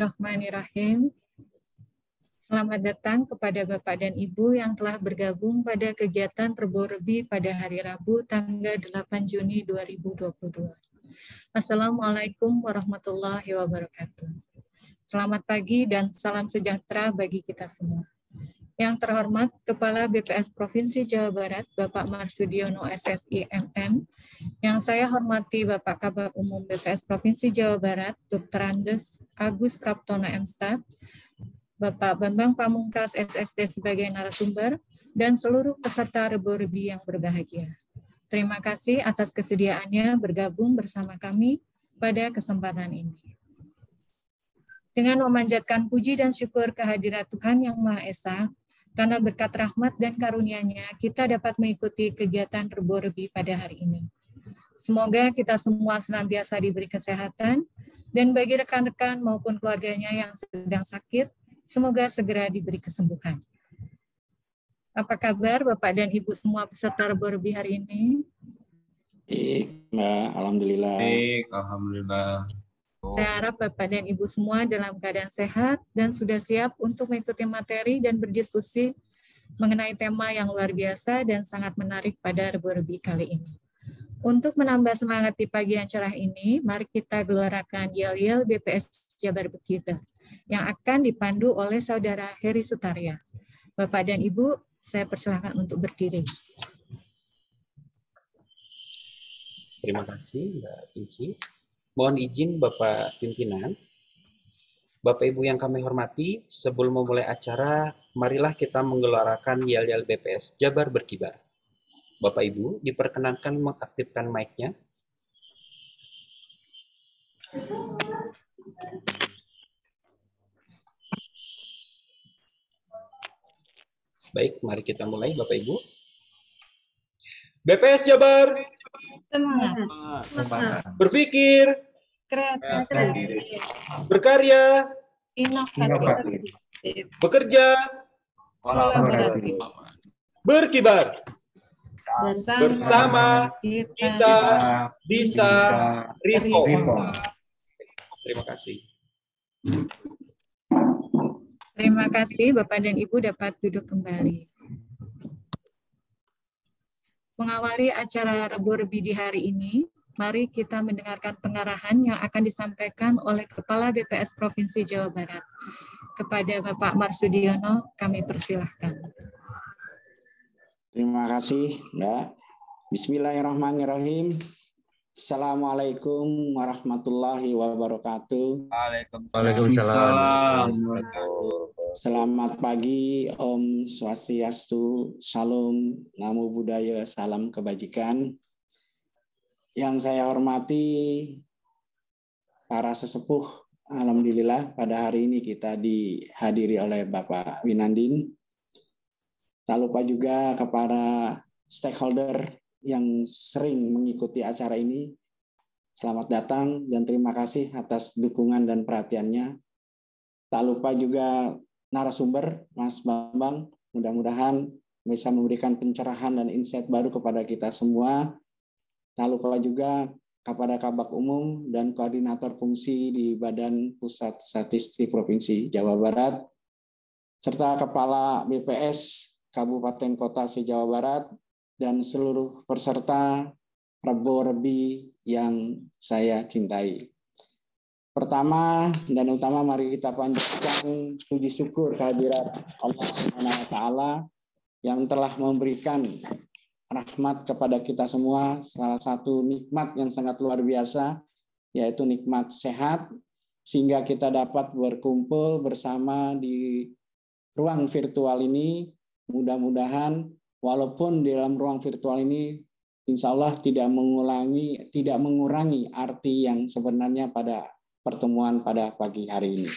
Bismillahirrahmanirrahim. Selamat datang kepada Bapak dan Ibu yang telah bergabung pada kegiatan Perborbi pada hari Rabu tanggal 8 Juni 2022. Assalamualaikum warahmatullahi wabarakatuh. Selamat pagi dan salam sejahtera bagi kita semua. Yang terhormat Kepala BPS Provinsi Jawa Barat, Bapak Marsudiono SSIMM, yang saya hormati Bapak Kabak Umum BPS Provinsi Jawa Barat, Dr. Andes Agus Praptona Emstad, Bapak Bambang Pamungkas SST sebagai narasumber, dan seluruh peserta Rebo Rebi yang berbahagia. Terima kasih atas kesediaannya bergabung bersama kami pada kesempatan ini. Dengan memanjatkan puji dan syukur kehadirat Tuhan Yang Maha Esa, karena berkat rahmat dan karunia-Nya, kita dapat mengikuti kegiatan Rebo Rebi pada hari ini. Semoga kita semua senantiasa diberi kesehatan, dan bagi rekan-rekan maupun keluarganya yang sedang sakit, semoga segera diberi kesembuhan. Apa kabar Bapak dan Ibu semua peserta berbi hari ini? Baik, Mbak. Alhamdulillah. Baik, Alhamdulillah. Saya harap Bapak dan Ibu semua dalam keadaan sehat dan sudah siap untuk mengikuti materi dan berdiskusi mengenai tema yang luar biasa dan sangat menarik pada Rebu Rebi kali ini. Untuk menambah semangat di pagi yang cerah ini, mari kita gelarakan yel-yel BPS Jabar Bekita yang akan dipandu oleh Saudara Heri Sutaria. Bapak dan Ibu, saya persilahkan untuk berdiri. Terima kasih Mbak Vinci. Mohon izin Bapak Pimpinan. Bapak Ibu yang kami hormati, sebelum memulai acara, marilah kita menggelarakan yel-yel BPS Jabar Berkibar. Bapak Ibu, diperkenankan mengaktifkan mic-nya. Baik, mari kita mulai Bapak Ibu. BPS Jabar. Semangat. Berpikir. Kreatif. Berkarya. Inovatif. Bekerja. Kolaboratif. Berkibar bersama, bersama kita, kita bisa reform. Terima kasih. Terima kasih Bapak dan Ibu dapat duduk kembali. Mengawali acara Rebu Rebi di hari ini, mari kita mendengarkan pengarahan yang akan disampaikan oleh Kepala BPS Provinsi Jawa Barat. Kepada Bapak Marsudiono, kami persilahkan. Terima kasih, Mbak. Bismillahirrahmanirrahim. Assalamualaikum warahmatullahi wabarakatuh. Waalaikumsalam. Selamat pagi Om Swastiastu, Salam, Namo Buddhaya, Salam Kebajikan. Yang saya hormati para sesepuh, Alhamdulillah pada hari ini kita dihadiri oleh Bapak Winandin, Tak lupa juga kepada stakeholder yang sering mengikuti acara ini. Selamat datang dan terima kasih atas dukungan dan perhatiannya. Tak lupa juga narasumber Mas Bambang, mudah-mudahan bisa memberikan pencerahan dan insight baru kepada kita semua. Tak lupa juga kepada Kabak Umum dan Koordinator Fungsi di Badan Pusat Statistik Provinsi Jawa Barat, serta Kepala BPS kabupaten kota se-Jawa Barat, dan seluruh peserta Rebo Rebi yang saya cintai. Pertama dan utama mari kita panjatkan puji syukur kehadirat Allah Subhanahu wa taala yang telah memberikan rahmat kepada kita semua, salah satu nikmat yang sangat luar biasa, yaitu nikmat sehat, sehingga kita dapat berkumpul bersama di ruang virtual ini Mudah-mudahan walaupun di dalam ruang virtual ini insya Allah tidak mengulangi, tidak mengurangi arti yang sebenarnya pada pertemuan pada pagi hari ini.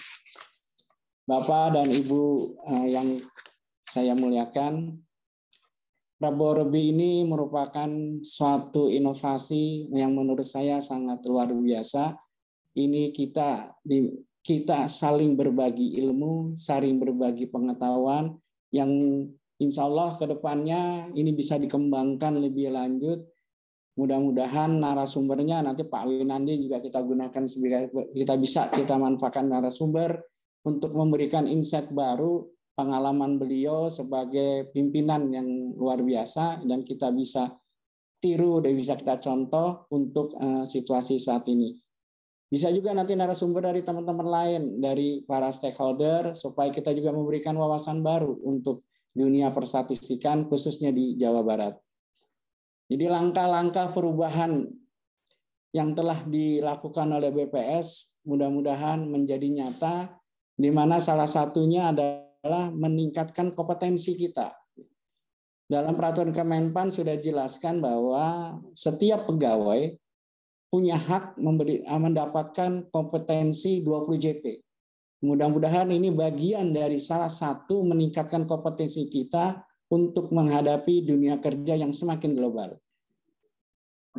Bapak dan Ibu eh, yang saya muliakan, Rabu Rebi ini merupakan suatu inovasi yang menurut saya sangat luar biasa. Ini kita kita saling berbagi ilmu, saling berbagi pengetahuan yang insya Allah ke depannya ini bisa dikembangkan lebih lanjut. Mudah-mudahan narasumbernya nanti Pak Winandi juga kita gunakan sebagai kita bisa kita manfaatkan narasumber untuk memberikan insight baru pengalaman beliau sebagai pimpinan yang luar biasa dan kita bisa tiru dan bisa kita contoh untuk eh, situasi saat ini. Bisa juga nanti narasumber dari teman-teman lain, dari para stakeholder, supaya kita juga memberikan wawasan baru untuk dunia perstatistikan khususnya di Jawa Barat. Jadi langkah-langkah perubahan yang telah dilakukan oleh BPS mudah-mudahan menjadi nyata di mana salah satunya adalah meningkatkan kompetensi kita. Dalam peraturan Kemenpan sudah dijelaskan bahwa setiap pegawai punya hak memberi, mendapatkan kompetensi 20 JP. Mudah-mudahan ini bagian dari salah satu meningkatkan kompetensi kita untuk menghadapi dunia kerja yang semakin global.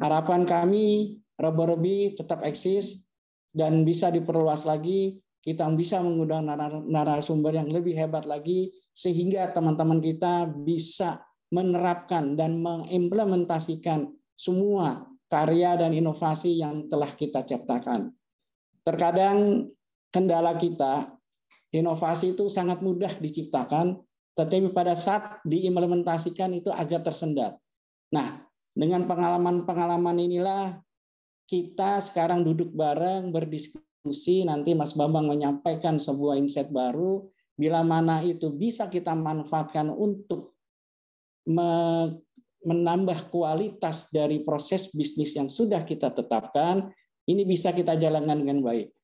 Harapan kami Rebo-Rebi tetap eksis dan bisa diperluas lagi, kita bisa mengundang narasumber yang lebih hebat lagi sehingga teman-teman kita bisa menerapkan dan mengimplementasikan semua karya dan inovasi yang telah kita ciptakan. Terkadang kendala kita, inovasi itu sangat mudah diciptakan, tetapi pada saat diimplementasikan itu agak tersendat. Nah, dengan pengalaman-pengalaman inilah kita sekarang duduk bareng berdiskusi nanti Mas Bambang menyampaikan sebuah insight baru bila mana itu bisa kita manfaatkan untuk menambah kualitas dari proses bisnis yang sudah kita tetapkan ini bisa kita jalankan dengan baik.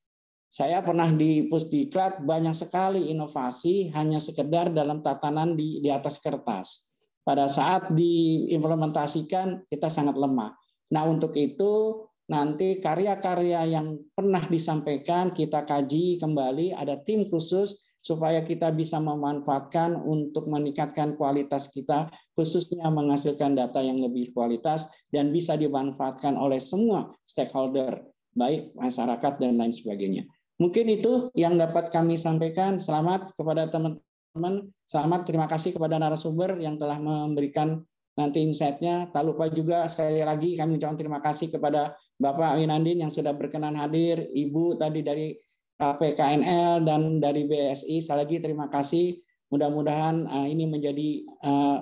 Saya pernah di Pusdiklat banyak sekali inovasi hanya sekedar dalam tatanan di, di atas kertas. Pada saat diimplementasikan kita sangat lemah. Nah untuk itu nanti karya-karya yang pernah disampaikan kita kaji kembali ada tim khusus supaya kita bisa memanfaatkan untuk meningkatkan kualitas kita, khususnya menghasilkan data yang lebih kualitas dan bisa dimanfaatkan oleh semua stakeholder, baik masyarakat dan lain sebagainya. Mungkin itu yang dapat kami sampaikan. Selamat kepada teman-teman. Selamat terima kasih kepada narasumber yang telah memberikan nanti insight-nya. Tak lupa juga sekali lagi kami ucapkan terima kasih kepada Bapak Winandin yang sudah berkenan hadir, Ibu tadi dari eh, PKNL dan dari BSI. Sekali lagi terima kasih. Mudah-mudahan eh, ini menjadi eh,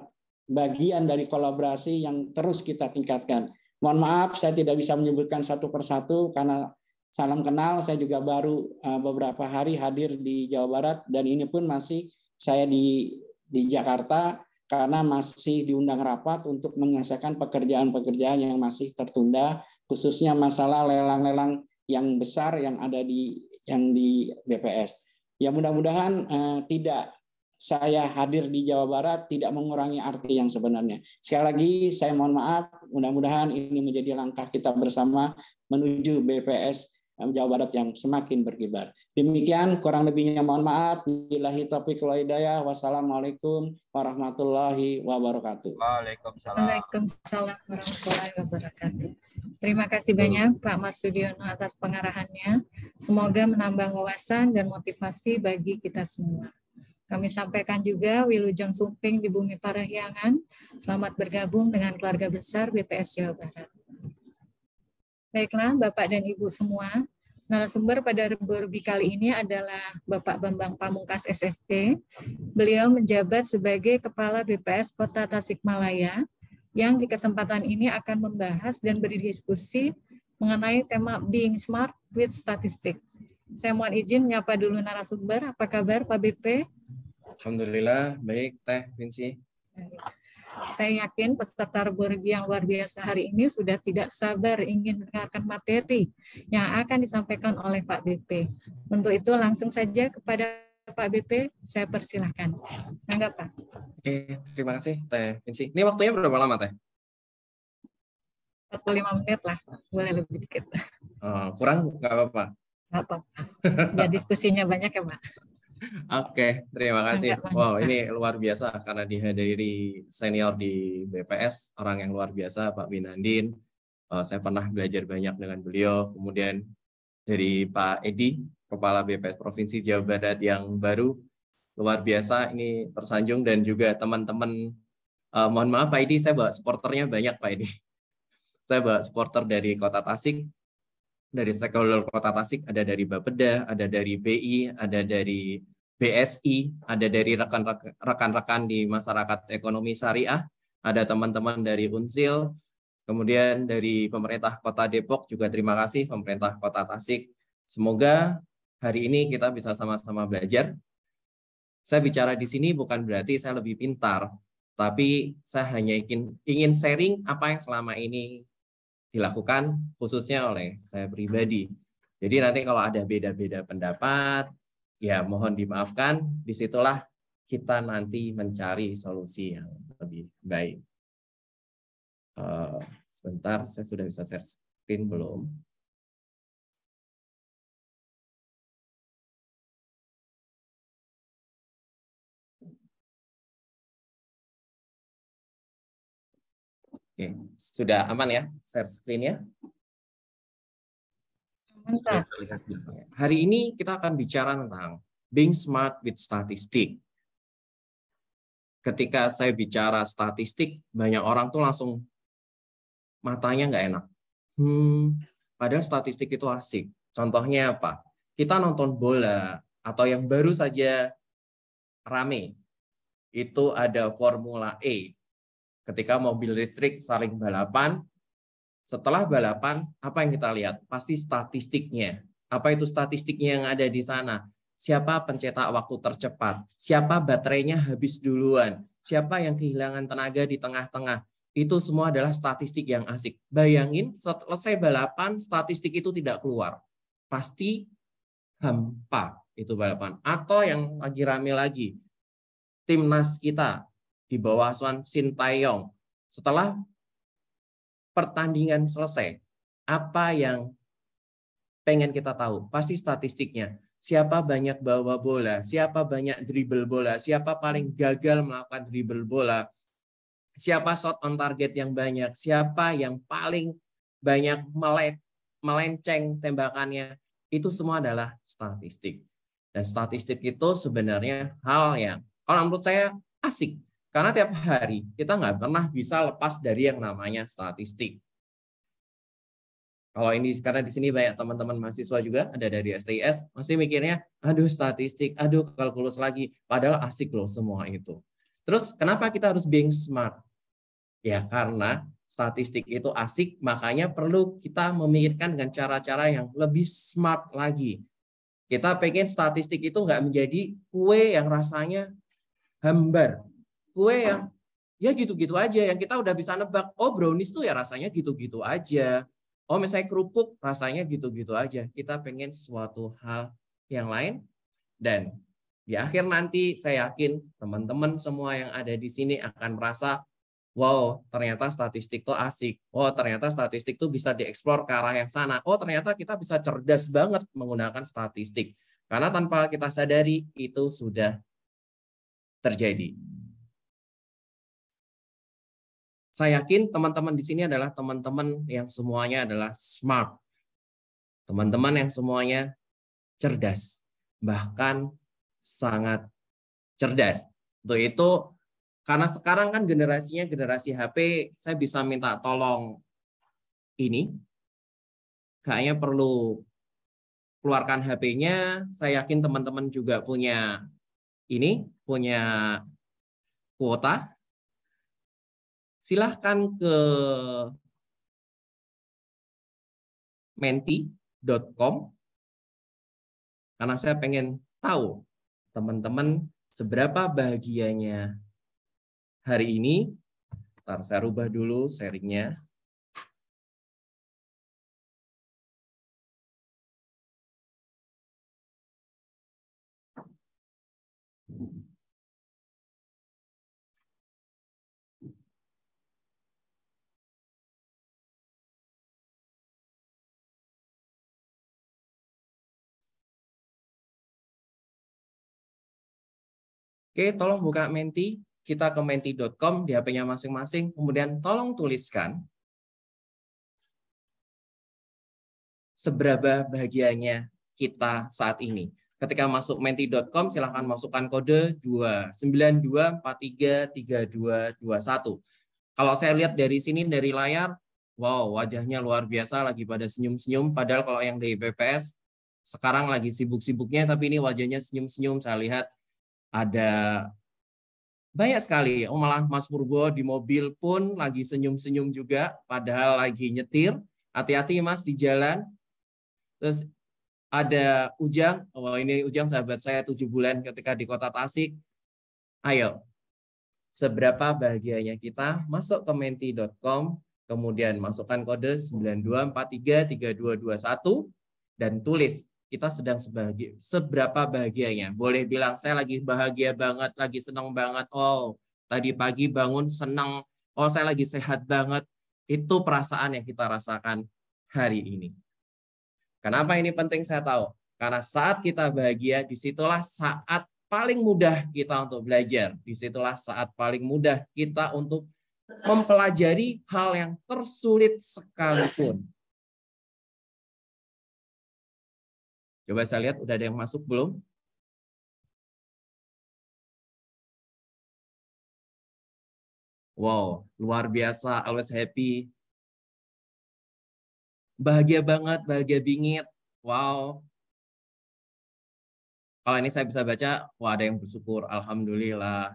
bagian dari kolaborasi yang terus kita tingkatkan. Mohon maaf, saya tidak bisa menyebutkan satu persatu karena Salam kenal, saya juga baru eh, beberapa hari hadir di Jawa Barat dan ini pun masih saya di di Jakarta karena masih diundang rapat untuk menyelesaikan pekerjaan-pekerjaan yang masih tertunda, khususnya masalah lelang-lelang yang besar yang ada di yang di BPS. Ya mudah-mudahan eh, tidak saya hadir di Jawa Barat tidak mengurangi arti yang sebenarnya. Sekali lagi saya mohon maaf, mudah-mudahan ini menjadi langkah kita bersama menuju BPS Jawa Barat yang semakin berkibar. Demikian kurang lebihnya mohon maaf. Bila taufiq wal hidayah. Wassalamualaikum warahmatullahi wabarakatuh. Waalaikumsalam. Waalaikumsalam warahmatullahi wabarakatuh. Terima kasih banyak Pak Marsudiono atas pengarahannya. Semoga menambah wawasan dan motivasi bagi kita semua. Kami sampaikan juga Wilujeng Sumping di Bumi Parahyangan. Selamat bergabung dengan keluarga besar BPS Jawa Barat. Baiklah, Bapak dan Ibu semua, narasumber pada Reburbi kali ini adalah Bapak Bambang Pamungkas SST. Beliau menjabat sebagai Kepala BPS Kota Tasikmalaya yang di kesempatan ini akan membahas dan berdiskusi mengenai tema Being Smart with Statistics. Saya mohon izin menyapa dulu narasumber. Apa kabar Pak BP? Alhamdulillah, baik Teh Vinci. Baik. Saya yakin peserta Reborgi yang luar biasa hari ini sudah tidak sabar ingin mendengarkan materi yang akan disampaikan oleh Pak BP. Untuk itu langsung saja kepada Pak BP, saya persilahkan. Anggap Pak. Oke, terima kasih Teh Vinci. Ini waktunya berapa lama Teh? 45 menit lah, boleh lebih dikit. Oh, kurang nggak apa-apa. Nggak apa-apa. diskusinya banyak ya Pak. Oke, terima kasih. Wow, ini luar biasa karena dihadiri senior di BPS, orang yang luar biasa, Pak Binandin. Uh, eh, saya pernah belajar banyak dengan beliau. Kemudian dari Pak Edi, Kepala BPS Provinsi Jawa Barat yang baru, luar biasa. Ini tersanjung dan juga teman-teman. Uh, mohon maaf Pak Edi, saya bawa supporternya banyak Pak Edi. saya bawa supporter dari Kota Tasik, dari stakeholder Kota Tasik, ada dari Bapeda, ada dari BI, ada dari BSI, ada dari rekan-rekan di masyarakat ekonomi syariah, ada teman-teman dari Unsil, kemudian dari pemerintah Kota Depok juga terima kasih pemerintah Kota Tasik. Semoga hari ini kita bisa sama-sama belajar. Saya bicara di sini bukan berarti saya lebih pintar, tapi saya hanya ingin ingin sharing apa yang selama ini dilakukan khususnya oleh saya pribadi. Jadi nanti kalau ada beda-beda pendapat, ya mohon dimaafkan. Disitulah kita nanti mencari solusi yang lebih baik. Uh, sebentar, saya sudah bisa share screen belum? Oke, sudah aman ya share screen ya? ya. Hari ini kita akan bicara tentang being smart with statistik. Ketika saya bicara statistik, banyak orang tuh langsung matanya nggak enak. Hmm, padahal statistik itu asik. Contohnya apa? Kita nonton bola atau yang baru saja rame. Itu ada Formula E ketika mobil listrik saling balapan, setelah balapan apa yang kita lihat? Pasti statistiknya. Apa itu statistiknya yang ada di sana? Siapa pencetak waktu tercepat? Siapa baterainya habis duluan? Siapa yang kehilangan tenaga di tengah-tengah? Itu semua adalah statistik yang asik. Bayangin selesai balapan, statistik itu tidak keluar. Pasti hampa itu balapan. Atau yang lagi rame lagi, timnas kita di bawah asuhan Sintayong. Setelah pertandingan selesai, apa yang pengen kita tahu? Pasti statistiknya. Siapa banyak bawa bola, siapa banyak dribble bola, siapa paling gagal melakukan dribble bola, siapa shot on target yang banyak, siapa yang paling banyak melenceng tembakannya, itu semua adalah statistik. Dan statistik itu sebenarnya hal yang kalau menurut saya asik karena tiap hari kita nggak pernah bisa lepas dari yang namanya statistik. Kalau ini karena di sini banyak teman-teman mahasiswa juga ada dari STIS masih mikirnya, aduh statistik, aduh kalkulus lagi, padahal asik loh semua itu. Terus kenapa kita harus being smart? Ya karena statistik itu asik, makanya perlu kita memikirkan dengan cara-cara yang lebih smart lagi. Kita pengen statistik itu nggak menjadi kue yang rasanya hambar, kue yang ya gitu-gitu aja yang kita udah bisa nebak oh brownies tuh ya rasanya gitu-gitu aja oh misalnya kerupuk rasanya gitu-gitu aja kita pengen suatu hal yang lain dan di akhir nanti saya yakin teman-teman semua yang ada di sini akan merasa wow ternyata statistik tuh asik wow oh, ternyata statistik tuh bisa dieksplor ke arah yang sana oh ternyata kita bisa cerdas banget menggunakan statistik karena tanpa kita sadari itu sudah terjadi saya yakin teman-teman di sini adalah teman-teman yang semuanya adalah smart. Teman-teman yang semuanya cerdas, bahkan sangat cerdas. Untuk itu karena sekarang kan generasinya generasi HP, saya bisa minta tolong ini. Kayaknya perlu keluarkan HP-nya. Saya yakin teman-teman juga punya ini, punya kuota silahkan ke menti.com karena saya pengen tahu teman-teman seberapa bahagianya hari ini. Ntar saya rubah dulu sharingnya. Oke, tolong buka Menti. Kita ke menti.com di HP-nya masing-masing. Kemudian tolong tuliskan seberapa bahagianya kita saat ini. Ketika masuk menti.com, silahkan masukkan kode 292433221. Kalau saya lihat dari sini, dari layar, wow, wajahnya luar biasa, lagi pada senyum-senyum. Padahal kalau yang di BPS, sekarang lagi sibuk-sibuknya, tapi ini wajahnya senyum-senyum. Saya lihat ada banyak sekali. Oh, malah Mas Purbo di mobil pun lagi senyum-senyum juga, padahal lagi nyetir. Hati-hati Mas di jalan. Terus ada Ujang, oh ini Ujang sahabat saya tujuh bulan ketika di kota Tasik. Ayo, seberapa bahagianya kita masuk ke menti.com, kemudian masukkan kode 92433221 dan tulis kita sedang sebagi, seberapa bahagianya. Boleh bilang saya lagi bahagia banget, lagi senang banget. Oh, tadi pagi bangun senang. Oh, saya lagi sehat banget. Itu perasaan yang kita rasakan hari ini. Kenapa ini penting saya tahu? Karena saat kita bahagia, disitulah saat paling mudah kita untuk belajar. Disitulah saat paling mudah kita untuk mempelajari hal yang tersulit sekalipun. Coba saya lihat udah ada yang masuk belum? Wow, luar biasa, always happy. Bahagia banget, bahagia bingit. Wow. Kalau ini saya bisa baca, wah ada yang bersyukur, alhamdulillah.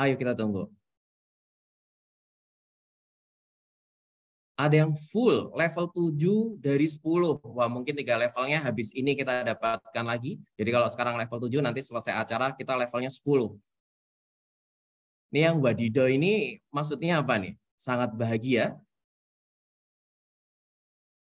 Ayo kita tunggu. ada yang full level 7 dari 10. Wah, mungkin tiga levelnya habis ini kita dapatkan lagi. Jadi kalau sekarang level 7 nanti selesai acara kita levelnya 10. Ini yang Wadido ini maksudnya apa nih? Sangat bahagia.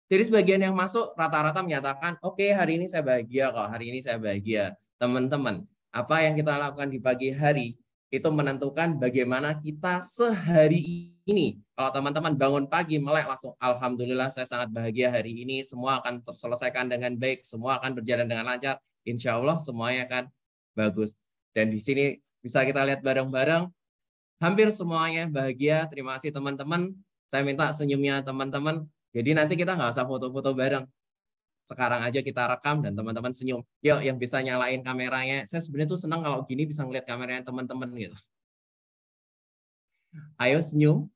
Jadi sebagian yang masuk rata-rata menyatakan, "Oke, okay, hari ini saya bahagia kok. Hari ini saya bahagia." Teman-teman, apa yang kita lakukan di pagi hari itu menentukan bagaimana kita sehari ini. Kalau teman-teman bangun pagi melek langsung alhamdulillah saya sangat bahagia hari ini, semua akan terselesaikan dengan baik, semua akan berjalan dengan lancar, insya Allah semuanya akan bagus. Dan di sini bisa kita lihat bareng-bareng, hampir semuanya bahagia. Terima kasih teman-teman. Saya minta senyumnya teman-teman. Jadi nanti kita nggak usah foto-foto bareng sekarang aja kita rekam dan teman-teman senyum. Yuk yang bisa nyalain kameranya. Saya sebenarnya tuh senang kalau gini bisa ngeliat kameranya teman-teman gitu. Ayo senyum.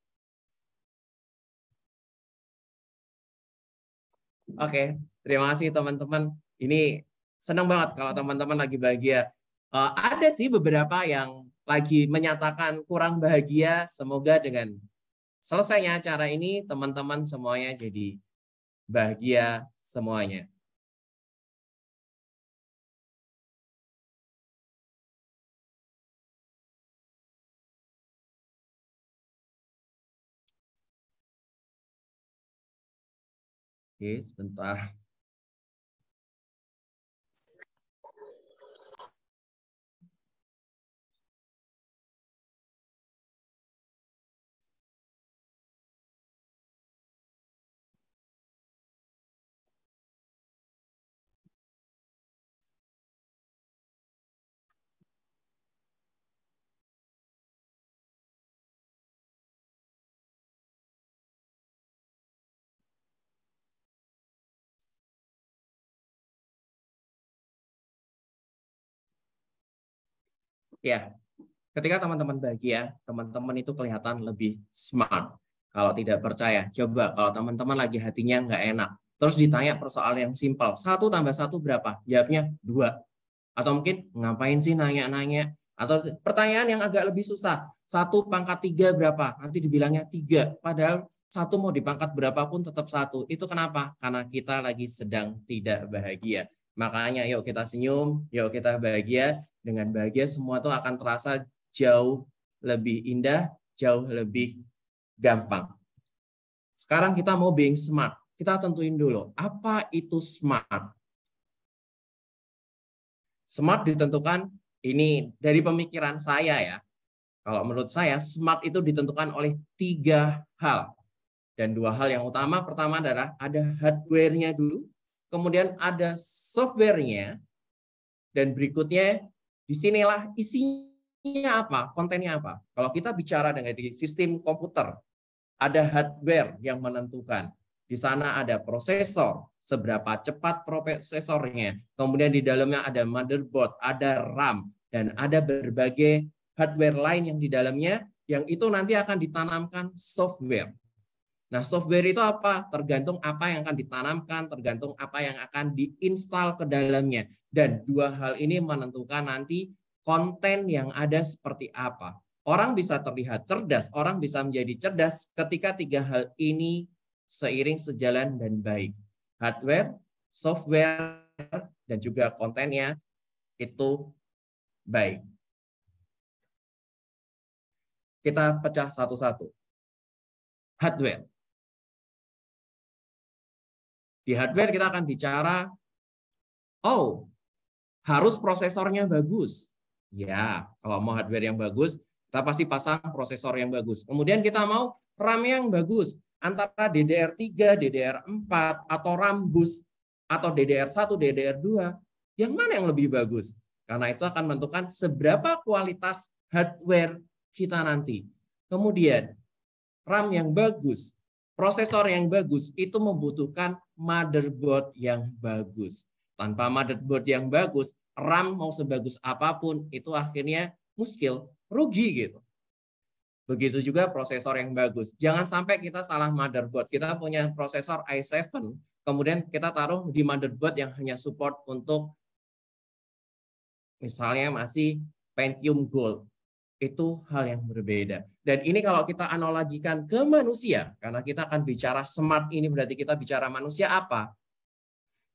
Oke, terima kasih teman-teman. Ini senang banget kalau teman-teman lagi bahagia. Uh, ada sih beberapa yang lagi menyatakan kurang bahagia. Semoga dengan selesainya acara ini teman-teman semuanya jadi bahagia, semuanya. Oke, sebentar. ya ketika teman-teman bahagia, teman-teman itu kelihatan lebih smart. Kalau tidak percaya, coba kalau teman-teman lagi hatinya nggak enak, terus ditanya persoalan yang simpel, satu tambah satu berapa? Jawabnya dua. Atau mungkin ngapain sih nanya-nanya? Atau pertanyaan yang agak lebih susah, satu pangkat tiga berapa? Nanti dibilangnya tiga, padahal satu mau dipangkat berapapun tetap satu. Itu kenapa? Karena kita lagi sedang tidak bahagia. Makanya yuk kita senyum, yuk kita bahagia, dengan bahagia semua itu akan terasa jauh lebih indah, jauh lebih gampang. Sekarang kita mau being smart. Kita tentuin dulu, apa itu smart? Smart ditentukan ini dari pemikiran saya ya. Kalau menurut saya smart itu ditentukan oleh tiga hal. Dan dua hal yang utama, pertama adalah ada hardware-nya dulu, kemudian ada software-nya, dan berikutnya di sinilah isinya apa, kontennya apa. Kalau kita bicara dengan di sistem komputer, ada hardware yang menentukan. Di sana ada prosesor, seberapa cepat prosesornya. Kemudian di dalamnya ada motherboard, ada RAM, dan ada berbagai hardware lain yang di dalamnya yang itu nanti akan ditanamkan software. Nah, software itu apa? Tergantung apa yang akan ditanamkan, tergantung apa yang akan diinstal ke dalamnya. Dan dua hal ini menentukan nanti konten yang ada seperti apa. Orang bisa terlihat cerdas, orang bisa menjadi cerdas ketika tiga hal ini seiring sejalan dan baik. Hardware, software, dan juga kontennya itu baik. Kita pecah satu-satu. Hardware di hardware kita akan bicara, oh, harus prosesornya bagus. Ya, kalau mau hardware yang bagus, kita pasti pasang prosesor yang bagus. Kemudian kita mau RAM yang bagus, antara DDR3, DDR4, atau RAM bus, atau DDR1, DDR2. Yang mana yang lebih bagus? Karena itu akan menentukan seberapa kualitas hardware kita nanti. Kemudian RAM yang bagus, Prosesor yang bagus itu membutuhkan motherboard yang bagus. Tanpa motherboard yang bagus, RAM mau sebagus apapun itu akhirnya muskil, rugi gitu. Begitu juga prosesor yang bagus. Jangan sampai kita salah motherboard. Kita punya prosesor i7, kemudian kita taruh di motherboard yang hanya support untuk misalnya masih Pentium Gold. Itu hal yang berbeda. Dan ini kalau kita analogikan ke manusia, karena kita akan bicara smart ini berarti kita bicara manusia apa?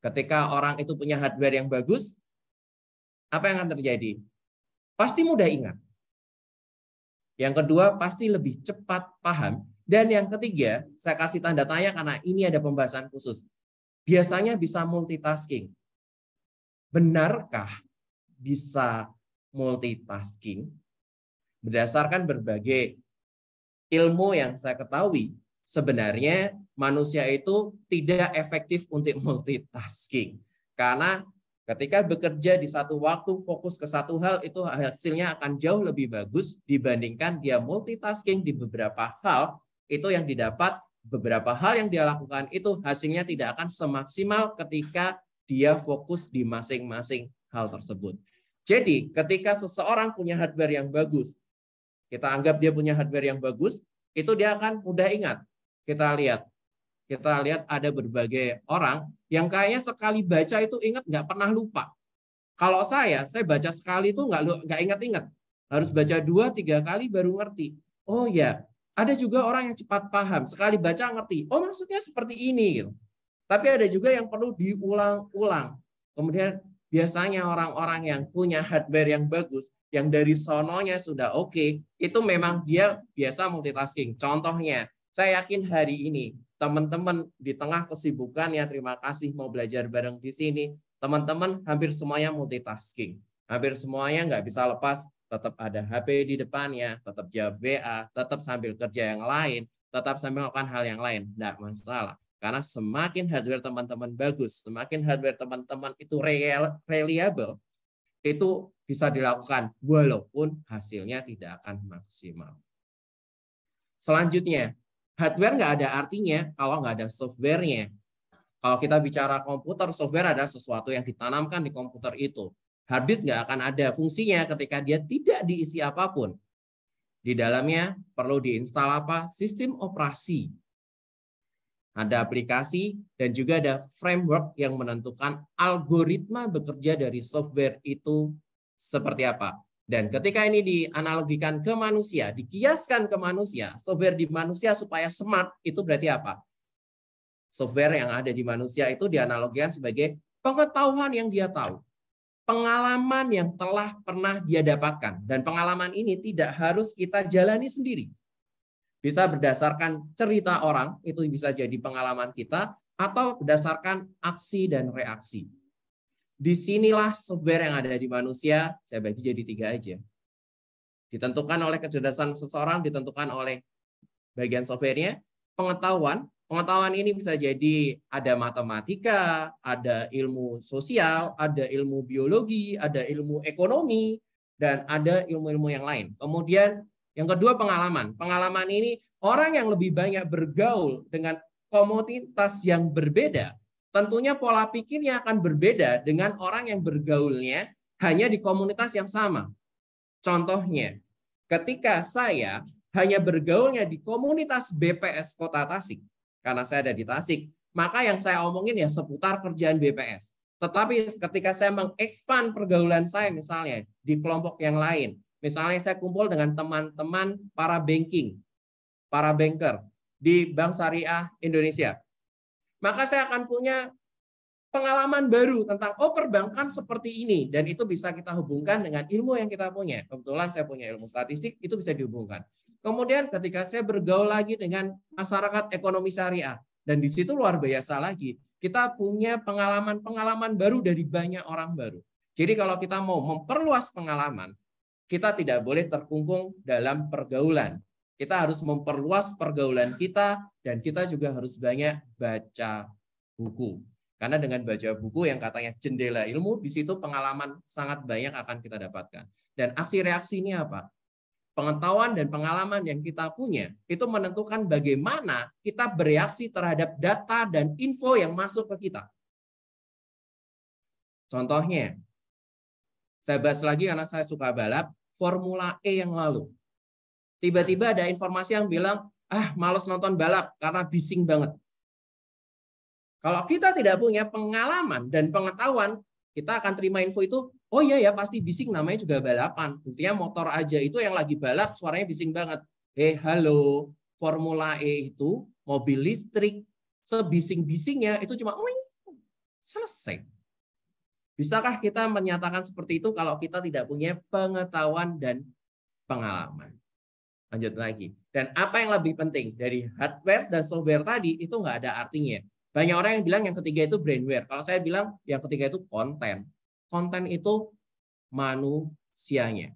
Ketika orang itu punya hardware yang bagus, apa yang akan terjadi? Pasti mudah ingat. Yang kedua, pasti lebih cepat paham. Dan yang ketiga, saya kasih tanda tanya karena ini ada pembahasan khusus. Biasanya bisa multitasking. Benarkah bisa multitasking? berdasarkan berbagai ilmu yang saya ketahui, sebenarnya manusia itu tidak efektif untuk multitasking. Karena ketika bekerja di satu waktu fokus ke satu hal itu hasilnya akan jauh lebih bagus dibandingkan dia multitasking di beberapa hal itu yang didapat beberapa hal yang dia lakukan itu hasilnya tidak akan semaksimal ketika dia fokus di masing-masing hal tersebut. Jadi, ketika seseorang punya hardware yang bagus, kita anggap dia punya hardware yang bagus, itu dia akan mudah ingat. Kita lihat. Kita lihat ada berbagai orang yang kayaknya sekali baca itu ingat, nggak pernah lupa. Kalau saya, saya baca sekali itu nggak nggak ingat-ingat. Harus baca dua, tiga kali baru ngerti. Oh ya, ada juga orang yang cepat paham. Sekali baca ngerti. Oh maksudnya seperti ini. Gitu. Tapi ada juga yang perlu diulang-ulang. Kemudian biasanya orang-orang yang punya hardware yang bagus, yang dari sononya sudah oke, okay, itu memang dia biasa multitasking. Contohnya, saya yakin hari ini teman-teman di tengah kesibukan ya, terima kasih mau belajar bareng di sini, teman-teman hampir semuanya multitasking. Hampir semuanya nggak bisa lepas, tetap ada HP di depannya, tetap jawab WA, tetap sambil kerja yang lain, tetap sambil melakukan hal yang lain. Nggak masalah. Karena semakin hardware teman-teman bagus, semakin hardware teman-teman itu reliable, itu bisa dilakukan walaupun hasilnya tidak akan maksimal. Selanjutnya, hardware nggak ada artinya kalau nggak ada softwarenya. Kalau kita bicara komputer, software ada sesuatu yang ditanamkan di komputer itu. Harddisk nggak akan ada fungsinya ketika dia tidak diisi apapun. Di dalamnya perlu diinstal apa? Sistem operasi ada aplikasi dan juga ada framework yang menentukan algoritma bekerja dari software itu seperti apa. Dan ketika ini dianalogikan ke manusia, dikiaskan ke manusia, software di manusia supaya smart itu berarti apa? Software yang ada di manusia itu dianalogikan sebagai pengetahuan yang dia tahu, pengalaman yang telah pernah dia dapatkan. Dan pengalaman ini tidak harus kita jalani sendiri. Bisa berdasarkan cerita orang, itu bisa jadi pengalaman kita, atau berdasarkan aksi dan reaksi. Disinilah software yang ada di manusia, saya bagi jadi tiga aja. Ditentukan oleh kecerdasan seseorang, ditentukan oleh bagian softwarenya, pengetahuan, Pengetahuan ini bisa jadi ada matematika, ada ilmu sosial, ada ilmu biologi, ada ilmu ekonomi, dan ada ilmu-ilmu yang lain. Kemudian yang kedua pengalaman. Pengalaman ini orang yang lebih banyak bergaul dengan komoditas yang berbeda, tentunya pola pikirnya akan berbeda dengan orang yang bergaulnya hanya di komunitas yang sama. Contohnya, ketika saya hanya bergaulnya di komunitas BPS Kota Tasik, karena saya ada di Tasik, maka yang saya omongin ya seputar kerjaan BPS. Tetapi ketika saya mengekspan pergaulan saya misalnya di kelompok yang lain, Misalnya saya kumpul dengan teman-teman para banking, para banker di Bank Syariah Indonesia. Maka saya akan punya pengalaman baru tentang oh perbankan seperti ini dan itu bisa kita hubungkan dengan ilmu yang kita punya. Kebetulan saya punya ilmu statistik, itu bisa dihubungkan. Kemudian ketika saya bergaul lagi dengan masyarakat ekonomi syariah dan di situ luar biasa lagi, kita punya pengalaman-pengalaman baru dari banyak orang baru. Jadi kalau kita mau memperluas pengalaman, kita tidak boleh terkungkung dalam pergaulan. Kita harus memperluas pergaulan kita dan kita juga harus banyak baca buku. Karena dengan baca buku yang katanya jendela ilmu, di situ pengalaman sangat banyak akan kita dapatkan. Dan aksi reaksi ini apa? Pengetahuan dan pengalaman yang kita punya itu menentukan bagaimana kita bereaksi terhadap data dan info yang masuk ke kita. Contohnya, saya bahas lagi karena saya suka balap, Formula E yang lalu. Tiba-tiba ada informasi yang bilang, ah males nonton balap karena bising banget. Kalau kita tidak punya pengalaman dan pengetahuan, kita akan terima info itu, oh iya ya pasti bising namanya juga balapan. Buktinya motor aja itu yang lagi balap suaranya bising banget. Eh halo, Formula E itu mobil listrik, sebising-bisingnya itu cuma selesai. Bisakah kita menyatakan seperti itu kalau kita tidak punya pengetahuan dan pengalaman? Lanjut lagi. Dan apa yang lebih penting dari hardware dan software tadi itu nggak ada artinya. Banyak orang yang bilang yang ketiga itu brainware. Kalau saya bilang yang ketiga itu konten. Konten itu manusianya.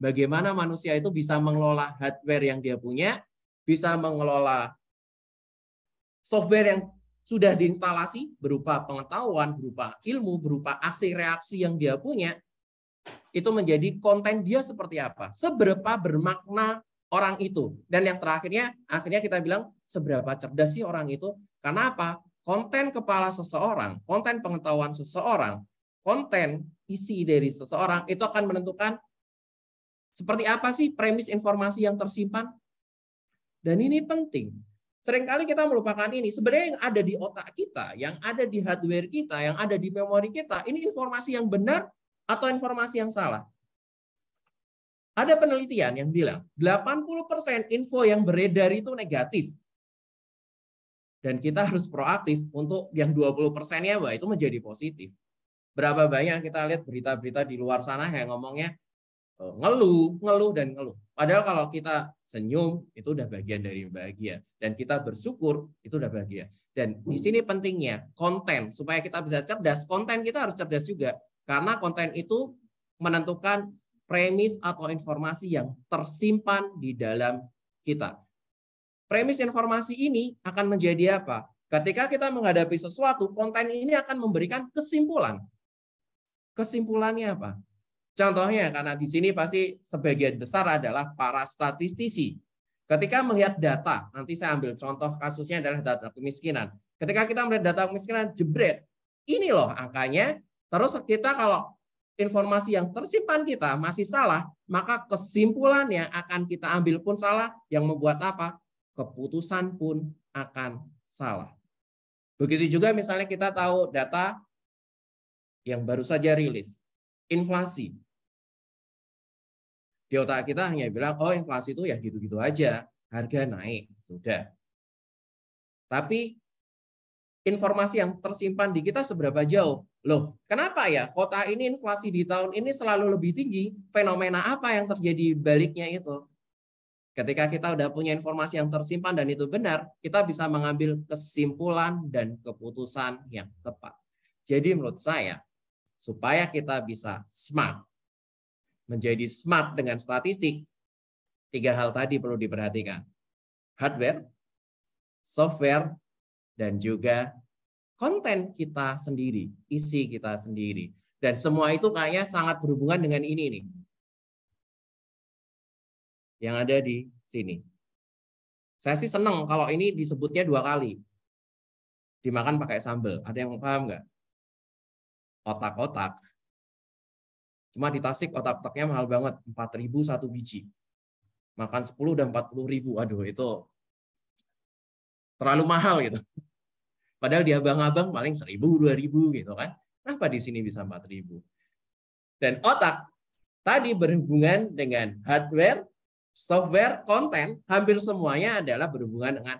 Bagaimana manusia itu bisa mengelola hardware yang dia punya, bisa mengelola software yang sudah diinstalasi berupa pengetahuan, berupa ilmu, berupa aksi reaksi yang dia punya, itu menjadi konten dia seperti apa, seberapa bermakna orang itu. Dan yang terakhirnya, akhirnya kita bilang seberapa cerdas sih orang itu. Karena apa? Konten kepala seseorang, konten pengetahuan seseorang, konten isi dari seseorang itu akan menentukan seperti apa sih premis informasi yang tersimpan. Dan ini penting. Seringkali kita melupakan ini. Sebenarnya yang ada di otak kita, yang ada di hardware kita, yang ada di memori kita, ini informasi yang benar atau informasi yang salah? Ada penelitian yang bilang 80% info yang beredar itu negatif. Dan kita harus proaktif untuk yang 20%-nya itu menjadi positif. Berapa banyak kita lihat berita-berita di luar sana yang ngomongnya Eh, ngeluh, ngeluh dan ngeluh. Padahal kalau kita senyum itu udah bagian dari bahagia dan kita bersyukur itu udah bahagia. Dan di sini pentingnya konten supaya kita bisa cerdas. Konten kita harus cerdas juga karena konten itu menentukan premis atau informasi yang tersimpan di dalam kita. Premis informasi ini akan menjadi apa? Ketika kita menghadapi sesuatu, konten ini akan memberikan kesimpulan. Kesimpulannya apa? Contohnya karena di sini pasti sebagian besar adalah para statistisi. Ketika melihat data, nanti saya ambil contoh kasusnya adalah data kemiskinan. Ketika kita melihat data kemiskinan, jebret. Ini loh angkanya. Terus kita kalau informasi yang tersimpan kita masih salah, maka kesimpulan yang akan kita ambil pun salah, yang membuat apa? Keputusan pun akan salah. Begitu juga misalnya kita tahu data yang baru saja rilis, inflasi. Di otak kita hanya bilang, oh inflasi itu ya gitu-gitu aja, harga naik, sudah. Tapi informasi yang tersimpan di kita seberapa jauh? Loh, kenapa ya kota ini inflasi di tahun ini selalu lebih tinggi? Fenomena apa yang terjadi baliknya itu? Ketika kita udah punya informasi yang tersimpan dan itu benar, kita bisa mengambil kesimpulan dan keputusan yang tepat. Jadi menurut saya, supaya kita bisa smart menjadi smart dengan statistik, tiga hal tadi perlu diperhatikan. Hardware, software, dan juga konten kita sendiri, isi kita sendiri. Dan semua itu kayaknya sangat berhubungan dengan ini nih. Yang ada di sini. Saya sih senang kalau ini disebutnya dua kali. Dimakan pakai sambal. Ada yang paham nggak? Otak-otak. Cuma di Tasik otak-otaknya mahal banget, 4.000 satu biji. Makan 10 udah 40.000. Aduh, itu terlalu mahal gitu. Padahal di abang-abang paling 1.000, 2.000 gitu kan. Kenapa di sini bisa 4.000? Dan otak tadi berhubungan dengan hardware, software, konten, hampir semuanya adalah berhubungan dengan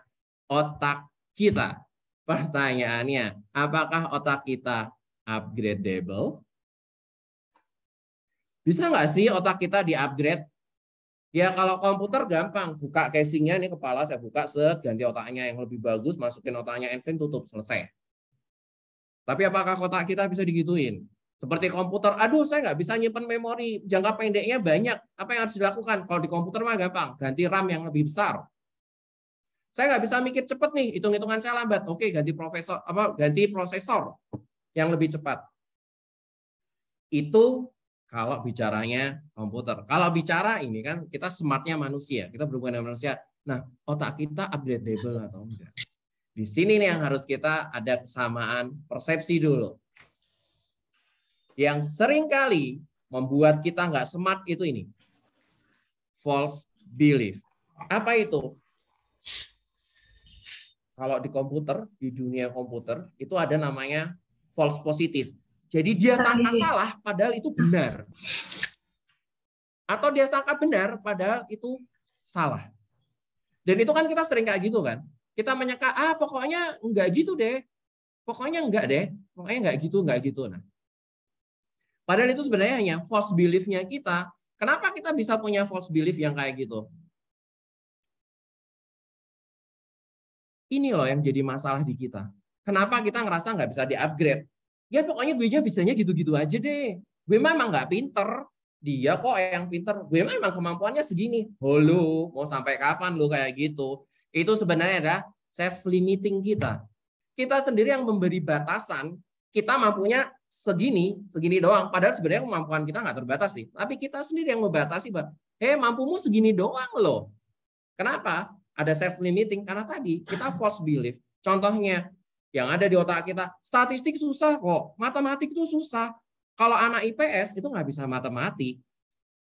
otak kita. Pertanyaannya, apakah otak kita upgradable? Bisa nggak sih otak kita di-upgrade? Ya kalau komputer gampang, buka casingnya ini kepala saya buka set, ganti otaknya yang lebih bagus, masukin otaknya Einstein, tutup, selesai. Tapi apakah otak kita bisa digituin? Seperti komputer, aduh saya nggak bisa nyimpan memori, jangka pendeknya banyak. Apa yang harus dilakukan? Kalau di komputer mah gampang, ganti RAM yang lebih besar. Saya nggak bisa mikir cepat nih, hitung-hitungan saya lambat. Oke, ganti profesor apa ganti prosesor yang lebih cepat. Itu kalau bicaranya komputer. Kalau bicara ini kan kita smartnya manusia, kita berhubungan dengan manusia. Nah, otak kita updatable atau enggak? Di sini nih yang harus kita ada kesamaan persepsi dulu. Yang sering kali membuat kita nggak smart itu ini. False belief. Apa itu? Kalau di komputer, di dunia komputer, itu ada namanya false positive. Jadi dia sangka salah padahal itu benar. Atau dia sangka benar padahal itu salah. Dan itu kan kita sering kayak gitu kan. Kita menyangka, ah pokoknya enggak gitu deh. Pokoknya enggak deh. Pokoknya enggak gitu, enggak gitu. Nah, Padahal itu sebenarnya hanya false belief-nya kita. Kenapa kita bisa punya false belief yang kayak gitu? Ini loh yang jadi masalah di kita. Kenapa kita ngerasa nggak bisa di-upgrade? ya pokoknya gue nya bisanya gitu-gitu aja deh gue memang nggak pinter dia kok yang pinter gue memang kemampuannya segini holo mau sampai kapan lu kayak gitu itu sebenarnya adalah self limiting kita kita sendiri yang memberi batasan kita mampunya segini segini doang padahal sebenarnya kemampuan kita nggak terbatas sih tapi kita sendiri yang membatasi bah hei mampumu segini doang loh kenapa ada self limiting karena tadi kita false belief contohnya yang ada di otak kita, statistik susah kok, matematik itu susah. Kalau anak IPS itu nggak bisa matematik.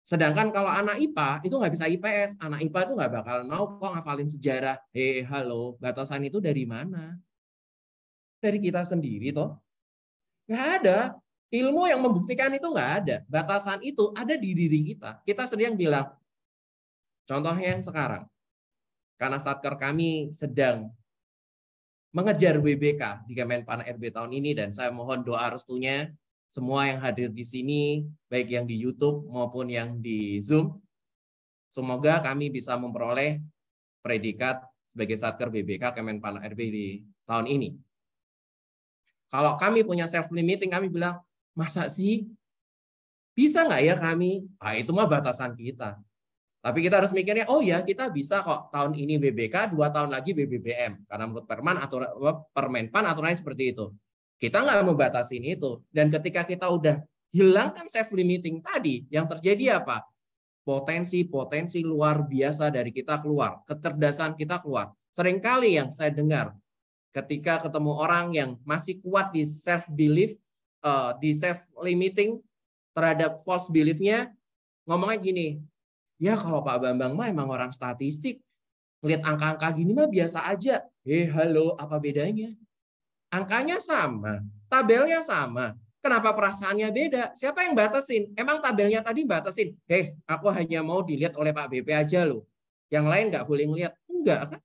Sedangkan kalau anak IPA itu nggak bisa IPS, anak IPA itu nggak bakal mau kok ngafalin sejarah. Hei, eh, halo, batasan itu dari mana? Dari kita sendiri toh. Nggak ada. Ilmu yang membuktikan itu nggak ada. Batasan itu ada di diri kita. Kita sendiri yang bilang. Contohnya yang sekarang. Karena satker kami sedang mengejar WBK di Kemenpan RB tahun ini dan saya mohon doa restunya semua yang hadir di sini baik yang di YouTube maupun yang di Zoom. Semoga kami bisa memperoleh predikat sebagai Satker BBK Kemenpan RB di tahun ini. Kalau kami punya self limiting kami bilang, masa sih bisa nggak ya kami? Ah itu mah batasan kita. Tapi kita harus mikirnya, oh ya kita bisa kok tahun ini BBK, dua tahun lagi BBBM. Karena menurut Perman atau Permenpan aturannya seperti itu. Kita nggak membatasi ini itu. Dan ketika kita udah hilangkan self limiting tadi, yang terjadi apa? Potensi-potensi luar biasa dari kita keluar, kecerdasan kita keluar. Seringkali yang saya dengar ketika ketemu orang yang masih kuat di self belief, eh, di self limiting terhadap false beliefnya, ngomongnya gini, Ya kalau Pak Bambang mah emang orang statistik, lihat angka-angka gini mah biasa aja. Eh halo, apa bedanya? Angkanya sama, tabelnya sama. Kenapa perasaannya beda? Siapa yang batasin? Emang tabelnya tadi batasin? Hei, eh, aku hanya mau dilihat oleh Pak BP aja loh. Yang lain nggak boleh ngeliat. Enggak kan?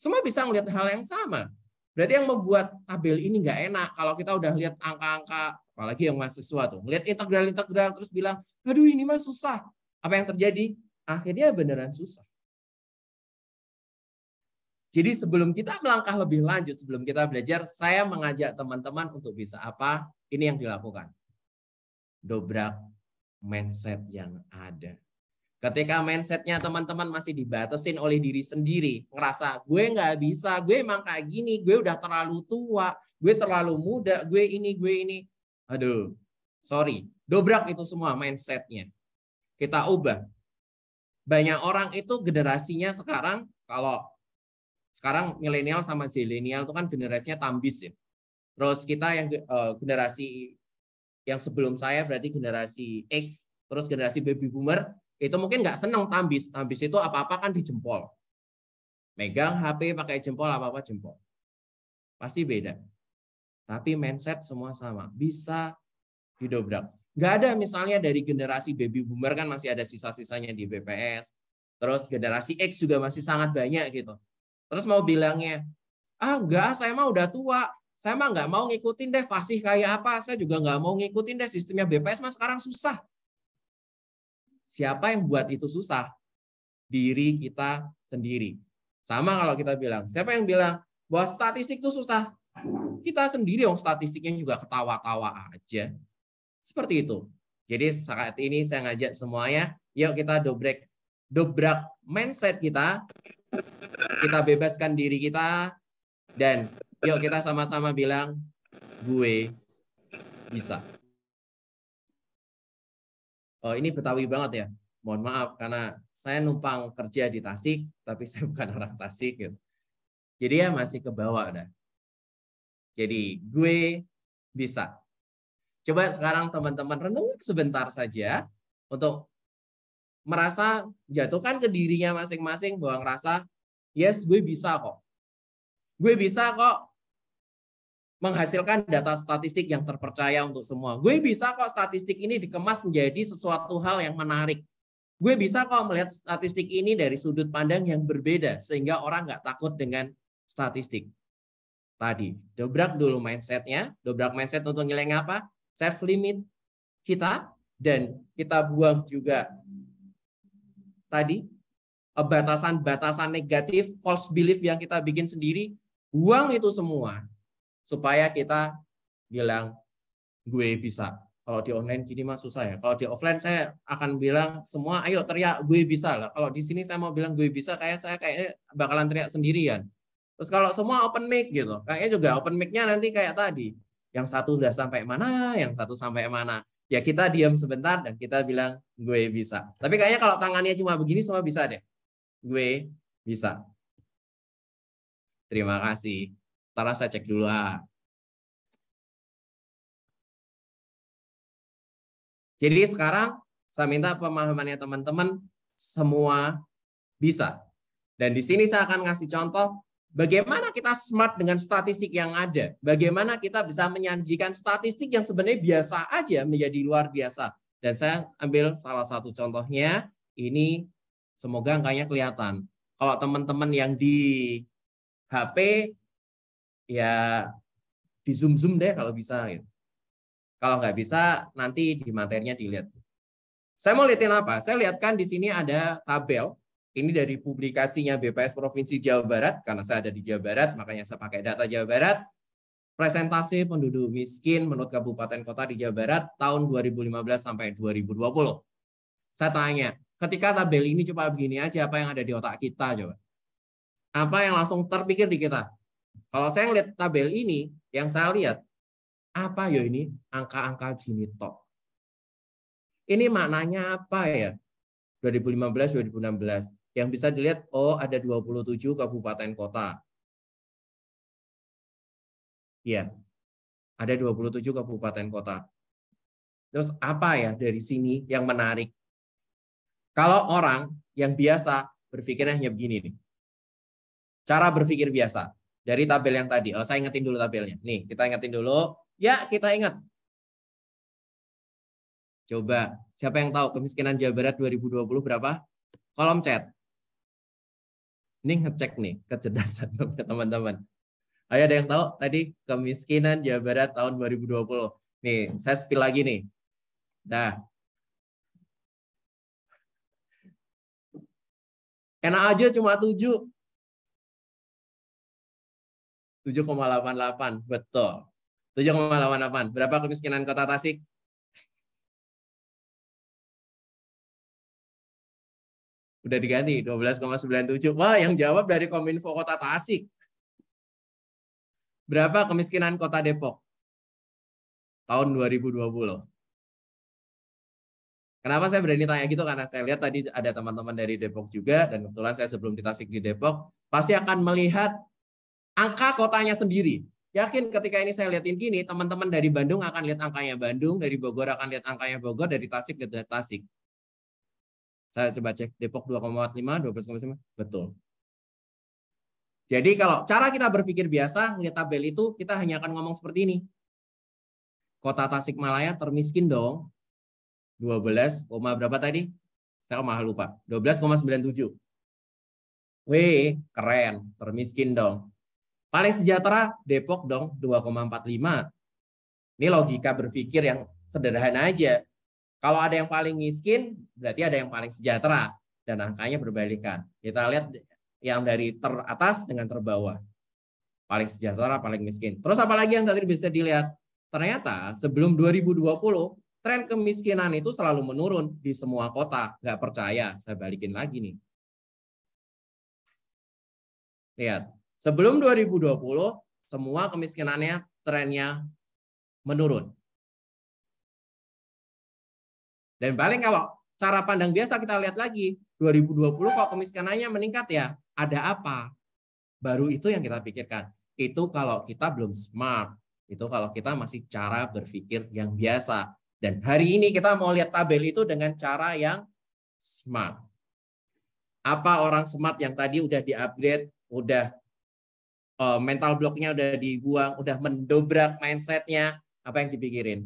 Semua bisa ngeliat hal yang sama. Berarti yang membuat tabel ini nggak enak kalau kita udah lihat angka-angka, apalagi yang mahasiswa tuh, ngeliat integral-integral terus bilang, aduh ini mah susah. Apa yang terjadi? Akhirnya beneran susah. Jadi sebelum kita melangkah lebih lanjut, sebelum kita belajar, saya mengajak teman-teman untuk bisa apa? Ini yang dilakukan. Dobrak mindset yang ada. Ketika mindsetnya teman-teman masih dibatasin oleh diri sendiri, ngerasa gue nggak bisa, gue emang kayak gini, gue udah terlalu tua, gue terlalu muda, gue ini, gue ini. Aduh, sorry. Dobrak itu semua mindsetnya kita ubah. Banyak orang itu generasinya sekarang kalau sekarang milenial sama zilenial itu kan generasinya tambis ya. Terus kita yang uh, generasi yang sebelum saya berarti generasi X, terus generasi baby boomer itu mungkin nggak senang tambis. Tambis itu apa-apa kan di jempol. Megang HP pakai jempol apa-apa jempol. Pasti beda. Tapi mindset semua sama. Bisa didobrak. Nggak ada misalnya dari generasi baby boomer kan masih ada sisa-sisanya di BPS. Terus generasi X juga masih sangat banyak gitu. Terus mau bilangnya, ah enggak, saya mah udah tua. Saya mah nggak mau ngikutin deh fasih kayak apa. Saya juga nggak mau ngikutin deh sistemnya BPS mah sekarang susah. Siapa yang buat itu susah? Diri kita sendiri. Sama kalau kita bilang, siapa yang bilang bahwa statistik itu susah? Kita sendiri yang statistiknya juga ketawa-tawa aja. Seperti itu. Jadi saat ini saya ngajak semuanya, yuk kita dobrak dobrak mindset kita, kita bebaskan diri kita, dan yuk kita sama-sama bilang, gue bisa. Oh, ini Betawi banget ya. Mohon maaf karena saya numpang kerja di Tasik, tapi saya bukan orang Tasik gitu. Jadi ya masih ke bawah dah. Jadi gue bisa. Coba sekarang teman-teman renung sebentar saja untuk merasa jatuhkan ke dirinya masing-masing bahwa ngerasa yes gue bisa kok. Gue bisa kok menghasilkan data statistik yang terpercaya untuk semua. Gue bisa kok statistik ini dikemas menjadi sesuatu hal yang menarik. Gue bisa kok melihat statistik ini dari sudut pandang yang berbeda sehingga orang nggak takut dengan statistik. Tadi, dobrak dulu mindsetnya. Dobrak mindset untuk ngilang apa? save limit kita dan kita buang juga tadi batasan-batasan negatif, false belief yang kita bikin sendiri, buang itu semua supaya kita bilang gue bisa. Kalau di online gini mah susah ya. Kalau di offline saya akan bilang semua ayo teriak gue bisa lah. Kalau di sini saya mau bilang gue bisa kayak saya kayak bakalan teriak sendirian. Terus kalau semua open mic gitu, kayaknya juga open micnya nanti kayak tadi yang satu sudah sampai mana, yang satu sampai mana. Ya kita diam sebentar dan kita bilang gue bisa. Tapi kayaknya kalau tangannya cuma begini semua bisa deh. Gue bisa. Terima kasih. Tara saya cek dulu ah. Jadi sekarang saya minta pemahamannya teman-teman semua bisa. Dan di sini saya akan ngasih contoh Bagaimana kita smart dengan statistik yang ada? Bagaimana kita bisa menyajikan statistik yang sebenarnya biasa aja menjadi luar biasa? Dan saya ambil salah satu contohnya, ini semoga angkanya kelihatan. Kalau teman-teman yang di HP, ya di zoom-zoom deh kalau bisa. Gitu. Kalau nggak bisa, nanti di materinya dilihat. Saya mau lihatin apa? Saya lihatkan di sini ada tabel ini dari publikasinya BPS Provinsi Jawa Barat, karena saya ada di Jawa Barat, makanya saya pakai data Jawa Barat. Presentasi penduduk miskin menurut kabupaten kota di Jawa Barat tahun 2015 sampai 2020. Saya tanya, ketika tabel ini coba begini aja, apa yang ada di otak kita coba? Apa yang langsung terpikir di kita? Kalau saya lihat tabel ini, yang saya lihat, apa ya ini angka-angka gini top? Ini maknanya apa ya? 2015, 2016 yang bisa dilihat oh ada 27 kabupaten kota. Ya, Ada 27 kabupaten kota. Terus apa ya dari sini yang menarik? Kalau orang yang biasa berpikirnya hanya begini nih. Cara berpikir biasa dari tabel yang tadi. Oh, saya ingetin dulu tabelnya. Nih, kita ingetin dulu. Ya, kita ingat. Coba, siapa yang tahu kemiskinan Jawa Barat 2020 berapa? Kolom chat. Ini ngecek nih kecerdasan teman-teman. Ayo ada yang tahu tadi kemiskinan Jawa Barat tahun 2020. Nih, saya spill lagi nih. Nah. Enak aja cuma 7. 7,88, betul. 7,88. Berapa kemiskinan kota Tasik? udah diganti 12,97. Wah, yang jawab dari Kominfo Kota Tasik. Berapa kemiskinan Kota Depok? Tahun 2020. Kenapa saya berani tanya gitu? Karena saya lihat tadi ada teman-teman dari Depok juga, dan kebetulan saya sebelum di Tasik di Depok, pasti akan melihat angka kotanya sendiri. Yakin ketika ini saya lihatin gini, teman-teman dari Bandung akan lihat angkanya Bandung, dari Bogor akan lihat angkanya Bogor, dari Tasik lihat Tasik. Saya coba cek Depok 2,45, 12,5. Betul. Jadi kalau cara kita berpikir biasa melihat tabel itu kita hanya akan ngomong seperti ini. Kota Tasikmalaya termiskin dong. 12, berapa tadi? Saya malah lupa. 12,97. Wih, keren. Termiskin dong. Paling sejahtera Depok dong 2,45. Ini logika berpikir yang sederhana aja. Kalau ada yang paling miskin, berarti ada yang paling sejahtera. Dan angkanya berbalikan. Kita lihat yang dari teratas dengan terbawah. Paling sejahtera, paling miskin. Terus apa lagi yang tadi bisa dilihat? Ternyata sebelum 2020, tren kemiskinan itu selalu menurun di semua kota. Nggak percaya, saya balikin lagi nih. Lihat, sebelum 2020, semua kemiskinannya trennya menurun. Dan paling kalau cara pandang biasa kita lihat lagi, 2020 kok kemiskinannya meningkat ya, ada apa? Baru itu yang kita pikirkan. Itu kalau kita belum smart, itu kalau kita masih cara berpikir yang biasa. Dan hari ini kita mau lihat tabel itu dengan cara yang smart. Apa orang smart yang tadi udah di-upgrade, udah eh, mental bloknya udah dibuang, udah mendobrak mindsetnya, apa yang dipikirin?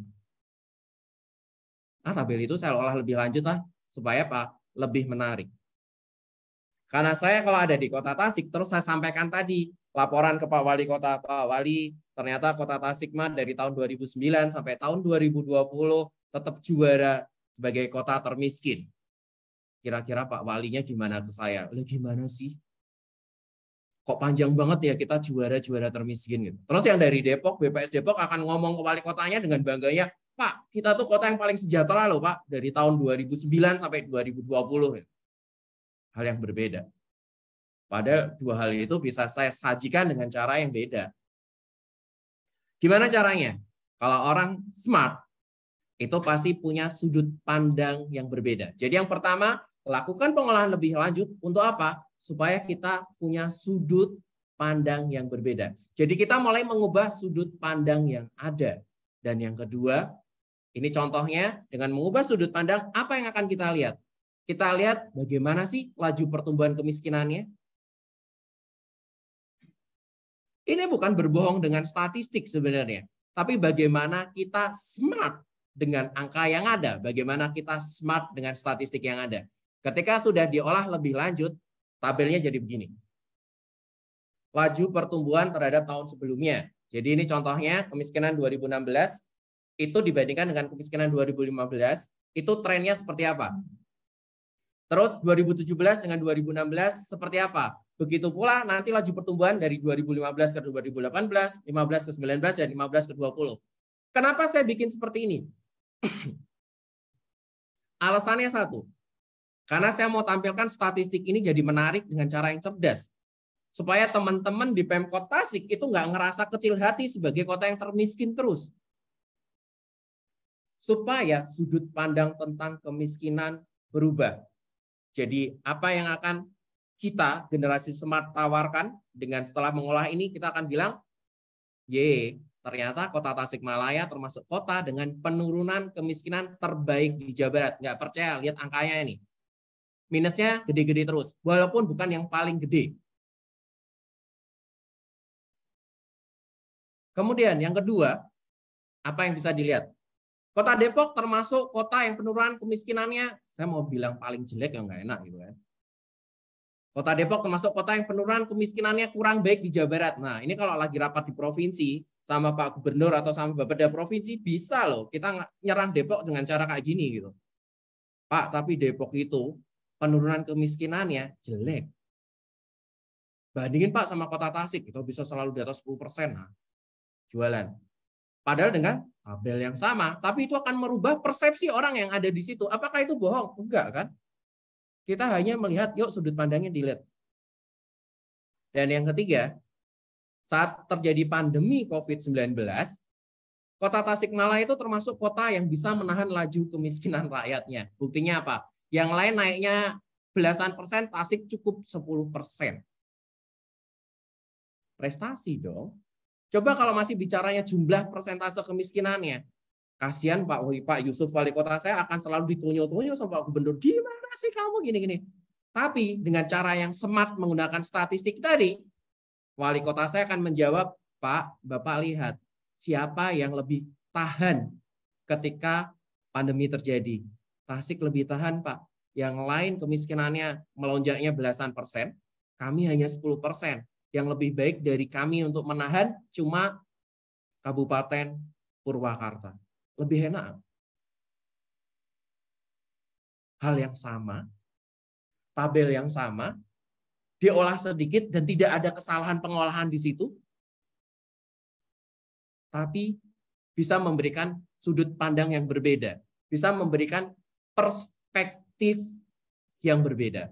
Nah, tabel itu saya olah lebih lanjut lah supaya apa? lebih menarik. Karena saya kalau ada di Kota Tasik terus saya sampaikan tadi laporan ke Pak Wali Kota Pak Wali ternyata Kota Tasik mah dari tahun 2009 sampai tahun 2020 tetap juara sebagai kota termiskin. Kira-kira Pak Walinya gimana ke saya? Lah gimana sih? Kok panjang banget ya kita juara-juara termiskin gitu. Terus yang dari Depok, BPS Depok akan ngomong ke wali kotanya dengan bangganya, Pak, kita tuh kota yang paling sejahtera loh Pak, dari tahun 2009 sampai 2020. Ya. Hal yang berbeda. Padahal dua hal itu bisa saya sajikan dengan cara yang beda. Gimana caranya? Kalau orang smart, itu pasti punya sudut pandang yang berbeda. Jadi yang pertama, lakukan pengolahan lebih lanjut untuk apa? Supaya kita punya sudut pandang yang berbeda. Jadi kita mulai mengubah sudut pandang yang ada. Dan yang kedua, ini contohnya dengan mengubah sudut pandang apa yang akan kita lihat? Kita lihat bagaimana sih laju pertumbuhan kemiskinannya? Ini bukan berbohong dengan statistik sebenarnya, tapi bagaimana kita smart dengan angka yang ada, bagaimana kita smart dengan statistik yang ada. Ketika sudah diolah lebih lanjut, tabelnya jadi begini. Laju pertumbuhan terhadap tahun sebelumnya. Jadi ini contohnya kemiskinan 2016 itu dibandingkan dengan kemiskinan 2015 itu trennya seperti apa? Terus 2017 dengan 2016 seperti apa? Begitu pula nanti laju pertumbuhan dari 2015 ke 2018, 15 ke 19 dan 15 ke 20. Kenapa saya bikin seperti ini? Alasannya satu. Karena saya mau tampilkan statistik ini jadi menarik dengan cara yang cerdas. Supaya teman-teman di Pemkot Tasik itu nggak ngerasa kecil hati sebagai kota yang termiskin terus supaya sudut pandang tentang kemiskinan berubah. Jadi apa yang akan kita generasi smart tawarkan dengan setelah mengolah ini kita akan bilang, ye, ternyata kota Tasikmalaya termasuk kota dengan penurunan kemiskinan terbaik di Jawa Barat. Nggak percaya, lihat angkanya ini. Minusnya gede-gede terus, walaupun bukan yang paling gede. Kemudian yang kedua, apa yang bisa dilihat? Kota Depok termasuk kota yang penurunan kemiskinannya, saya mau bilang paling jelek yang nggak enak gitu kan Kota Depok termasuk kota yang penurunan kemiskinannya kurang baik di Jawa Barat. Nah ini kalau lagi rapat di provinsi sama Pak Gubernur atau sama bapak Bapeda Provinsi bisa loh kita nyerang Depok dengan cara kayak gini gitu. Pak tapi Depok itu penurunan kemiskinannya jelek. Bandingin Pak sama kota Tasik, itu bisa selalu di atas 10 persen nah, jualan. Padahal dengan tabel yang sama, tapi itu akan merubah persepsi orang yang ada di situ. Apakah itu bohong? Enggak kan? Kita hanya melihat, yuk sudut pandangnya dilihat. Dan yang ketiga, saat terjadi pandemi COVID-19, kota Tasikmalaya itu termasuk kota yang bisa menahan laju kemiskinan rakyatnya. Buktinya apa? Yang lain naiknya belasan persen, Tasik cukup 10 persen. Prestasi dong. Coba kalau masih bicaranya jumlah persentase kemiskinannya. Kasihan Pak Wih, Pak Yusuf Wali Kota saya akan selalu ditunjuk-tunjuk sama Pak Gubernur. Gimana sih kamu gini-gini? Tapi dengan cara yang smart menggunakan statistik tadi, Wali Kota saya akan menjawab, Pak, Bapak lihat siapa yang lebih tahan ketika pandemi terjadi. Tasik lebih tahan, Pak. Yang lain kemiskinannya melonjaknya belasan persen, kami hanya 10 persen yang lebih baik dari kami untuk menahan cuma Kabupaten Purwakarta. Lebih enak. Hal yang sama, tabel yang sama, diolah sedikit dan tidak ada kesalahan pengolahan di situ, tapi bisa memberikan sudut pandang yang berbeda, bisa memberikan perspektif yang berbeda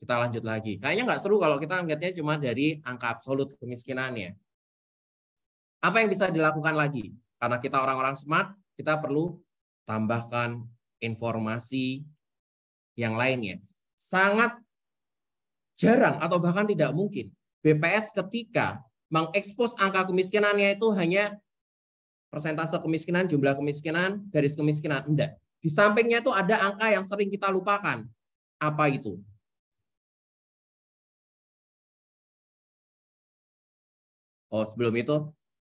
kita lanjut lagi. Kayaknya nggak seru kalau kita angkatnya cuma dari angka absolut kemiskinannya. Apa yang bisa dilakukan lagi? Karena kita orang-orang smart, kita perlu tambahkan informasi yang lainnya. Sangat jarang atau bahkan tidak mungkin BPS ketika mengekspos angka kemiskinannya itu hanya persentase kemiskinan, jumlah kemiskinan, garis kemiskinan. Enggak. Di sampingnya itu ada angka yang sering kita lupakan. Apa itu? Oh, sebelum itu,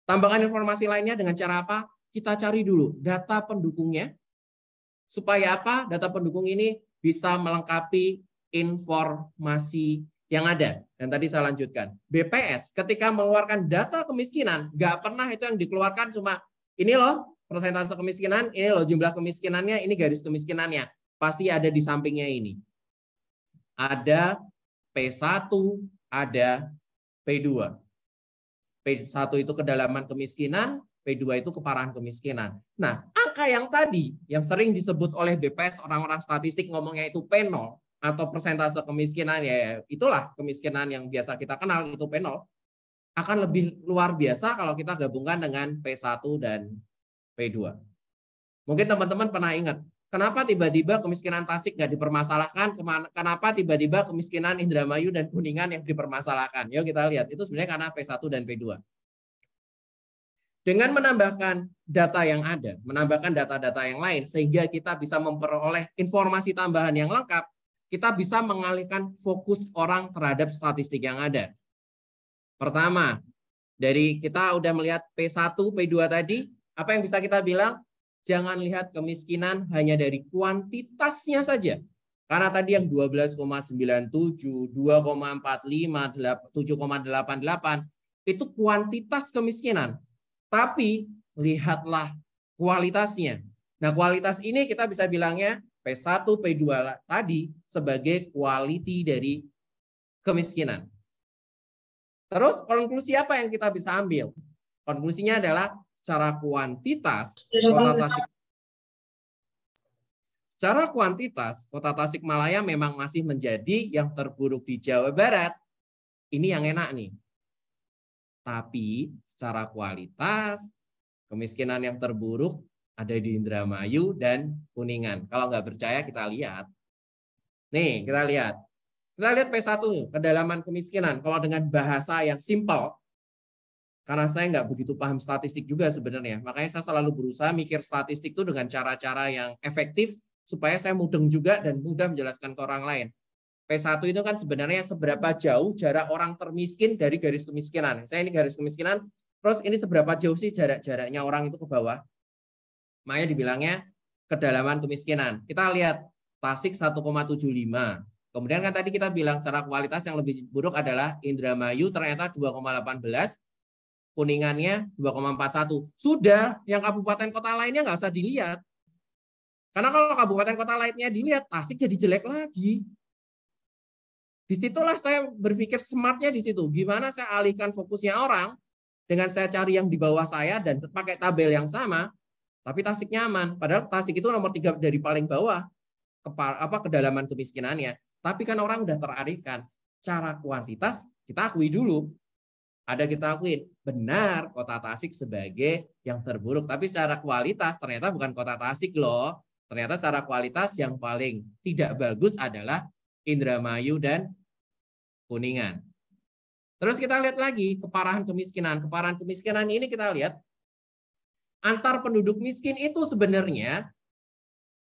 tambahkan informasi lainnya dengan cara apa? Kita cari dulu data pendukungnya. Supaya apa? Data pendukung ini bisa melengkapi informasi yang ada. Dan tadi saya lanjutkan. BPS ketika mengeluarkan data kemiskinan, nggak pernah itu yang dikeluarkan cuma ini loh persentase kemiskinan, ini loh jumlah kemiskinannya, ini garis kemiskinannya. Pasti ada di sampingnya ini. Ada P1, ada P2. P1 itu kedalaman kemiskinan, P2 itu keparahan kemiskinan. Nah, angka yang tadi yang sering disebut oleh BPS orang-orang statistik ngomongnya itu P0 atau persentase kemiskinan ya, ya itulah kemiskinan yang biasa kita kenal itu P0 akan lebih luar biasa kalau kita gabungkan dengan P1 dan P2. Mungkin teman-teman pernah ingat Kenapa tiba-tiba kemiskinan Tasik nggak dipermasalahkan? Kenapa tiba-tiba kemiskinan Indramayu dan Kuningan yang dipermasalahkan? Yuk kita lihat. Itu sebenarnya karena P1 dan P2. Dengan menambahkan data yang ada, menambahkan data-data yang lain, sehingga kita bisa memperoleh informasi tambahan yang lengkap, kita bisa mengalihkan fokus orang terhadap statistik yang ada. Pertama, dari kita udah melihat P1, P2 tadi, apa yang bisa kita bilang? jangan lihat kemiskinan hanya dari kuantitasnya saja. Karena tadi yang 12,97, 2,45, 7,88 itu kuantitas kemiskinan. Tapi lihatlah kualitasnya. Nah, kualitas ini kita bisa bilangnya P1, P2 tadi sebagai quality dari kemiskinan. Terus konklusi apa yang kita bisa ambil? Konklusinya adalah secara kuantitas kota Tasik Secara kuantitas, kota Tasikmalaya memang masih menjadi yang terburuk di Jawa Barat. Ini yang enak nih. Tapi secara kualitas, kemiskinan yang terburuk ada di Indramayu dan Kuningan. Kalau nggak percaya kita lihat. Nih, kita lihat. Kita lihat P1, kedalaman kemiskinan. Kalau dengan bahasa yang simpel, karena saya nggak begitu paham statistik juga sebenarnya. Makanya saya selalu berusaha mikir statistik itu dengan cara-cara yang efektif supaya saya mudeng juga dan mudah menjelaskan ke orang lain. P1 itu kan sebenarnya seberapa jauh jarak orang termiskin dari garis kemiskinan. Saya ini garis kemiskinan, terus ini seberapa jauh sih jarak-jaraknya orang itu ke bawah. Makanya dibilangnya kedalaman kemiskinan. Kita lihat Tasik 1,75. Kemudian kan tadi kita bilang cara kualitas yang lebih buruk adalah Indramayu ternyata 2,18 Kuningannya 2,41. Sudah, yang kabupaten kota lainnya nggak usah dilihat. Karena kalau kabupaten kota lainnya dilihat, Tasik jadi jelek lagi. Disitulah saya berpikir smartnya di situ. Gimana saya alihkan fokusnya orang dengan saya cari yang di bawah saya dan pakai tabel yang sama, tapi Tasik nyaman. Padahal Tasik itu nomor tiga dari paling bawah apa kedalaman kemiskinannya. Tapi kan orang udah terarifkan cara kuantitas kita akui dulu ada kita akuin benar kota Tasik sebagai yang terburuk tapi secara kualitas ternyata bukan kota Tasik loh ternyata secara kualitas yang paling tidak bagus adalah Indramayu dan Kuningan terus kita lihat lagi keparahan kemiskinan keparahan kemiskinan ini kita lihat antar penduduk miskin itu sebenarnya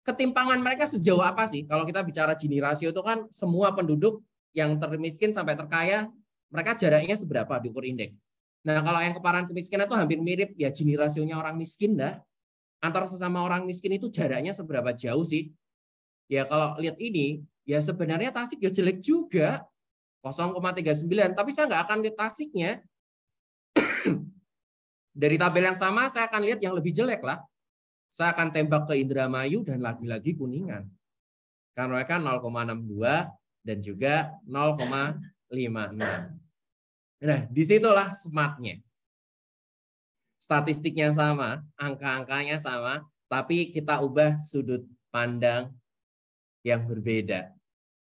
ketimpangan mereka sejauh apa sih kalau kita bicara Gini rasio itu kan semua penduduk yang termiskin sampai terkaya mereka jaraknya seberapa diukur indeks. Nah, kalau yang keparahan kemiskinan itu hampir mirip ya gini rasionya orang miskin dah. Antara sesama orang miskin itu jaraknya seberapa jauh sih? Ya kalau lihat ini, ya sebenarnya Tasik ya jelek juga. 0,39, tapi saya nggak akan lihat Tasiknya. Dari tabel yang sama, saya akan lihat yang lebih jelek lah. Saya akan tembak ke Indramayu dan lagi-lagi Kuningan. Karena mereka 0,62 dan juga 0, 56. Nah, disitulah smartnya. Statistiknya sama, angka-angkanya sama, tapi kita ubah sudut pandang yang berbeda.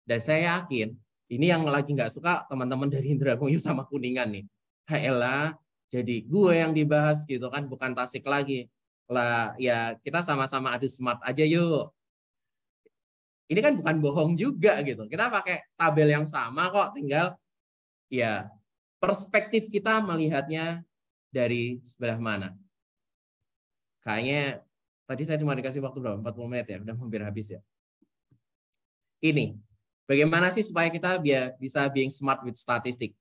Dan saya yakin, ini yang lagi nggak suka teman-teman dari Indra Indramayu sama Kuningan nih. Haelah, jadi gue yang dibahas gitu kan, bukan Tasik lagi. Lah, ya kita sama-sama adu smart aja yuk ini kan bukan bohong juga gitu. Kita pakai tabel yang sama kok, tinggal ya perspektif kita melihatnya dari sebelah mana. Kayaknya tadi saya cuma dikasih waktu berapa? 40 menit ya, udah hampir habis ya. Ini, bagaimana sih supaya kita bisa being smart with statistik?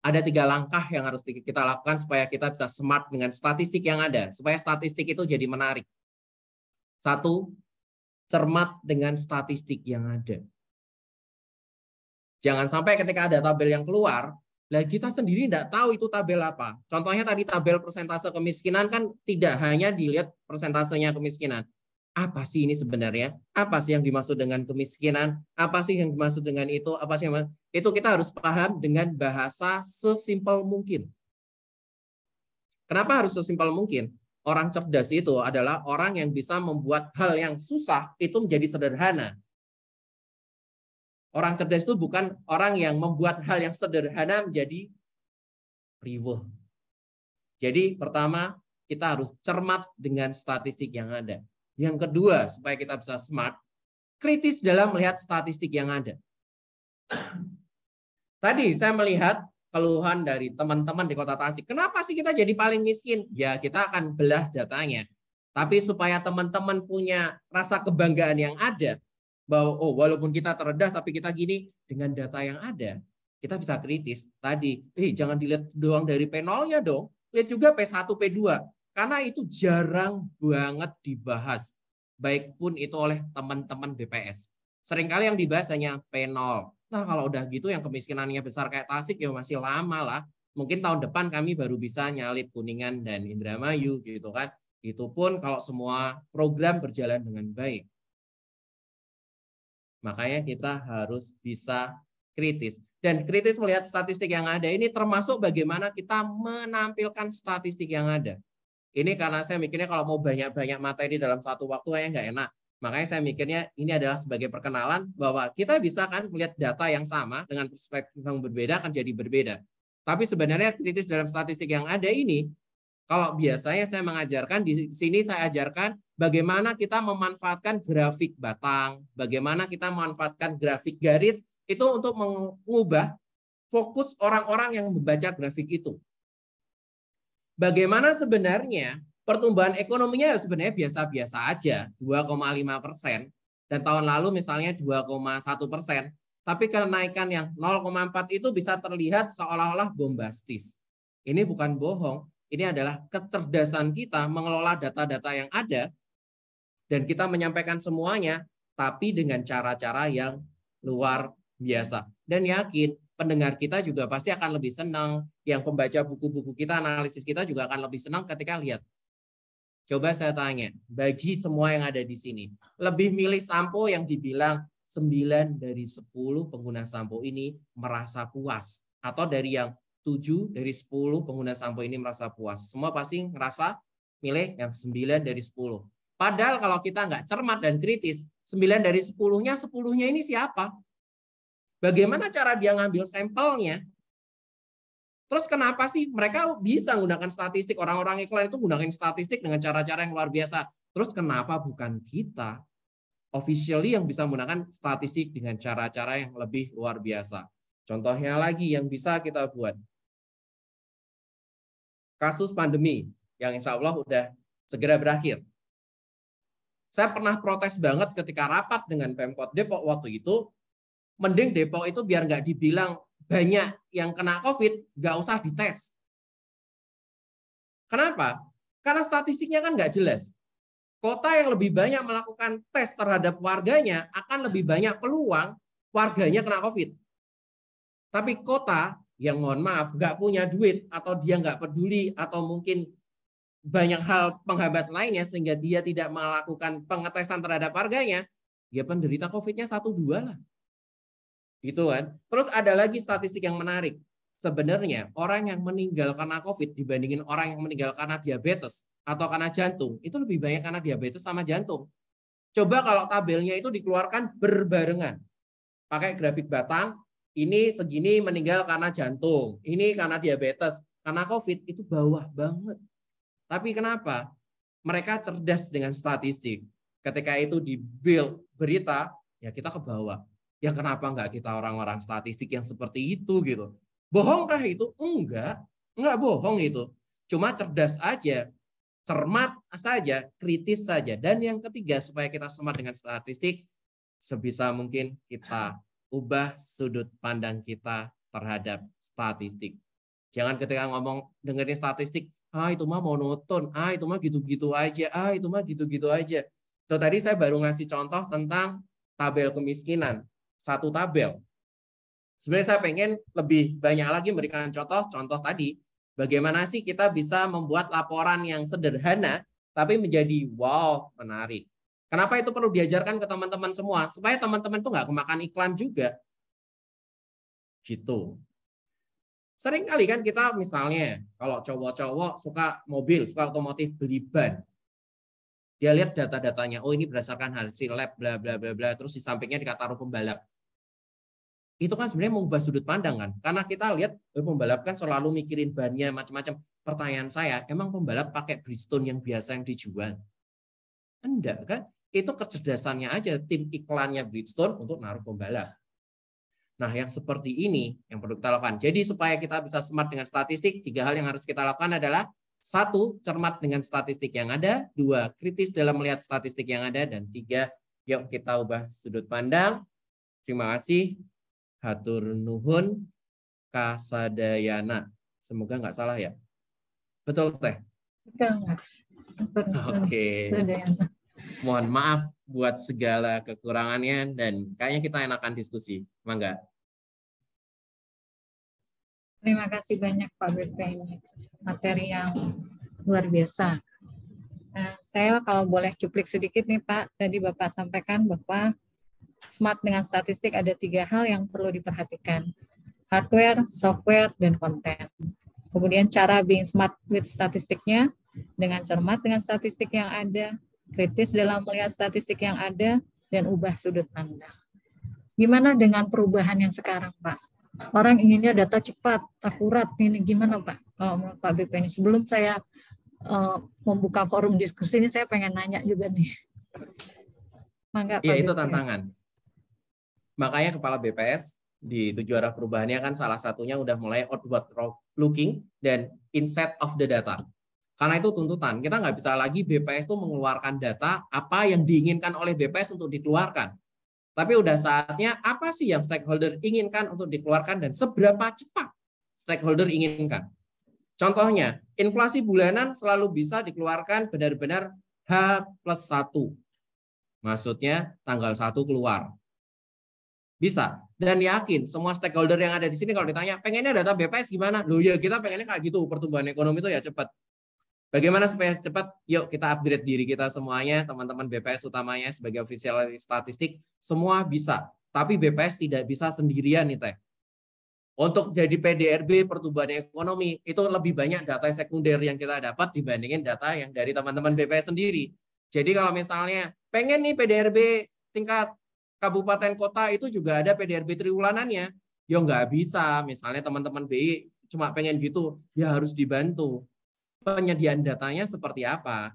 Ada tiga langkah yang harus kita lakukan supaya kita bisa smart dengan statistik yang ada, supaya statistik itu jadi menarik. Satu, cermat dengan statistik yang ada. Jangan sampai ketika ada tabel yang keluar, lah kita sendiri tidak tahu itu tabel apa. Contohnya tadi tabel persentase kemiskinan kan tidak hanya dilihat persentasenya kemiskinan. Apa sih ini sebenarnya? Apa sih yang dimaksud dengan kemiskinan? Apa sih yang dimaksud dengan itu? Apa sih yang itu kita harus paham dengan bahasa sesimpel mungkin. Kenapa harus sesimpel mungkin? Orang cerdas itu adalah orang yang bisa membuat hal yang susah itu menjadi sederhana. Orang cerdas itu bukan orang yang membuat hal yang sederhana menjadi riuh. Jadi pertama, kita harus cermat dengan statistik yang ada. Yang kedua, supaya kita bisa smart, kritis dalam melihat statistik yang ada. Tadi saya melihat keluhan dari teman-teman di Kota Tasik. Kenapa sih kita jadi paling miskin? Ya, kita akan belah datanya. Tapi supaya teman-teman punya rasa kebanggaan yang ada, bahwa oh walaupun kita terendah tapi kita gini dengan data yang ada, kita bisa kritis. Tadi, eh jangan dilihat doang dari penolnya dong. Lihat juga P1, P2. Karena itu jarang banget dibahas. Baik pun itu oleh teman-teman BPS. Seringkali yang dibahas hanya P0, Nah kalau udah gitu yang kemiskinannya besar kayak Tasik ya masih lama lah. Mungkin tahun depan kami baru bisa nyalip Kuningan dan Indramayu gitu kan. Itu pun kalau semua program berjalan dengan baik. Makanya kita harus bisa kritis. Dan kritis melihat statistik yang ada ini termasuk bagaimana kita menampilkan statistik yang ada. Ini karena saya mikirnya kalau mau banyak-banyak materi dalam satu waktu ya nggak enak. Makanya saya mikirnya ini adalah sebagai perkenalan bahwa kita bisa kan melihat data yang sama dengan perspektif yang berbeda akan jadi berbeda. Tapi sebenarnya kritis dalam statistik yang ada ini, kalau biasanya saya mengajarkan di sini saya ajarkan bagaimana kita memanfaatkan grafik batang, bagaimana kita memanfaatkan grafik garis itu untuk mengubah fokus orang-orang yang membaca grafik itu. Bagaimana sebenarnya pertumbuhan ekonominya ya sebenarnya biasa-biasa aja, 2,5 persen. Dan tahun lalu misalnya 2,1 persen. Tapi kenaikan yang 0,4 itu bisa terlihat seolah-olah bombastis. Ini bukan bohong, ini adalah kecerdasan kita mengelola data-data yang ada dan kita menyampaikan semuanya tapi dengan cara-cara yang luar biasa. Dan yakin pendengar kita juga pasti akan lebih senang, yang pembaca buku-buku kita, analisis kita juga akan lebih senang ketika lihat Coba saya tanya, bagi semua yang ada di sini, lebih milih sampo yang dibilang 9 dari 10 pengguna sampo ini merasa puas. Atau dari yang 7 dari 10 pengguna sampo ini merasa puas. Semua pasti merasa milih yang 9 dari 10. Padahal kalau kita nggak cermat dan kritis, 9 dari 10-nya, 10-nya ini siapa? Bagaimana cara dia ngambil sampelnya? Terus kenapa sih mereka bisa menggunakan statistik? Orang-orang iklan itu menggunakan statistik dengan cara-cara yang luar biasa. Terus kenapa bukan kita officially yang bisa menggunakan statistik dengan cara-cara yang lebih luar biasa? Contohnya lagi yang bisa kita buat. Kasus pandemi yang insya Allah udah segera berakhir. Saya pernah protes banget ketika rapat dengan Pemkot Depok waktu itu. Mending Depok itu biar nggak dibilang banyak yang kena COVID, nggak usah dites. Kenapa? Karena statistiknya kan nggak jelas. Kota yang lebih banyak melakukan tes terhadap warganya akan lebih banyak peluang warganya kena COVID. Tapi kota yang mohon maaf nggak punya duit atau dia nggak peduli atau mungkin banyak hal penghambat lainnya sehingga dia tidak melakukan pengetesan terhadap warganya, dia ya penderita COVID-nya satu dua lah. Gitu kan. Terus ada lagi statistik yang menarik. Sebenarnya orang yang meninggal karena COVID dibandingin orang yang meninggal karena diabetes atau karena jantung, itu lebih banyak karena diabetes sama jantung. Coba kalau tabelnya itu dikeluarkan berbarengan. Pakai grafik batang, ini segini meninggal karena jantung, ini karena diabetes, karena COVID itu bawah banget. Tapi kenapa? Mereka cerdas dengan statistik. Ketika itu di build berita, ya kita ke bawah. Ya kenapa nggak kita orang-orang statistik yang seperti itu gitu? Bohongkah itu? Enggak, enggak bohong itu. Cuma cerdas aja, cermat saja, kritis saja. Dan yang ketiga supaya kita semat dengan statistik, sebisa mungkin kita ubah sudut pandang kita terhadap statistik. Jangan ketika ngomong dengerin statistik, ah itu mah monoton, ah itu mah gitu-gitu aja, ah itu mah gitu-gitu aja. Tuh tadi saya baru ngasih contoh tentang tabel kemiskinan satu tabel. Sebenarnya saya pengen lebih banyak lagi memberikan contoh-contoh tadi, bagaimana sih kita bisa membuat laporan yang sederhana, tapi menjadi wow, menarik. Kenapa itu perlu diajarkan ke teman-teman semua? Supaya teman-teman tuh nggak kemakan iklan juga. Gitu. Sering kali kan kita misalnya, kalau cowok-cowok suka mobil, suka otomotif, beli ban dia lihat data-datanya oh ini berdasarkan hasil lab bla bla bla bla terus di sampingnya dikataruh pembalap itu kan sebenarnya mengubah sudut pandang kan karena kita lihat oh, pembalap kan selalu mikirin bannya macam-macam pertanyaan saya emang pembalap pakai Bridgestone yang biasa yang dijual enggak kan itu kecerdasannya aja tim iklannya Bridgestone untuk naruh pembalap Nah, yang seperti ini yang perlu kita lakukan. Jadi supaya kita bisa smart dengan statistik, tiga hal yang harus kita lakukan adalah satu, cermat dengan statistik yang ada. Dua, kritis dalam melihat statistik yang ada. Dan tiga, yuk kita ubah sudut pandang. Terima kasih. Hatur Nuhun Kasadayana. Semoga nggak salah ya. Betul, Teh? Oke. Okay. Mohon maaf buat segala kekurangannya dan kayaknya kita enakan diskusi. Mangga. Terima kasih banyak Pak BP ini materi yang luar biasa. Nah, saya kalau boleh cuplik sedikit nih Pak, tadi Bapak sampaikan bahwa smart dengan statistik ada tiga hal yang perlu diperhatikan. Hardware, software, dan konten. Kemudian cara being smart with statistiknya, dengan cermat dengan statistik yang ada, kritis dalam melihat statistik yang ada, dan ubah sudut pandang. Gimana dengan perubahan yang sekarang Pak? orang inginnya data cepat, akurat. Ini gimana Pak? Kalau menurut Pak BP ini sebelum saya uh, membuka forum diskusi ini, saya pengen nanya juga nih. Mangga. Iya itu tantangan. Makanya kepala BPS di tujuh arah perubahannya kan salah satunya udah mulai outward looking dan inside of the data. Karena itu tuntutan. Kita nggak bisa lagi BPS itu mengeluarkan data apa yang diinginkan oleh BPS untuk dikeluarkan. Tapi udah saatnya apa sih yang stakeholder inginkan untuk dikeluarkan dan seberapa cepat stakeholder inginkan. Contohnya, inflasi bulanan selalu bisa dikeluarkan benar-benar H plus 1. Maksudnya tanggal 1 keluar. Bisa. Dan yakin semua stakeholder yang ada di sini kalau ditanya, pengennya data BPS gimana? Loh ya kita pengennya kayak gitu, pertumbuhan ekonomi itu ya cepat. Bagaimana supaya cepat? Yuk kita upgrade diri kita semuanya, teman-teman BPS utamanya sebagai official statistik, semua bisa. Tapi BPS tidak bisa sendirian nih Teh. Untuk jadi PDRB pertumbuhan ekonomi itu lebih banyak data sekunder yang kita dapat dibandingin data yang dari teman-teman BPS sendiri. Jadi kalau misalnya pengen nih PDRB tingkat kabupaten kota itu juga ada PDRB triwulanannya. Ya nggak bisa, misalnya teman-teman BI cuma pengen gitu, ya harus dibantu penyediaan datanya seperti apa.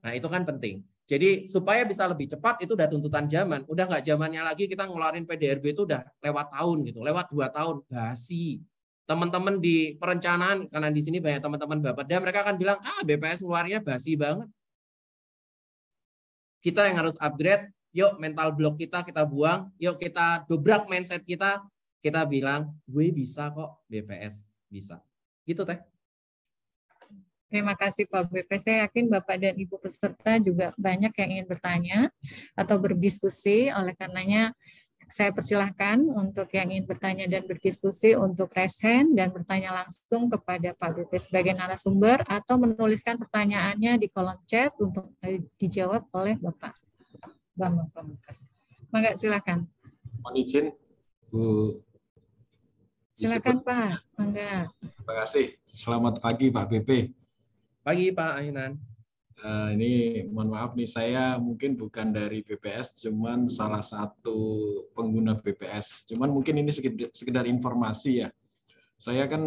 Nah, itu kan penting. Jadi supaya bisa lebih cepat itu udah tuntutan zaman. Udah nggak zamannya lagi kita ngeluarin PDRB itu udah lewat tahun gitu, lewat dua tahun basi. Teman-teman di perencanaan karena di sini banyak teman-teman bapak dan mereka akan bilang ah BPS luarnya basi banget. Kita yang harus upgrade, yuk mental block kita kita buang, yuk kita dobrak mindset kita, kita bilang gue bisa kok BPS bisa. Gitu teh. Terima kasih Pak BP. Saya yakin Bapak dan Ibu peserta juga banyak yang ingin bertanya atau berdiskusi. Oleh karenanya saya persilahkan untuk yang ingin bertanya dan berdiskusi untuk raise hand dan bertanya langsung kepada Pak BP sebagai narasumber atau menuliskan pertanyaannya di kolom chat untuk eh, dijawab oleh Bapak Bambang Pamungkas. Mangga silakan. Mohon izin Bu. Silakan Pak. Mangga. Terima kasih. Selamat pagi Pak BP. Pagi Pak Ainan. Uh, ini mohon maaf nih saya mungkin bukan dari BPS cuman salah satu pengguna BPS cuman mungkin ini sekedar, sekedar informasi ya saya kan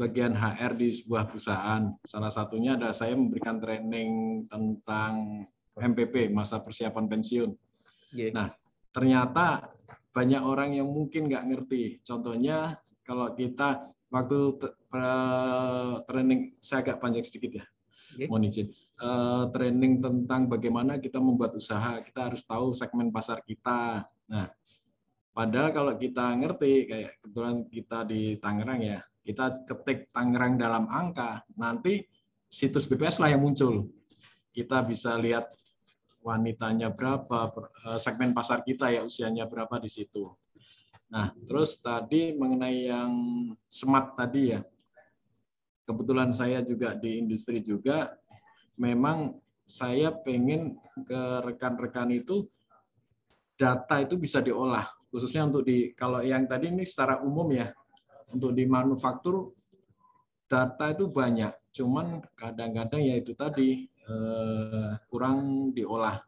bagian HR di sebuah perusahaan salah satunya ada saya memberikan training tentang MPP masa persiapan pensiun yeah. nah ternyata banyak orang yang mungkin nggak ngerti contohnya kalau kita waktu eh, training saya agak panjang sedikit ya. Okay. Mohon izin. Eh, training tentang bagaimana kita membuat usaha, kita harus tahu segmen pasar kita. Nah, padahal kalau kita ngerti kayak kebetulan kita di Tangerang ya, kita ketik Tangerang dalam angka, nanti situs BPS lah yang muncul. Kita bisa lihat wanitanya berapa, eh, segmen pasar kita ya usianya berapa di situ. Nah, terus tadi mengenai yang smart tadi ya. Kebetulan saya juga di industri juga memang saya pengen ke rekan-rekan itu data itu bisa diolah khususnya untuk di kalau yang tadi ini secara umum ya untuk di manufaktur data itu banyak cuman kadang-kadang ya itu tadi eh, kurang diolah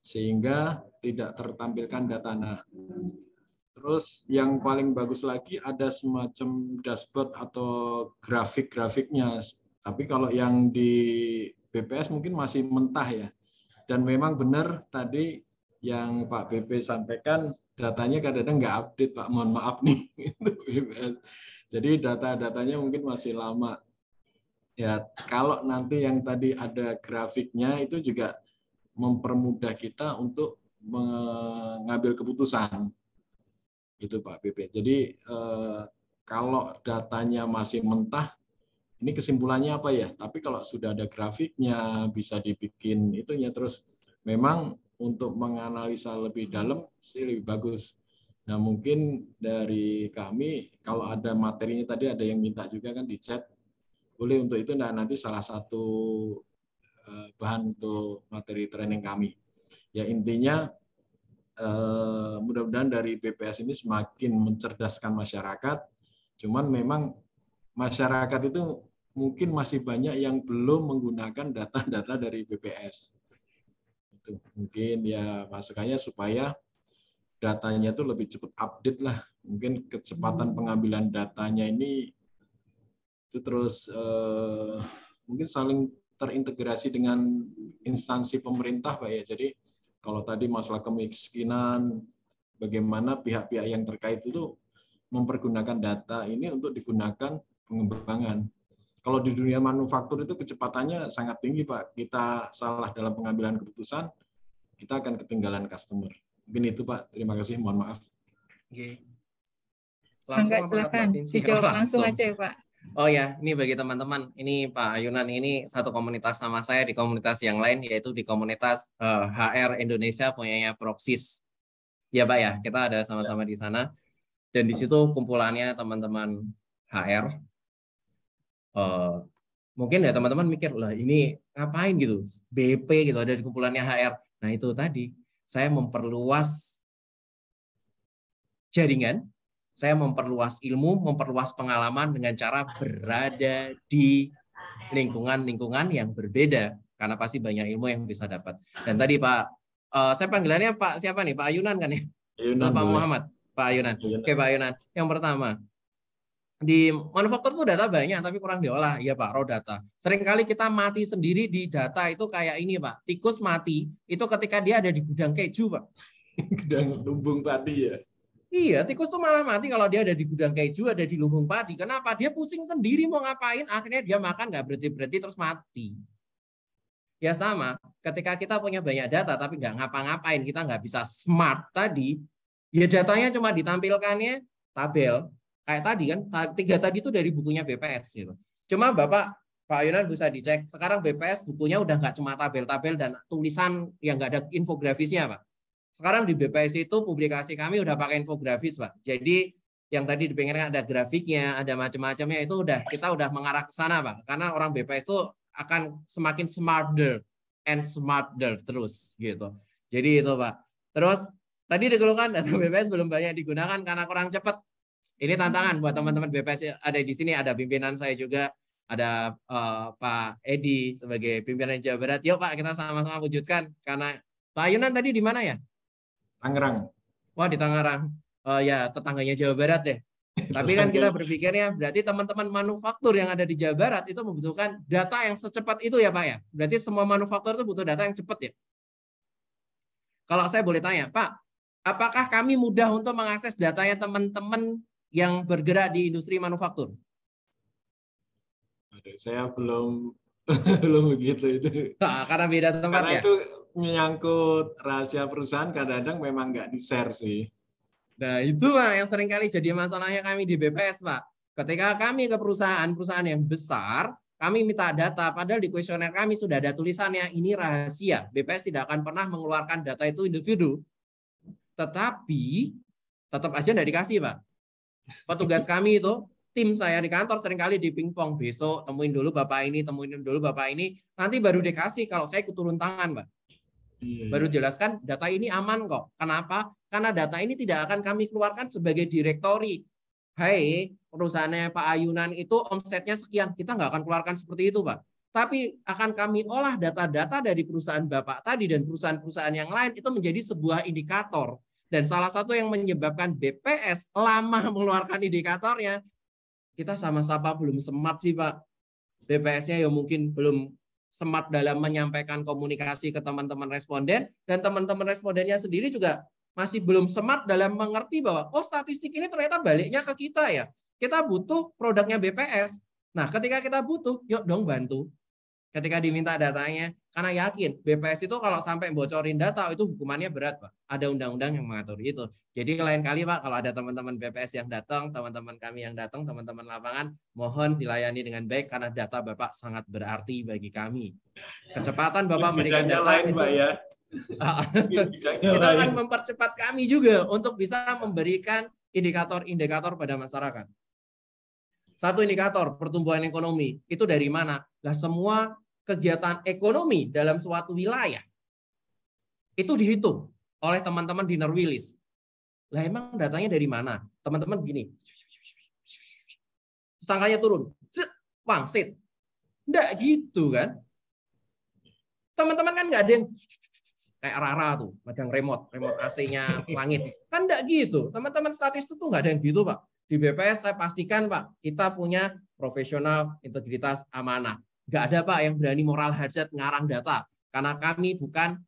sehingga tidak tertampilkan data nah Terus yang paling bagus lagi ada semacam dashboard atau grafik-grafiknya. Tapi kalau yang di BPS mungkin masih mentah ya. Dan memang benar tadi yang Pak BP sampaikan datanya kadang-kadang nggak update Pak. Mohon maaf nih. BPS. Jadi data-datanya mungkin masih lama. Ya, kalau nanti yang tadi ada grafiknya itu juga mempermudah kita untuk mengambil keputusan itu Pak Pipit. Jadi eh, kalau datanya masih mentah, ini kesimpulannya apa ya? Tapi kalau sudah ada grafiknya, bisa dibikin itunya terus. Memang untuk menganalisa lebih dalam sih lebih bagus. Nah mungkin dari kami kalau ada materinya tadi ada yang minta juga kan di chat, boleh untuk itu nah, nanti salah satu eh, bahan untuk materi training kami. Ya intinya Eh, mudah-mudahan dari BPS ini semakin mencerdaskan masyarakat. Cuman memang masyarakat itu mungkin masih banyak yang belum menggunakan data-data dari BPS. Itu mungkin ya masukannya supaya datanya itu lebih cepat update lah. Mungkin kecepatan hmm. pengambilan datanya ini itu terus eh, mungkin saling terintegrasi dengan instansi pemerintah Pak ya. Jadi kalau tadi masalah kemiskinan, bagaimana pihak-pihak yang terkait itu mempergunakan data ini untuk digunakan pengembangan. Kalau di dunia manufaktur itu kecepatannya sangat tinggi, Pak. Kita salah dalam pengambilan keputusan, kita akan ketinggalan customer. Mungkin itu, Pak. Terima kasih. Mohon maaf. Oke. Langsung Enggak, silakan. Dijawab langsung. langsung aja ya, Pak. Oh ya, ini bagi teman-teman, ini Pak Ayunan ini satu komunitas sama saya di komunitas yang lain yaitu di komunitas uh, eh, HR Indonesia punyanya Proxis, Ya Pak ya, kita ada sama-sama di sana dan di situ kumpulannya teman-teman HR. Uh, eh, mungkin ya teman-teman mikir lah ini ngapain gitu, BP gitu ada di kumpulannya HR. Nah itu tadi saya memperluas jaringan saya memperluas ilmu, memperluas pengalaman dengan cara berada di lingkungan-lingkungan yang berbeda karena pasti banyak ilmu yang bisa dapat. Dan tadi Pak uh, saya panggilannya Pak siapa nih? Pak Ayunan kan ya? Ayunan. Pak Muhammad. Pak Ayunan. Ayunan. Oke, Pak Ayunan. Yang pertama, di manufaktur tuh data banyak tapi kurang diolah. Iya, Pak, raw data. Seringkali kita mati sendiri di data itu kayak ini, Pak. Tikus mati itu ketika dia ada di gudang keju, Pak. Gudang lumbung padi ya. Iya, tikus tuh malah mati kalau dia ada di gudang keju, ada di lumbung padi. Kenapa? Dia pusing sendiri mau ngapain, akhirnya dia makan nggak berhenti-berhenti terus mati. Ya sama, ketika kita punya banyak data tapi nggak ngapa-ngapain, kita nggak bisa smart tadi, ya datanya cuma ditampilkannya tabel. Kayak tadi kan, tiga tadi itu dari bukunya BPS. Gitu. Cuma Bapak, Pak Yunan bisa dicek, sekarang BPS bukunya udah nggak cuma tabel-tabel dan tulisan yang nggak ada infografisnya, Pak sekarang di BPS itu publikasi kami udah pakai infografis, Pak. Jadi yang tadi dipengen ada grafiknya, ada macam-macamnya itu udah kita udah mengarah ke sana, Pak. Karena orang BPS itu akan semakin smarter and smarter terus gitu. Jadi itu, Pak. Terus tadi dikeluhkan data BPS belum banyak digunakan karena kurang cepat. Ini tantangan buat teman-teman BPS ada di sini ada pimpinan saya juga ada uh, Pak Edi sebagai pimpinan Jawa Barat. Yuk Pak kita sama-sama wujudkan karena Pak Yunan tadi di mana ya? Tangerang. Wah di Tangerang. Uh, ya tetangganya Jawa Barat deh. Tapi kan kita berpikirnya berarti teman-teman manufaktur yang ada di Jawa Barat itu membutuhkan data yang secepat itu ya Pak ya. Berarti semua manufaktur itu butuh data yang cepat ya. Kalau saya boleh tanya, Pak, apakah kami mudah untuk mengakses datanya teman-teman yang bergerak di industri manufaktur? saya belum belum begitu itu. Nah, karena beda tempat karena ya. Itu menyangkut rahasia perusahaan kadang-kadang memang nggak di-share sih. Nah, itu Pak yang kali jadi masalahnya kami di BPS, Pak. Ketika kami ke perusahaan-perusahaan yang besar, kami minta data, padahal di kuesioner kami sudah ada tulisannya, ini rahasia. BPS tidak akan pernah mengeluarkan data itu individu. Tetapi, tetap aja nggak dikasih, Pak. Petugas kami itu, tim saya di kantor seringkali di pingpong, besok temuin dulu Bapak ini, temuin dulu Bapak ini, nanti baru dikasih kalau saya turun tangan, Pak. Hmm. Baru jelaskan data ini aman kok. Kenapa? Karena data ini tidak akan kami keluarkan sebagai direktori. Hai, hey, perusahaannya Pak Ayunan itu omsetnya sekian. Kita nggak akan keluarkan seperti itu, Pak. Tapi akan kami olah data-data dari perusahaan Bapak tadi dan perusahaan-perusahaan yang lain itu menjadi sebuah indikator. Dan salah satu yang menyebabkan BPS lama mengeluarkan indikatornya, kita sama-sama belum semat sih Pak. BPS-nya ya mungkin belum smart dalam menyampaikan komunikasi ke teman-teman responden dan teman-teman respondennya sendiri juga masih belum smart dalam mengerti bahwa oh statistik ini ternyata baliknya ke kita ya. Kita butuh produknya BPS. Nah, ketika kita butuh, yuk dong bantu. Ketika diminta datanya, karena yakin BPS itu kalau sampai bocorin data itu hukumannya berat, Pak. Ada undang-undang yang mengatur itu. Jadi lain kali, Pak, kalau ada teman-teman BPS yang datang, teman-teman kami yang datang, teman-teman lapangan, mohon dilayani dengan baik karena data Bapak sangat berarti bagi kami. Kecepatan Bapak memberikan data lain, itu Pak, ya. Ah, ah. kita akan mempercepat kami juga untuk bisa memberikan indikator-indikator pada masyarakat. Satu indikator pertumbuhan ekonomi itu dari mana? Lah semua kegiatan ekonomi dalam suatu wilayah itu dihitung oleh teman-teman di Norwilis. Lah emang datanya dari mana? Teman-teman gini. Sangkanya turun. Wangsit. Enggak gitu kan? Teman-teman kan nggak ada yang kayak Rara tuh, megang remote, remote AC-nya langit. Kan enggak gitu. Teman-teman statistik tuh nggak ada yang gitu, Pak. Di BPS saya pastikan, Pak, kita punya profesional, integritas, amanah. Gak ada Pak yang berani moral hazard ngarang data. Karena kami bukan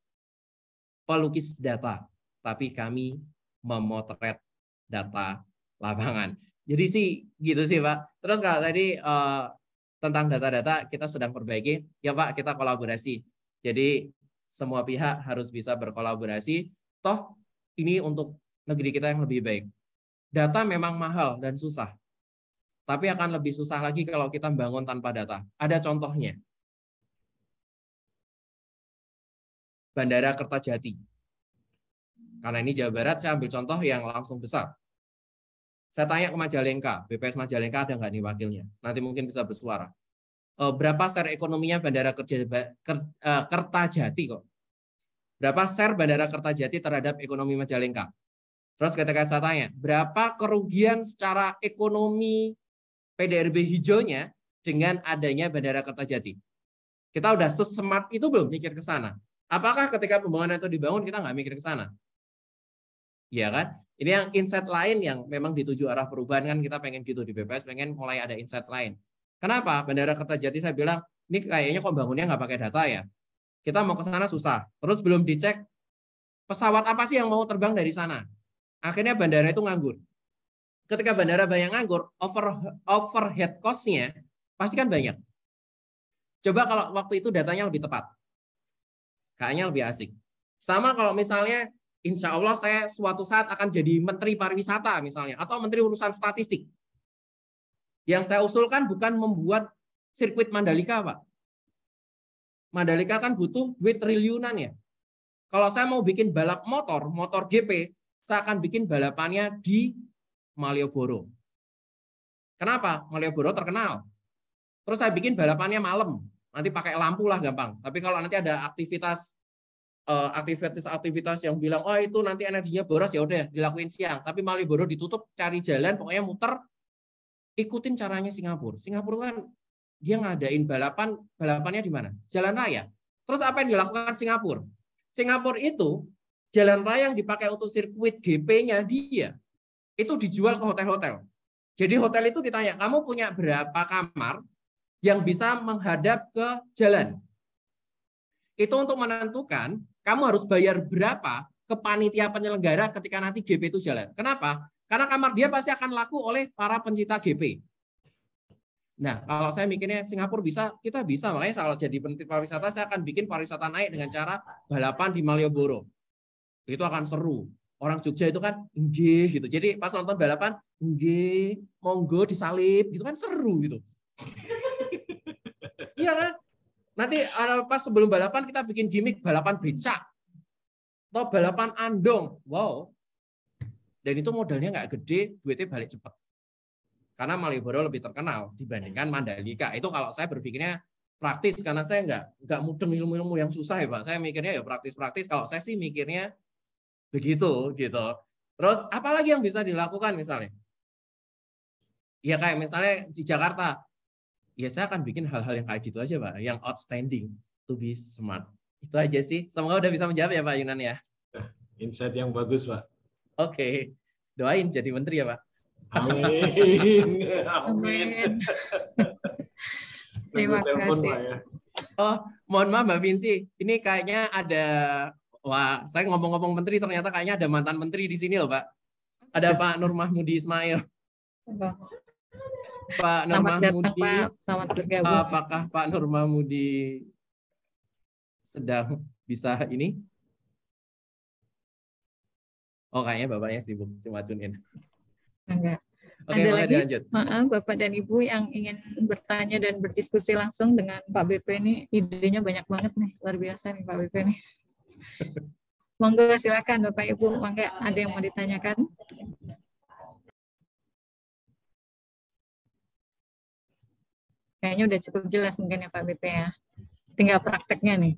pelukis data, tapi kami memotret data lapangan. Jadi sih gitu sih Pak. Terus kalau tadi uh, tentang data-data kita sedang perbaiki, ya Pak kita kolaborasi. Jadi semua pihak harus bisa berkolaborasi. Toh ini untuk negeri kita yang lebih baik. Data memang mahal dan susah, tapi akan lebih susah lagi kalau kita bangun tanpa data. Ada contohnya. Bandara Kertajati. Karena ini Jawa Barat, saya ambil contoh yang langsung besar. Saya tanya ke Majalengka, BPS Majalengka ada nggak nih wakilnya? Nanti mungkin bisa bersuara. Eh, berapa share ekonominya Bandara eh, Kertajati kok? Berapa share Bandara Kertajati terhadap ekonomi Majalengka? Terus ketika saya tanya, berapa kerugian secara ekonomi PDRB hijaunya dengan adanya Bandara Kertajati. Kita udah sesemat itu belum mikir ke sana. Apakah ketika pembangunan itu dibangun kita nggak mikir ke sana? Iya kan? Ini yang insight lain yang memang dituju arah perubahan kan kita pengen gitu di BPS pengen mulai ada insight lain. Kenapa? Bandara Kertajati saya bilang ini kayaknya kok bangunnya nggak pakai data ya. Kita mau ke sana susah. Terus belum dicek pesawat apa sih yang mau terbang dari sana. Akhirnya bandara itu nganggur ketika Bandara nganggur, over overhead cost-nya pasti kan banyak. Coba kalau waktu itu datanya lebih tepat. Kayaknya lebih asik. Sama kalau misalnya insya Allah saya suatu saat akan jadi menteri pariwisata misalnya, atau menteri urusan statistik. Yang saya usulkan bukan membuat sirkuit Mandalika, Pak. Mandalika kan butuh duit triliunan ya. Kalau saya mau bikin balap motor, motor GP, saya akan bikin balapannya di Malioboro. Kenapa? Malioboro terkenal. Terus saya bikin balapannya malam. Nanti pakai lampu lah gampang. Tapi kalau nanti ada aktivitas eh, aktivitas-aktivitas yang bilang oh itu nanti energinya boros ya udah dilakuin siang. Tapi Malioboro ditutup, cari jalan, pokoknya muter. Ikutin caranya Singapura. Singapura kan dia ngadain balapan, balapannya di mana? Jalan raya. Terus apa yang dilakukan Singapura? Singapura itu jalan raya yang dipakai untuk sirkuit GP-nya dia itu dijual ke hotel-hotel. Jadi hotel itu ditanya, kamu punya berapa kamar yang bisa menghadap ke jalan? Itu untuk menentukan kamu harus bayar berapa ke panitia penyelenggara ketika nanti GP itu jalan. Kenapa? Karena kamar dia pasti akan laku oleh para pencinta GP. Nah, kalau saya mikirnya Singapura bisa, kita bisa. Makanya kalau jadi peneliti pariwisata, saya akan bikin pariwisata naik dengan cara balapan di Malioboro. Itu akan seru orang Jogja itu kan nggih gitu. Jadi pas nonton balapan nggih, monggo disalib gitu kan seru gitu. iya kan? Nanti eh, pas sebelum balapan kita bikin gimmick balapan becak atau balapan andong. Wow. Dan itu modalnya nggak gede, duitnya balik cepat. Karena Malioboro lebih terkenal dibandingkan Mandalika. Itu kalau saya berpikirnya praktis karena saya nggak nggak mudeng ilmu-ilmu yang susah ya pak. Saya mikirnya ya praktis-praktis. Kalau saya sih mikirnya begitu gitu. Terus apalagi yang bisa dilakukan misalnya? Ya kayak misalnya di Jakarta, ya saya akan bikin hal-hal yang kayak gitu aja Pak, yang outstanding, to be smart. Itu aja sih. Semoga udah bisa menjawab ya Pak Yunan ya. Eh, insight yang bagus Pak. Oke, okay. doain jadi menteri ya Pak. Amin. Amin. Terima kasih. Ya. Oh, mohon maaf Mbak Vinci. Ini kayaknya ada Wah, saya ngomong-ngomong menteri ternyata kayaknya ada mantan menteri di sini loh, Pak. Ada Pak Nur Mahmudi Ismail. Pak Nur Selamat Mahmudi. Datang, Pak. Selamat bergabung. Apakah Pak Nur Mahmudi sedang bisa ini? Oh, kayaknya bapaknya sibuk cuma tune in. Enggak. Oke, ada lagi, lanjut. maaf Bapak dan Ibu yang ingin bertanya dan berdiskusi langsung dengan Pak BP ini idenya banyak banget nih, luar biasa nih Pak BP nih. Monggo silakan Bapak Ibu, mangga ada yang mau ditanyakan? Kayaknya udah cukup jelas mungkin ya Pak BP ya. Tinggal prakteknya nih.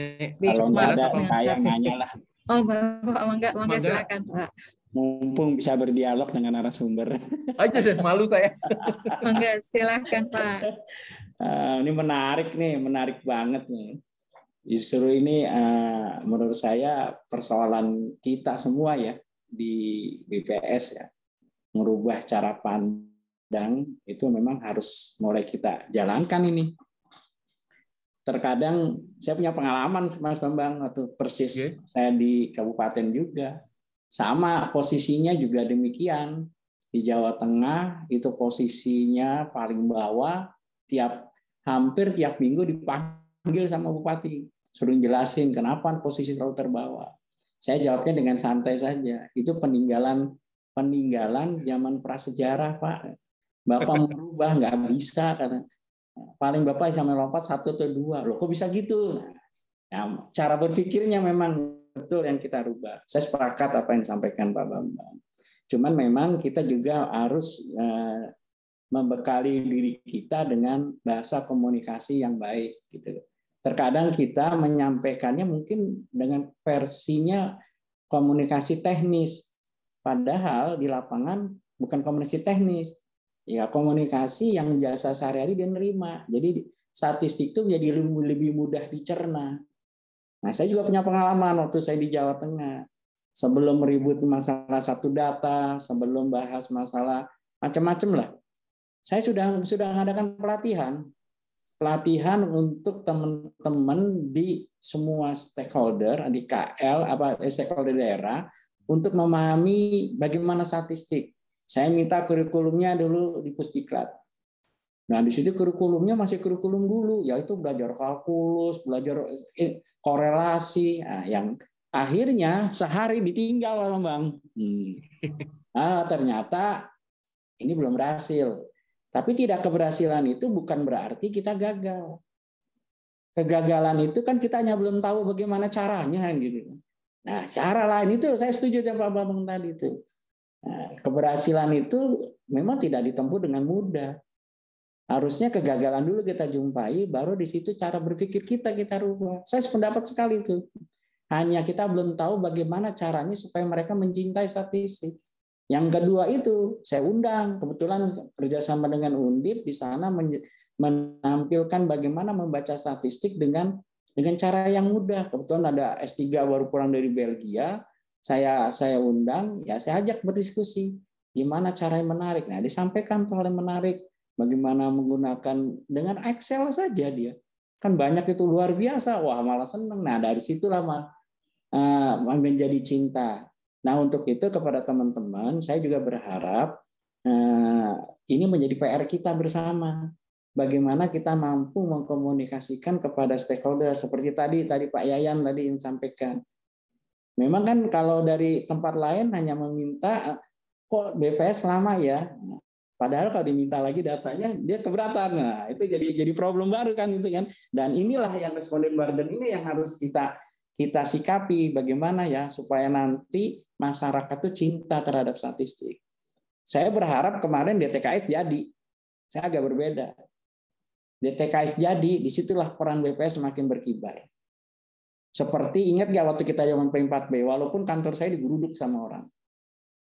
Nih, kalau nggak ada saya nanya lah. Oh, Bapak, mangga, oh, mangga silakan Pak. Mumpung bisa berdialog dengan narasumber. Oh, jadi malu saya. mangga, silakan Pak. Uh, ini menarik nih, menarik banget nih. Justru ini uh, menurut saya persoalan kita semua ya di BPS ya. Merubah cara pandang itu memang harus mulai kita jalankan ini. Terkadang saya punya pengalaman Mas Bambang atau persis yeah. saya di kabupaten juga. Sama posisinya juga demikian. Di Jawa Tengah itu posisinya paling bawah tiap hampir tiap minggu dipanggil dipanggil sama bupati, suruh jelasin kenapa posisi selalu terbawa. Saya jawabnya dengan santai saja. Itu peninggalan peninggalan zaman prasejarah, Pak. Bapak merubah nggak bisa karena paling bapak bisa melompat satu atau dua. Loh, kok bisa gitu? Nah, ya, cara berpikirnya memang betul yang kita rubah. Saya sepakat apa yang disampaikan Pak Bambang. Cuman memang kita juga harus eh, membekali diri kita dengan bahasa komunikasi yang baik gitu Terkadang kita menyampaikannya mungkin dengan versinya komunikasi teknis, padahal di lapangan bukan komunikasi teknis, ya komunikasi yang biasa sehari-hari dia nerima. Jadi statistik itu menjadi lebih mudah dicerna. Nah, saya juga punya pengalaman waktu saya di Jawa Tengah. Sebelum ribut masalah satu data, sebelum bahas masalah macam-macam lah. Saya sudah sudah mengadakan pelatihan pelatihan untuk teman-teman di semua stakeholder di KL apa eh, stakeholder daerah untuk memahami bagaimana statistik. Saya minta kurikulumnya dulu di Pusdiklat. Nah, di situ kurikulumnya masih kurikulum dulu, yaitu belajar kalkulus, belajar eh, korelasi, nah, yang akhirnya sehari ditinggal sama Bang. Hmm. Ah, ternyata ini belum berhasil. Tapi tidak keberhasilan itu bukan berarti kita gagal. Kegagalan itu kan kita hanya belum tahu bagaimana caranya kan gitu. Nah, cara lain itu saya setuju dengan Pak Bambang tadi itu. Nah, keberhasilan itu memang tidak ditempuh dengan mudah. Harusnya kegagalan dulu kita jumpai, baru di situ cara berpikir kita kita rubah. Saya sependapat sekali itu. Hanya kita belum tahu bagaimana caranya supaya mereka mencintai statistik. Yang kedua itu saya undang kebetulan kerjasama dengan Undip di sana menampilkan bagaimana membaca statistik dengan dengan cara yang mudah. Kebetulan ada S3 baru pulang dari Belgia, saya saya undang, ya saya ajak berdiskusi gimana cara yang menarik. Nah, disampaikan hal yang menarik, bagaimana menggunakan dengan Excel saja dia. Kan banyak itu luar biasa. Wah, malah seneng. Nah, dari situlah mah eh, menjadi cinta Nah, untuk itu kepada teman-teman, saya juga berharap eh, ini menjadi PR kita bersama. Bagaimana kita mampu mengkomunikasikan kepada stakeholder seperti tadi tadi Pak Yayan tadi yang sampaikan. Memang kan kalau dari tempat lain hanya meminta kok BPS lama ya. Padahal kalau diminta lagi datanya dia keberatan. Nah, itu jadi jadi problem baru kan itu kan. Dan inilah yang responden burden ini yang harus kita kita sikapi bagaimana ya supaya nanti masyarakat itu cinta terhadap statistik. Saya berharap kemarin DTKS jadi. Saya agak berbeda. DTKS jadi, disitulah peran BPS semakin berkibar. Seperti ingat gak waktu kita zaman P4B, walaupun kantor saya digeruduk sama orang.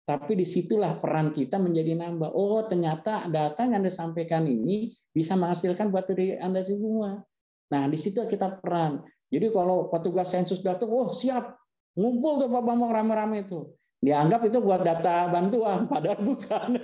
Tapi disitulah peran kita menjadi nambah. Oh ternyata data yang Anda sampaikan ini bisa menghasilkan buat diri Anda semua. Nah di kita peran. Jadi kalau petugas sensus datang, oh siap, ngumpul tuh Pak Bambang rame-rame itu. Dianggap itu buat data bantuan, padahal bukan.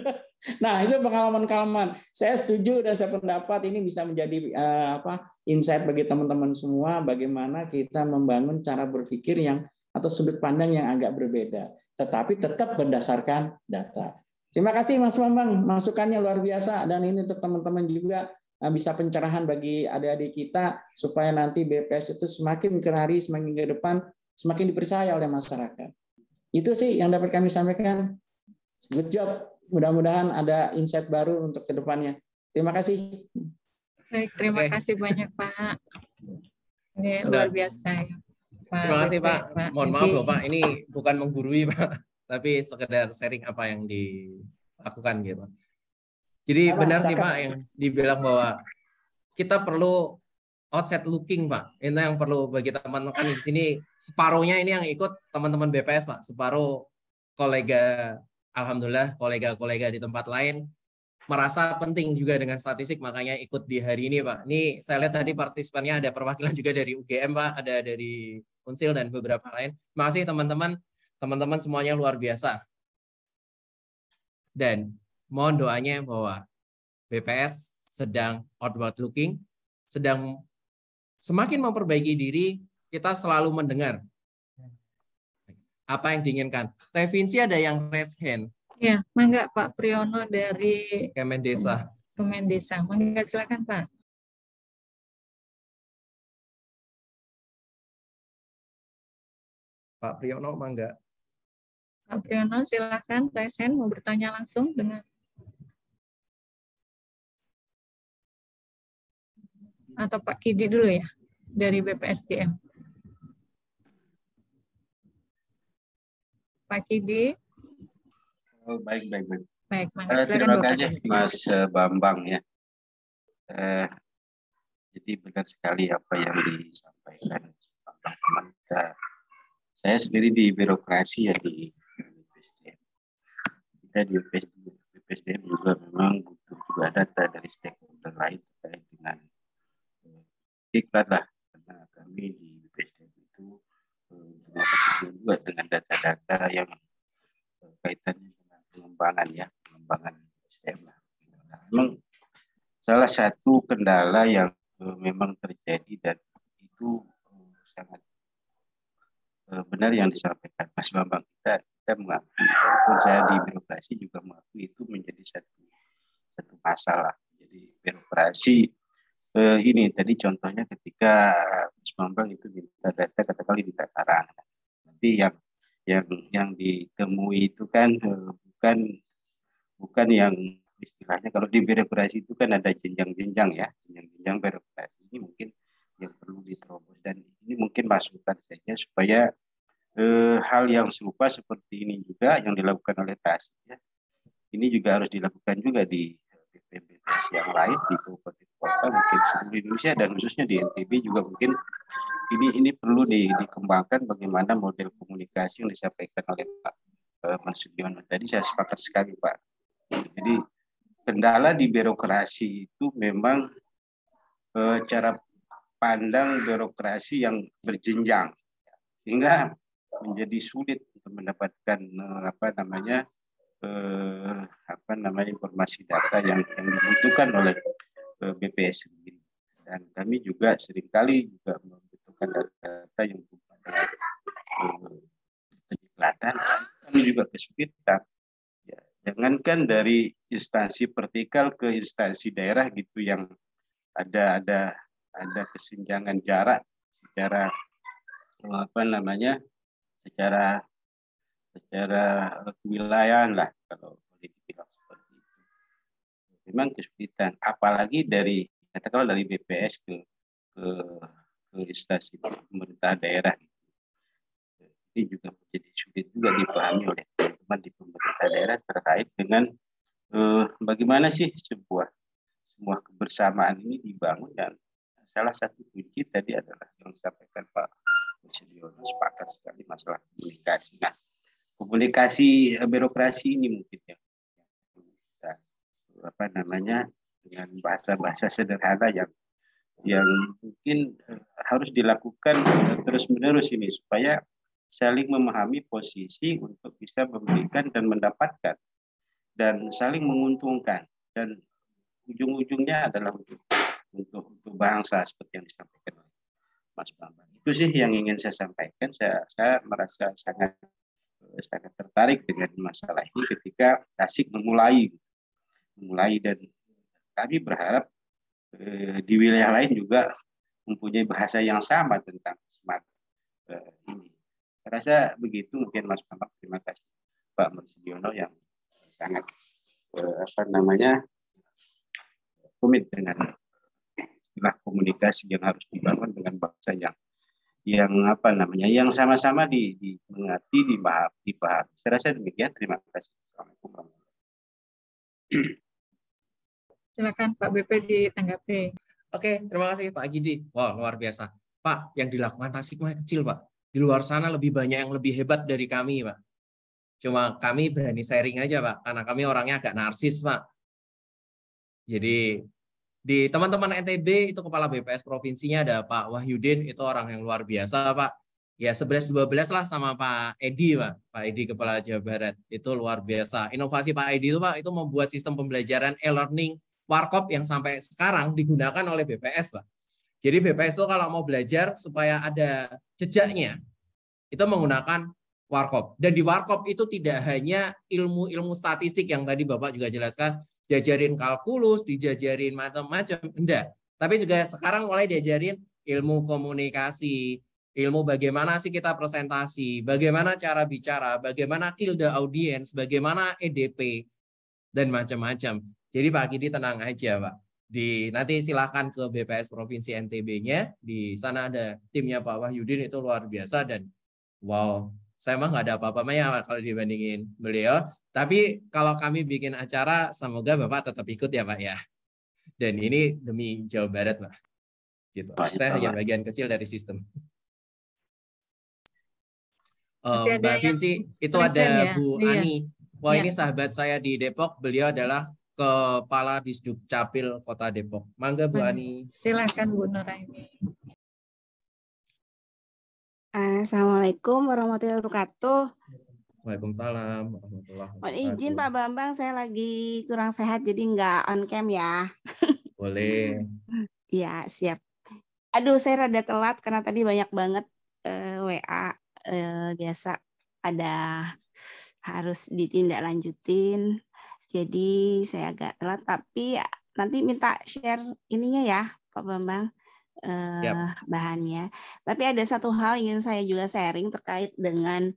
Nah itu pengalaman-pengalaman. Saya setuju dan saya pendapat ini bisa menjadi eh, apa insight bagi teman-teman semua bagaimana kita membangun cara berpikir yang atau sudut pandang yang agak berbeda, tetapi tetap berdasarkan data. Terima kasih Mas Bambang, masukannya luar biasa dan ini untuk teman-teman juga Eh, bisa pencerahan bagi adik-adik kita supaya nanti BPS itu semakin ke hari, semakin ke depan, semakin dipercaya oleh masyarakat. Itu sih yang dapat kami sampaikan. Good job. Mudah-mudahan ada insight baru untuk ke depannya. Terima kasih. Baik, terima okay. kasih banyak Pak. Ini luar biasa ya. Pak. Terima kasih Pak. Pak. Mohon maaf loh Pak, ini bukan menggurui Pak, tapi sekedar sharing apa yang dilakukan gitu. Jadi benar sih Pak yang dibilang bahwa kita perlu outside looking Pak. Ini yang perlu bagi teman-teman kan di sini separuhnya ini yang ikut teman-teman BPS Pak, separuh kolega alhamdulillah kolega-kolega di tempat lain merasa penting juga dengan statistik makanya ikut di hari ini Pak. Ini saya lihat tadi partisipannya ada perwakilan juga dari UGM Pak, ada dari Unsil dan beberapa lain. Makasih teman-teman, teman-teman semuanya luar biasa. Dan mohon doanya bahwa BPS sedang outward looking, sedang semakin memperbaiki diri, kita selalu mendengar apa yang diinginkan. Tevinci ada yang raise hand. Ya, mangga Pak Priyono dari Kemen Desa. Kemen Desa, mangga silakan Pak. Pak Priyono, mangga. Pak Priyono, silakan raise hand mau bertanya langsung dengan atau Pak Kidi dulu ya dari BPSDM. Pak Kidi. Oh, baik, baik, baik. Baik, Uh, terima kasih Mas eh, Bambang ya. Uh, jadi benar sekali apa yang disampaikan Bambang, teman Saya sendiri di birokrasi ya di BPSDM. Kita di BPSDM, BPSDM juga memang butuh juga data dari stakeholder lain terkait dengan iklan lah karena kami di BPSDM itu eh, melakukan juga dengan data-data yang eh, kaitannya dengan pengembangan ya pengembangan SDM lah. Nah, memang salah satu kendala yang eh, memang terjadi dan itu sangat benar yang disampaikan Mas Bambang kita kita mengakui walaupun saya di birokrasi juga mengakui itu menjadi satu satu masalah jadi birokrasi eh, ini tadi contohnya ketika Mas Bambang itu minta data katakanlah di Tataran. tapi yang yang yang ditemui itu kan eh, bukan bukan yang istilahnya kalau di birokrasi itu kan ada jenjang-jenjang ya, jenjang-jenjang birokrasi ini mungkin yang perlu diterobos dan ini mungkin masukan saja supaya eh, hal yang serupa seperti ini juga yang dilakukan oleh tas ya. Ini juga harus dilakukan juga di eh, BPBS yang lain di kabupaten kota mungkin seluruh Indonesia dan khususnya di NTB juga mungkin ini ini perlu di, dikembangkan bagaimana model komunikasi yang disampaikan oleh Pak eh, Mansudiono tadi saya sepakat sekali Pak. Jadi kendala di birokrasi itu memang eh, cara pandang birokrasi yang berjenjang sehingga menjadi sulit untuk mendapatkan eh, apa namanya eh, apa namanya informasi data yang, yang dibutuhkan oleh BPS sendiri. Dan kami juga seringkali juga membutuhkan data-data yang berupa dari kami juga kesulitan. Ya, jangankan dari instansi vertikal ke instansi daerah gitu yang ada ada ada kesenjangan jarak secara eh, apa namanya secara secara eh, kewilayahan lah kalau memang kesulitan apalagi dari katakanlah dari BPS ke ke, ke instansi pemerintah daerah ini juga menjadi sulit juga dipahami oleh teman-teman di pemerintah daerah terkait dengan eh, bagaimana sih sebuah semua kebersamaan ini dibangun dan salah satu kunci tadi adalah yang disampaikan Pak Presiden sepakat sekali masalah komunikasi. Nah, komunikasi eh, birokrasi ini mungkin yang apa namanya dengan bahasa-bahasa sederhana yang yang mungkin eh, harus dilakukan eh, terus-menerus ini supaya saling memahami posisi untuk bisa memberikan dan mendapatkan dan saling menguntungkan dan ujung-ujungnya adalah untuk untuk, untuk bangsa seperti yang disampaikan oleh Mas Bambang. Itu sih yang ingin saya sampaikan. Saya, saya merasa sangat eh, sangat tertarik dengan masalah ini ketika asik memulai mulai dan kami berharap eh, di wilayah lain juga mempunyai bahasa yang sama tentang smart eh, ini. Saya rasa begitu mungkin Mas Bambang. Terima kasih Pak Mursidiono yang sangat eh, apa namanya komit dengan istilah komunikasi yang harus dibangun dengan bahasa yang yang apa namanya yang sama-sama di, di mengerti dipahami. Saya rasa demikian. Terima kasih. Assalamualaikum Silakan Pak BP ditanggapi. Oke, terima kasih Pak Gidi. Wah, wow, luar biasa. Pak, yang dilakukan tasik mah kecil, Pak. Di luar sana lebih banyak yang lebih hebat dari kami, Pak. Cuma kami berani sharing aja, Pak, karena kami orangnya agak narsis, Pak. Jadi di teman-teman NTB e itu kepala BPS provinsinya ada Pak Wahyudin, itu orang yang luar biasa, Pak ya 11 12 lah sama Pak Edi Pak Pak Edi Kepala Jawa Barat itu luar biasa inovasi Pak Edi itu Pak itu membuat sistem pembelajaran e-learning warkop yang sampai sekarang digunakan oleh BPS Pak jadi BPS itu kalau mau belajar supaya ada jejaknya itu menggunakan warkop dan di warkop itu tidak hanya ilmu-ilmu statistik yang tadi Bapak juga jelaskan diajarin kalkulus dijajarin macam-macam enggak tapi juga sekarang mulai diajarin ilmu komunikasi ilmu bagaimana sih kita presentasi, bagaimana cara bicara, bagaimana kill the audience, bagaimana EDP dan macam-macam. Jadi Pak Kidi tenang aja, Pak. Di nanti silahkan ke BPS Provinsi NTB-nya. Di sana ada timnya Pak Wahyudin itu luar biasa dan wow, saya mah nggak ada apa-apanya kalau dibandingin beliau. Tapi kalau kami bikin acara, semoga Bapak tetap ikut ya, Pak ya. Dan ini demi Jawa Barat, Pak. Gitu. Baik, saya hanya bagian kecil dari sistem uh, Masih Mbak ehm, Vinci itu ada ya? Bu iya. Ani. Wah, iya. ini sahabat saya di Depok. Beliau adalah Kepala Disduk Capil Kota Depok. Mangga Bu Ani. Silakan Bu Nuraini. Assalamualaikum warahmatullahi wabarakatuh. Waalaikumsalam warahmatullahi wabarakatuh. Mohon izin Pak Bambang, saya lagi kurang sehat jadi nggak on cam ya. Boleh. Iya, siap. Aduh, saya rada telat karena tadi banyak banget uh, eh, WA eh, biasa ada harus ditindaklanjutin. Jadi saya agak telat, tapi ya, nanti minta share ininya ya, Pak Bambang, eh, bahannya. Tapi ada satu hal ingin saya juga sharing terkait dengan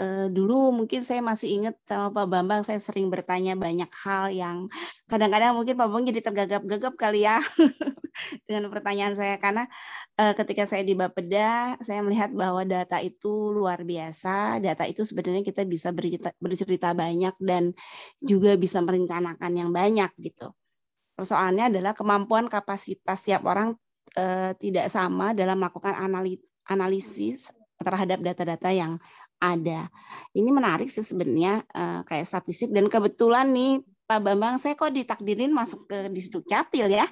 Eh, dulu mungkin saya masih ingat sama Pak Bambang saya sering bertanya banyak hal yang kadang-kadang mungkin Pak Bambang jadi tergagap-gagap kali ya dengan pertanyaan saya karena eh, ketika saya di Bapeda saya melihat bahwa data itu luar biasa data itu sebenarnya kita bisa bercerita, bercerita banyak dan juga bisa merencanakan yang banyak gitu persoalannya adalah kemampuan kapasitas setiap orang eh, tidak sama dalam melakukan analisis terhadap data-data yang ada. Ini menarik sih sebenarnya uh, kayak statistik dan kebetulan nih Pak Bambang, saya kok ditakdirin masuk ke Disduk Capil ya,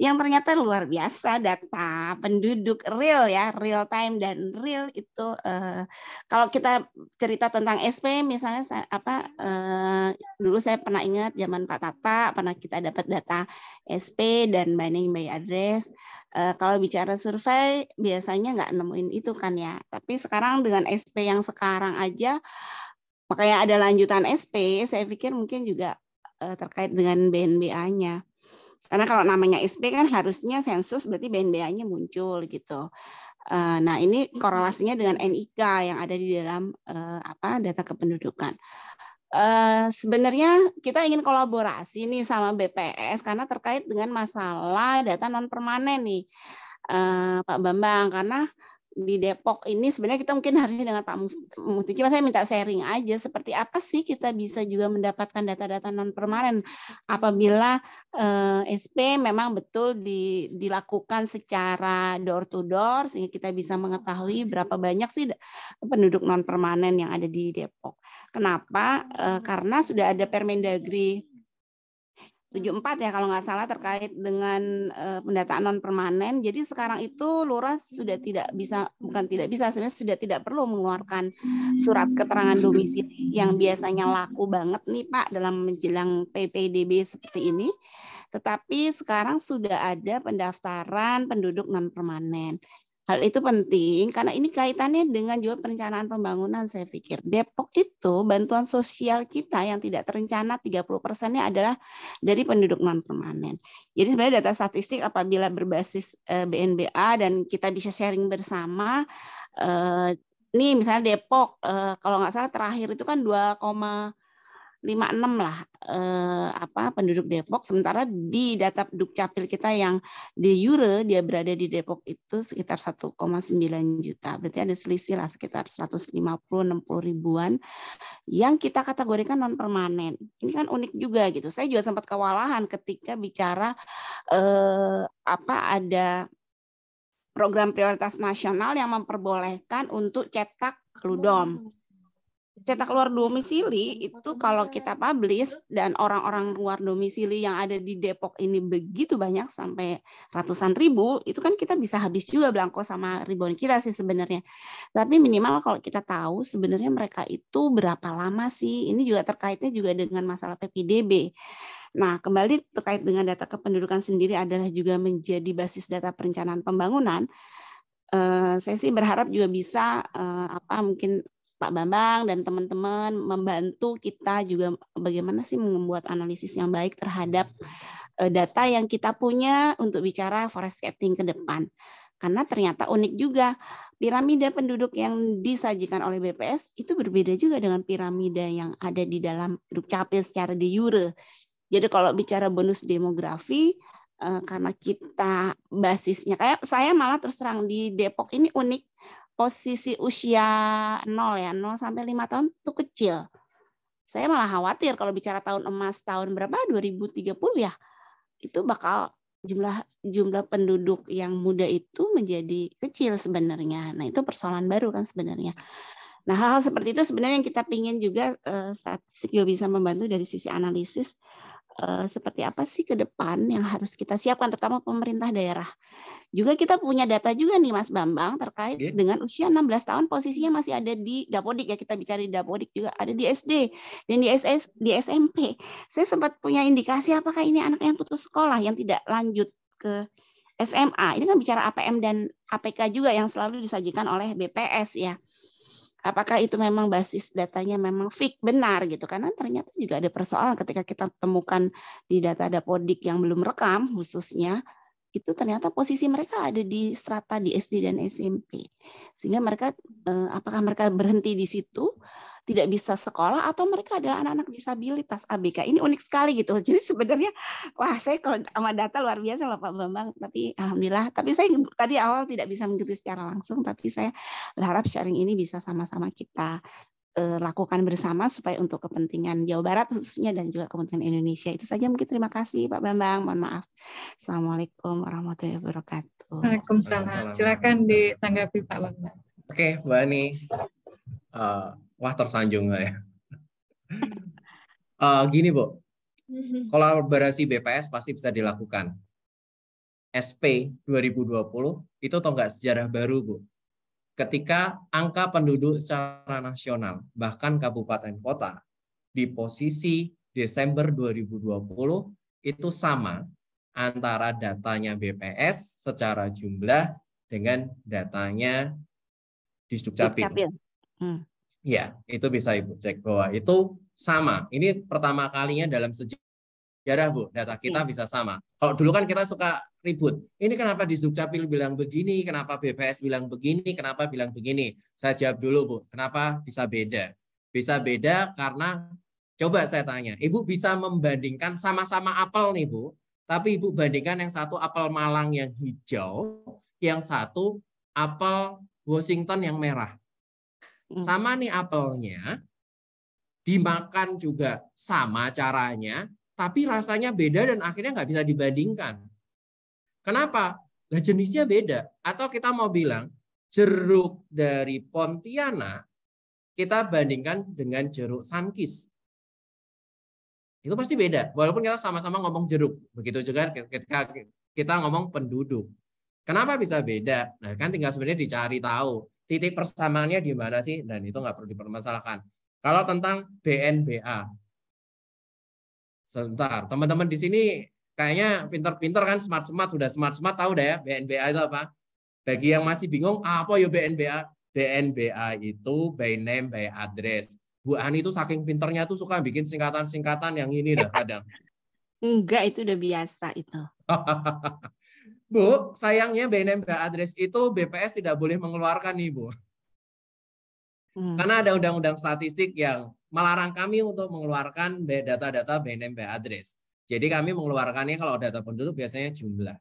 yang ternyata luar biasa data penduduk real ya, real time dan real itu eh, kalau kita cerita tentang SP misalnya apa eh, dulu saya pernah ingat zaman Pak Tata pernah kita dapat data SP dan by name by address. Eh, kalau bicara survei biasanya nggak nemuin itu kan ya, tapi sekarang dengan SP yang sekarang aja makanya ada lanjutan SP, saya pikir mungkin juga uh, terkait dengan BNBA-nya. Karena kalau namanya SP kan harusnya sensus berarti BNBA-nya muncul gitu. Uh, nah ini korelasinya dengan NIK yang ada di dalam uh, apa data kependudukan. Uh, sebenarnya kita ingin kolaborasi nih sama BPS karena terkait dengan masalah data non permanen nih uh, Pak Bambang karena di Depok ini sebenarnya kita mungkin harusnya dengan Pak Mufti. Cuma saya minta sharing aja seperti apa sih kita bisa juga mendapatkan data-data non permanen apabila eh, SP memang betul di, dilakukan secara door to door sehingga kita bisa mengetahui berapa banyak sih penduduk non permanen yang ada di Depok. Kenapa? Eh, karena sudah ada Permendagri 74 ya kalau nggak salah terkait dengan uh, pendataan non permanen. Jadi sekarang itu lurah sudah tidak bisa bukan tidak bisa sebenarnya sudah tidak perlu mengeluarkan surat keterangan domisili yang biasanya laku banget nih Pak dalam menjelang PPDB seperti ini. Tetapi sekarang sudah ada pendaftaran penduduk non permanen. Hal itu penting karena ini kaitannya dengan juga perencanaan pembangunan saya pikir. Depok itu bantuan sosial kita yang tidak terencana 30 persennya adalah dari penduduk non permanen. Jadi sebenarnya data statistik apabila berbasis eh, BNBA dan kita bisa sharing bersama ini eh, misalnya Depok eh, kalau nggak salah terakhir itu kan 2, 56 lah eh, apa penduduk Depok sementara di data Dukcapil kita yang di Yure dia berada di Depok itu sekitar 1,9 juta. Berarti ada selisih lah sekitar 150 60 ribuan yang kita kategorikan non permanen. Ini kan unik juga gitu. Saya juga sempat kewalahan ketika bicara eh, apa ada program prioritas nasional yang memperbolehkan untuk cetak ludom cetak luar domisili itu kalau kita publish dan orang-orang luar domisili yang ada di Depok ini begitu banyak sampai ratusan ribu itu kan kita bisa habis juga belangko sama ribuan kita sih sebenarnya tapi minimal kalau kita tahu sebenarnya mereka itu berapa lama sih ini juga terkaitnya juga dengan masalah PPDB Nah, kembali terkait dengan data kependudukan sendiri adalah juga menjadi basis data perencanaan pembangunan. Eh, saya sih berharap juga bisa eh, apa mungkin Pak Bambang dan teman-teman membantu kita juga bagaimana sih membuat analisis yang baik terhadap eh, data yang kita punya untuk bicara forest setting ke depan. Karena ternyata unik juga piramida penduduk yang disajikan oleh BPS itu berbeda juga dengan piramida yang ada di dalam Dukcapil secara diure. yure. Jadi kalau bicara bonus demografi eh, karena kita basisnya kayak saya malah terus terang di Depok ini unik posisi usia 0 ya, 0 sampai 5 tahun itu kecil. Saya malah khawatir kalau bicara tahun emas tahun berapa 2030 ya, itu bakal jumlah jumlah penduduk yang muda itu menjadi kecil sebenarnya. Nah, itu persoalan baru kan sebenarnya. Nah, hal-hal seperti itu sebenarnya yang kita pingin juga uh, eh, statistik juga bisa membantu dari sisi analisis Eh, seperti apa sih ke depan yang harus kita siapkan terutama pemerintah daerah. Juga kita punya data juga nih Mas Bambang terkait yeah. dengan usia 16 tahun posisinya masih ada di Dapodik ya kita bicara di Dapodik juga ada di SD dan di SS di SMP. Saya sempat punya indikasi apakah ini anak yang putus sekolah yang tidak lanjut ke SMA. Ini kan bicara APM dan APK juga yang selalu disajikan oleh BPS ya apakah itu memang basis datanya memang fix benar gitu karena ternyata juga ada persoalan ketika kita temukan di data dapodik yang belum rekam khususnya itu ternyata posisi mereka ada di strata di SD dan SMP sehingga mereka eh, apakah mereka berhenti di situ tidak bisa sekolah atau mereka adalah anak-anak disabilitas ABK. Ini unik sekali gitu. Jadi sebenarnya wah saya kalau sama data luar biasa loh Pak Bambang, tapi alhamdulillah. Tapi saya tadi awal tidak bisa mengikuti secara langsung tapi saya berharap sharing ini bisa sama-sama kita eh, lakukan bersama supaya untuk kepentingan Jawa Barat khususnya dan juga kepentingan Indonesia. Itu saja mungkin terima kasih Pak Bambang. Mohon maaf. Assalamualaikum warahmatullahi wabarakatuh. Waalaikumsalam. Silakan ditanggapi Pak Bambang. Oke, okay, Mbak Ani uh, wah tersanjung ya. uh, gini bu, kolaborasi BPS pasti bisa dilakukan. SP 2020 itu tonggak sejarah baru bu. Ketika angka penduduk secara nasional bahkan kabupaten kota di posisi Desember 2020 itu sama antara datanya BPS secara jumlah dengan datanya di Dukcapil. Hmm. Ya, itu bisa Ibu cek bahwa itu sama. Ini pertama kalinya dalam sejarah, Bu. Data kita iya. bisa sama. Kalau dulu kan kita suka ribut. Ini kenapa di Sukcapil bilang begini, kenapa BPS bilang begini, kenapa bilang begini. Saya jawab dulu, Bu. Kenapa bisa beda? Bisa beda karena coba saya tanya, Ibu bisa membandingkan sama-sama apel nih, Bu. Tapi Ibu bandingkan yang satu apel Malang yang hijau, yang satu apel Washington yang merah sama mm-hmm. nih apelnya, dimakan juga sama caranya, tapi rasanya beda dan akhirnya nggak bisa dibandingkan. Kenapa? lah jenisnya beda. Atau kita mau bilang, jeruk dari Pontianak kita bandingkan dengan jeruk sankis. Itu pasti beda, walaupun kita sama-sama ngomong jeruk. Begitu juga ketika kita ngomong penduduk. Kenapa bisa beda? Nah, kan tinggal sebenarnya dicari tahu titik persamaannya di mana sih dan itu nggak perlu dipermasalahkan. Kalau tentang BNBA, sebentar teman-teman di sini kayaknya pinter-pinter kan smart-smart sudah smart-smart tahu deh ya BNBA itu apa. Bagi yang masih bingung apa ya BNBA, BNBA itu by name by address. Bu Ani itu saking pinternya tuh suka bikin singkatan-singkatan yang ini dah kadang. Enggak, itu udah biasa itu. Bu, sayangnya BNM address itu BPS tidak boleh mengeluarkan nih, Bu. Hmm. Karena ada undang-undang statistik yang melarang kami untuk mengeluarkan data-data BNM address. Jadi kami mengeluarkannya kalau data penduduk biasanya jumlah.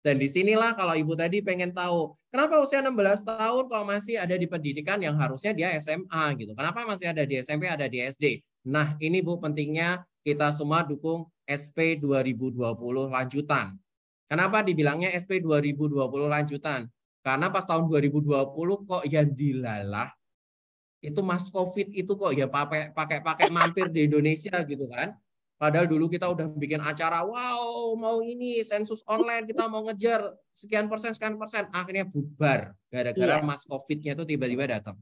Dan disinilah kalau ibu tadi pengen tahu, kenapa usia 16 tahun kalau masih ada di pendidikan yang harusnya dia SMA gitu. Kenapa masih ada di SMP, ada di SD. Nah ini Bu pentingnya kita semua dukung SP 2020 lanjutan Kenapa dibilangnya SP 2020 lanjutan? Karena pas tahun 2020 kok ya dilalah itu mas covid itu kok ya pakai pakai pakai mampir di Indonesia gitu kan padahal dulu kita udah bikin acara wow mau ini sensus online kita mau ngejar sekian persen sekian persen akhirnya bubar gara-gara iya. mas covidnya itu tiba-tiba datang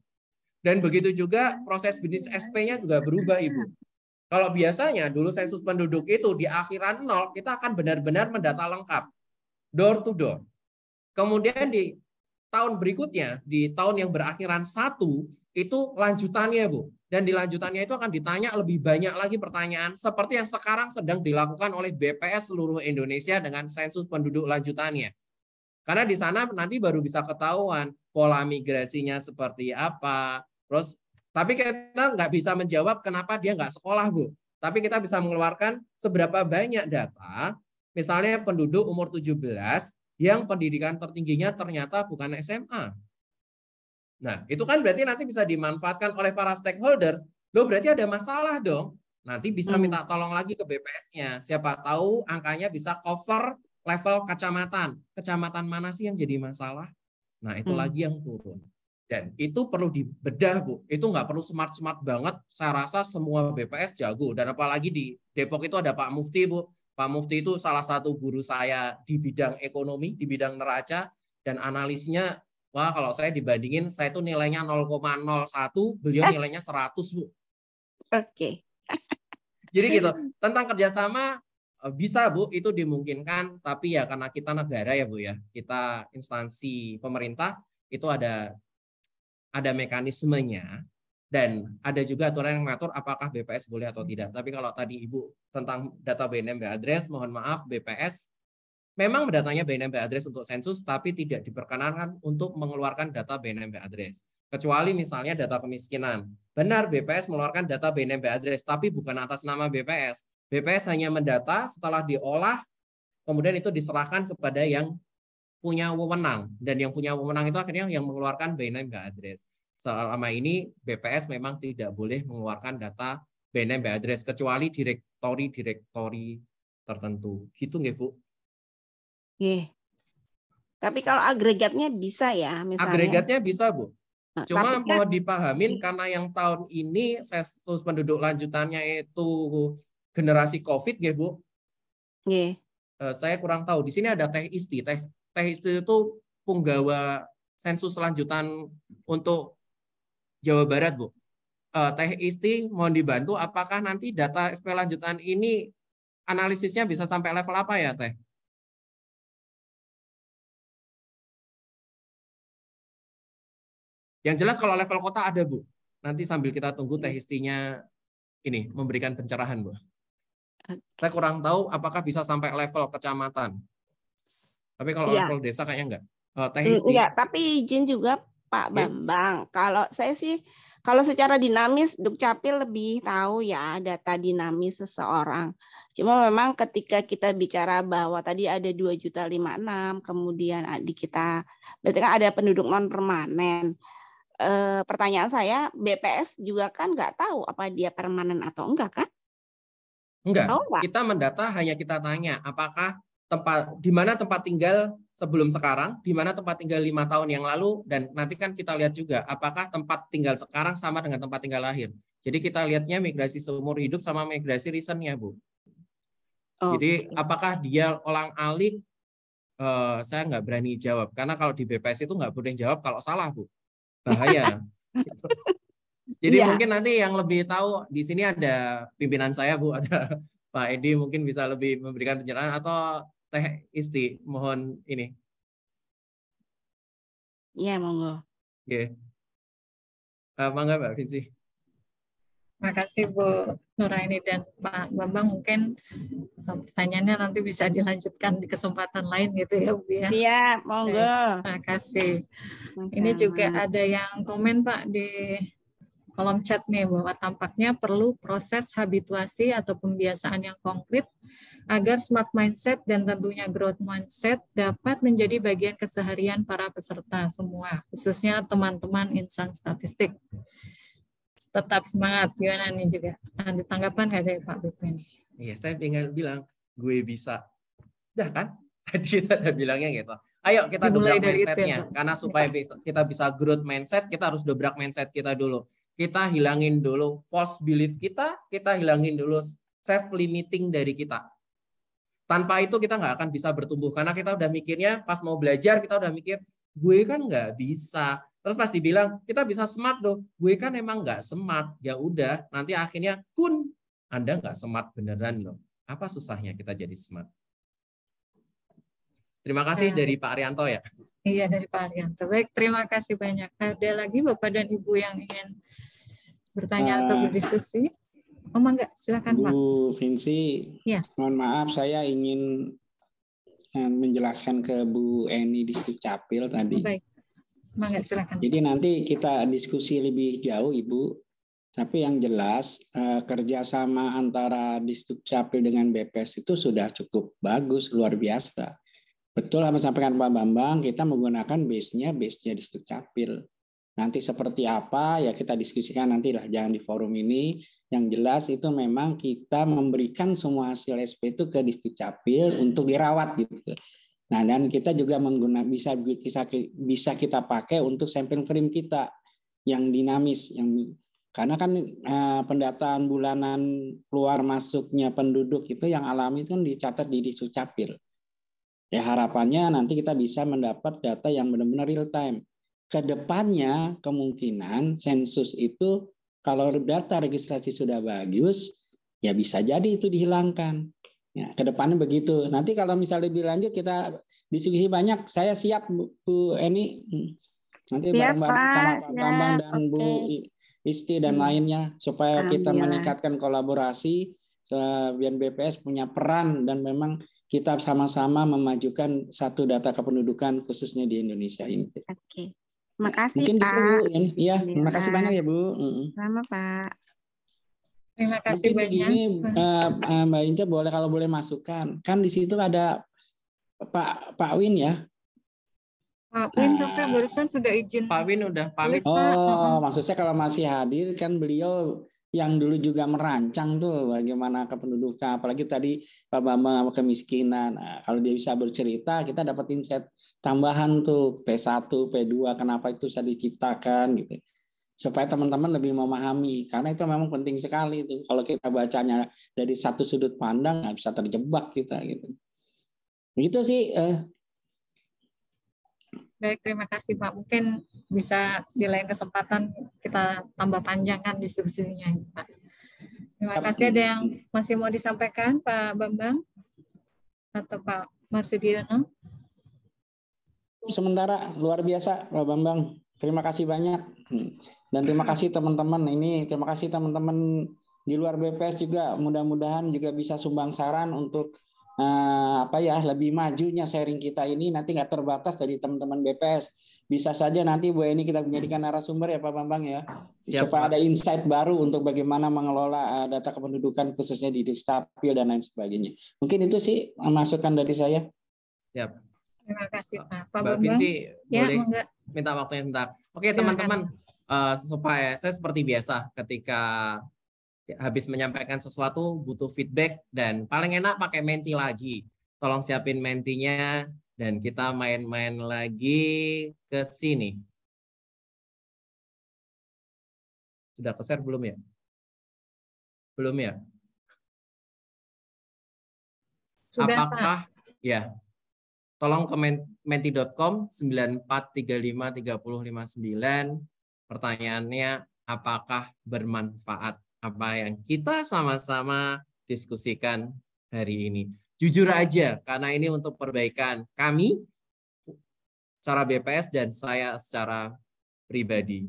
dan begitu juga proses bisnis SP-nya juga berubah ibu kalau biasanya dulu sensus penduduk itu di akhiran nol kita akan benar-benar mendata lengkap door to door. Kemudian di tahun berikutnya, di tahun yang berakhiran satu, itu lanjutannya, Bu. Dan di lanjutannya itu akan ditanya lebih banyak lagi pertanyaan seperti yang sekarang sedang dilakukan oleh BPS seluruh Indonesia dengan sensus penduduk lanjutannya. Karena di sana nanti baru bisa ketahuan pola migrasinya seperti apa. Terus tapi kita nggak bisa menjawab kenapa dia nggak sekolah, Bu. Tapi kita bisa mengeluarkan seberapa banyak data Misalnya penduduk umur 17 yang pendidikan tertingginya ternyata bukan SMA. Nah, itu kan berarti nanti bisa dimanfaatkan oleh para stakeholder. Loh, berarti ada masalah dong. Nanti bisa hmm. minta tolong lagi ke BPS-nya. Siapa tahu angkanya bisa cover level kecamatan. Kecamatan mana sih yang jadi masalah? Nah, itu hmm. lagi yang turun. Dan itu perlu dibedah, Bu. Itu nggak perlu smart-smart banget. Saya rasa semua BPS jago. Dan apalagi di Depok itu ada Pak Mufti, Bu. Pak Mufti itu salah satu guru saya di bidang ekonomi, di bidang neraca, dan analisnya, wah kalau saya dibandingin, saya itu nilainya 0,01, beliau eh. nilainya 100, Bu. Oke. Okay. Jadi gitu, tentang kerjasama, eh, bisa Bu, itu dimungkinkan, tapi ya karena kita negara ya Bu ya, kita instansi pemerintah, itu ada ada mekanismenya dan ada juga aturan yang mengatur apakah BPS boleh atau tidak. Tapi kalau tadi Ibu tentang data BNM address, mohon maaf BPS memang datanya BNM address untuk sensus tapi tidak diperkenankan untuk mengeluarkan data BNM address. Kecuali misalnya data kemiskinan. Benar BPS mengeluarkan data BNM address tapi bukan atas nama BPS. BPS hanya mendata setelah diolah kemudian itu diserahkan kepada yang punya wewenang dan yang punya wewenang itu akhirnya yang mengeluarkan BNM address selama ini BPS memang tidak boleh mengeluarkan data BNM by address kecuali direktori-direktori tertentu. Gitu nggih, Bu? Iya. Tapi kalau agregatnya bisa ya, misalnya. Agregatnya bisa, Bu. Nah, Cuma Tapi mau kan dipahamin hmm. karena yang tahun ini sensus penduduk lanjutannya itu generasi COVID, nggih, Bu? Nggih. Eh, saya kurang tahu. Di sini ada Teh Isti. Teh, teh Isti itu punggawa sensus lanjutan untuk Jawa Barat, Bu. Uh, Teh Isti mohon dibantu apakah nanti data SP lanjutan ini analisisnya bisa sampai level apa ya, Teh? Yang jelas kalau level kota ada, Bu. Nanti sambil kita tunggu teh iya. istinya ini memberikan pencerahan, Bu. Saya kurang tahu apakah bisa sampai level kecamatan. Tapi kalau ya. level desa kayaknya enggak. Uh, teh hmm, isti. Enggak, tapi izin juga Pak Bambang. Bambang. Kalau saya sih kalau secara dinamis Dukcapil lebih tahu ya data dinamis seseorang. Cuma memang ketika kita bicara bahwa tadi ada dua juta enam, kemudian di kita berarti kan ada penduduk non permanen. E, eh, pertanyaan saya, BPS juga kan nggak tahu apa dia permanen atau enggak kan? Enggak. enggak? Kita mendata hanya kita tanya apakah tempat di mana tempat tinggal sebelum sekarang, di mana tempat tinggal lima tahun yang lalu, dan nanti kan kita lihat juga apakah tempat tinggal sekarang sama dengan tempat tinggal lahir. Jadi kita lihatnya migrasi seumur hidup sama migrasi recentnya, Bu. Oh, Jadi okay. apakah dia olang alik? Uh, saya nggak berani jawab karena kalau di BPS itu nggak boleh jawab kalau salah, Bu. Bahaya. Jadi yeah. mungkin nanti yang lebih tahu di sini ada pimpinan saya, Bu, ada Pak Edi mungkin bisa lebih memberikan penjelasan atau Teh Isti, mohon ini. Iya, monggo. Oke. Iya. Eh, okay. mangga Mbak Vinci. Terima kasih Bu Nuraini dan Pak Bambang. Mungkin eh, pertanyaannya nanti bisa dilanjutkan di kesempatan lain gitu ya Bu ya. Iya, monggo. terima kasih. Maka. Ini juga ada yang komen Pak di kolom chat nih bahwa tampaknya perlu proses habituasi atau pembiasaan yang konkret agar smart mindset dan tentunya growth mindset dapat menjadi bagian keseharian para peserta semua, khususnya teman-teman insan statistik. Tetap semangat, gimana nih juga? Ada tanggapan nggak dari Pak Buku ini? Iya, saya ingin bilang, gue bisa. Udah kan? Tadi kita udah bilangnya gitu. Ayo kita Dimulai dobrak ya, mindsetnya, ya, karena supaya kita bisa growth mindset, kita harus dobrak mindset kita dulu. Kita hilangin dulu false belief kita, kita hilangin dulu self limiting dari kita. Tanpa itu kita nggak akan bisa bertumbuh karena kita udah mikirnya pas mau belajar kita udah mikir gue kan nggak bisa. Terus pas dibilang kita bisa smart tuh, gue kan emang nggak smart. Ya udah, nanti akhirnya kun Anda nggak smart beneran loh. Apa susahnya kita jadi smart? Terima kasih ya. dari Pak Arianto ya. Iya dari Pak Arianto. Baik, terima kasih banyak. Ada lagi Bapak dan Ibu yang ingin bertanya uh, atau eh, berdiskusi? Oh, mangga, silakan Bu Pak. Bu Vinci, ya. mohon maaf saya ingin eh, menjelaskan ke Bu Eni Distrik Capil tadi. Oh, baik. Mangga silakan. Jadi nanti kita diskusi lebih jauh Ibu. Tapi yang jelas eh, kerjasama antara Distrik Capil dengan BPS itu sudah cukup bagus, luar biasa. Betul apa sampaikan Pak Bambang, kita menggunakan base-nya, base-nya Distrik Capil. Nanti seperti apa ya kita diskusikan nantilah jangan di forum ini yang jelas itu memang kita memberikan semua hasil SP itu ke capil untuk dirawat gitu. Nah, dan kita juga menggunakan bisa bisa bisa kita pakai untuk sampling frame kita yang dinamis yang karena kan eh, pendataan bulanan keluar masuknya penduduk itu yang alami itu kan dicatat di Capil. Ya harapannya nanti kita bisa mendapat data yang benar-benar real time. Kedepannya kemungkinan sensus itu kalau data registrasi sudah bagus, ya bisa jadi itu dihilangkan. Ya, ke begitu. Nanti kalau misalnya lebih lanjut kita diskusi banyak. Saya siap Bu Eni. Nanti bareng-bareng sama Pak dan okay. Bu Isti dan hmm. lainnya supaya ah, kita iya. meningkatkan kolaborasi biar BPS punya peran dan memang kita sama-sama memajukan satu data kependudukan khususnya di Indonesia ini. Oke. Makasih Mungkin gitu, Pak. Gitu, kan? ya, ya makasih iya. banyak ya Bu. Sama Pak. Terima kasih Mungkin banyak. Begini, uh, eh, Mbak Inca boleh kalau boleh masukkan. Kan di situ ada Pak Pak Win ya. Pak Win uh, tapi barusan sudah izin. Pak Win udah pamit. Oh, maksudnya kalau masih hadir kan beliau yang dulu juga merancang tuh bagaimana kependudukan apalagi tadi Pak Bambang kemiskinan nah, kalau dia bisa bercerita kita dapat insight tambahan tuh P1 P2 kenapa itu bisa diciptakan gitu supaya teman-teman lebih memahami karena itu memang penting sekali itu kalau kita bacanya dari satu sudut pandang nggak bisa terjebak kita gitu itu sih eh, Baik, terima kasih Pak. Mungkin bisa di lain kesempatan kita tambah panjangkan diskusinya, Pak. Terima kasih. Ada yang masih mau disampaikan, Pak Bambang atau Pak Marsudiono? Sementara luar biasa, Pak Bambang. Terima kasih banyak dan terima kasih teman-teman. Ini terima kasih teman-teman di luar BPS juga. Mudah-mudahan juga bisa sumbang saran untuk Eh, apa ya lebih majunya sharing kita ini nanti nggak terbatas dari teman-teman BPS bisa saja nanti Bu ini kita menjadikan narasumber ya Pak Bambang ya Siap, supaya Pak. ada insight baru untuk bagaimana mengelola eh, data kependudukan khususnya di dukcapil dan lain sebagainya mungkin itu sih masukan dari saya Siap. terima kasih Pak Pak Mbak Bambang Vinci, ya, boleh enggak. minta waktunya sebentar oke teman-teman uh, supaya saya seperti biasa ketika habis menyampaikan sesuatu butuh feedback dan paling enak pakai menti lagi. Tolong siapin mentinya dan kita main-main lagi ke sini. Sudah ke-share belum ya? Belum ya? Sudah, Apakah Pak. ya? Tolong komen menti.com 94353059 pertanyaannya apakah bermanfaat apa yang kita sama-sama diskusikan hari ini. Jujur aja, karena ini untuk perbaikan kami, secara BPS dan saya secara pribadi.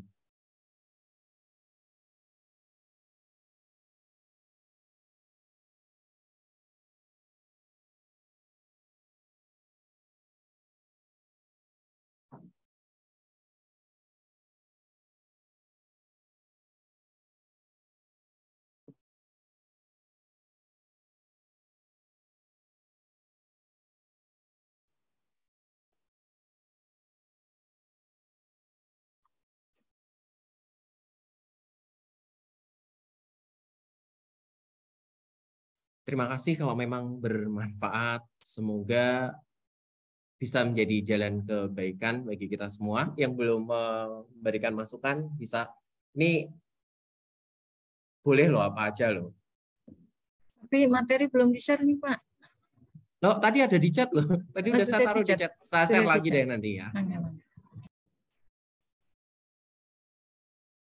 Terima kasih kalau memang bermanfaat. Semoga bisa menjadi jalan kebaikan bagi kita semua. Yang belum memberikan masukan bisa. Ini boleh loh apa aja loh. Tapi materi belum di nih Pak. No, tadi ada di chat loh. Tadi Maksudnya udah saya taruh di chat. Di chat. Saya share lagi deh nanti ya.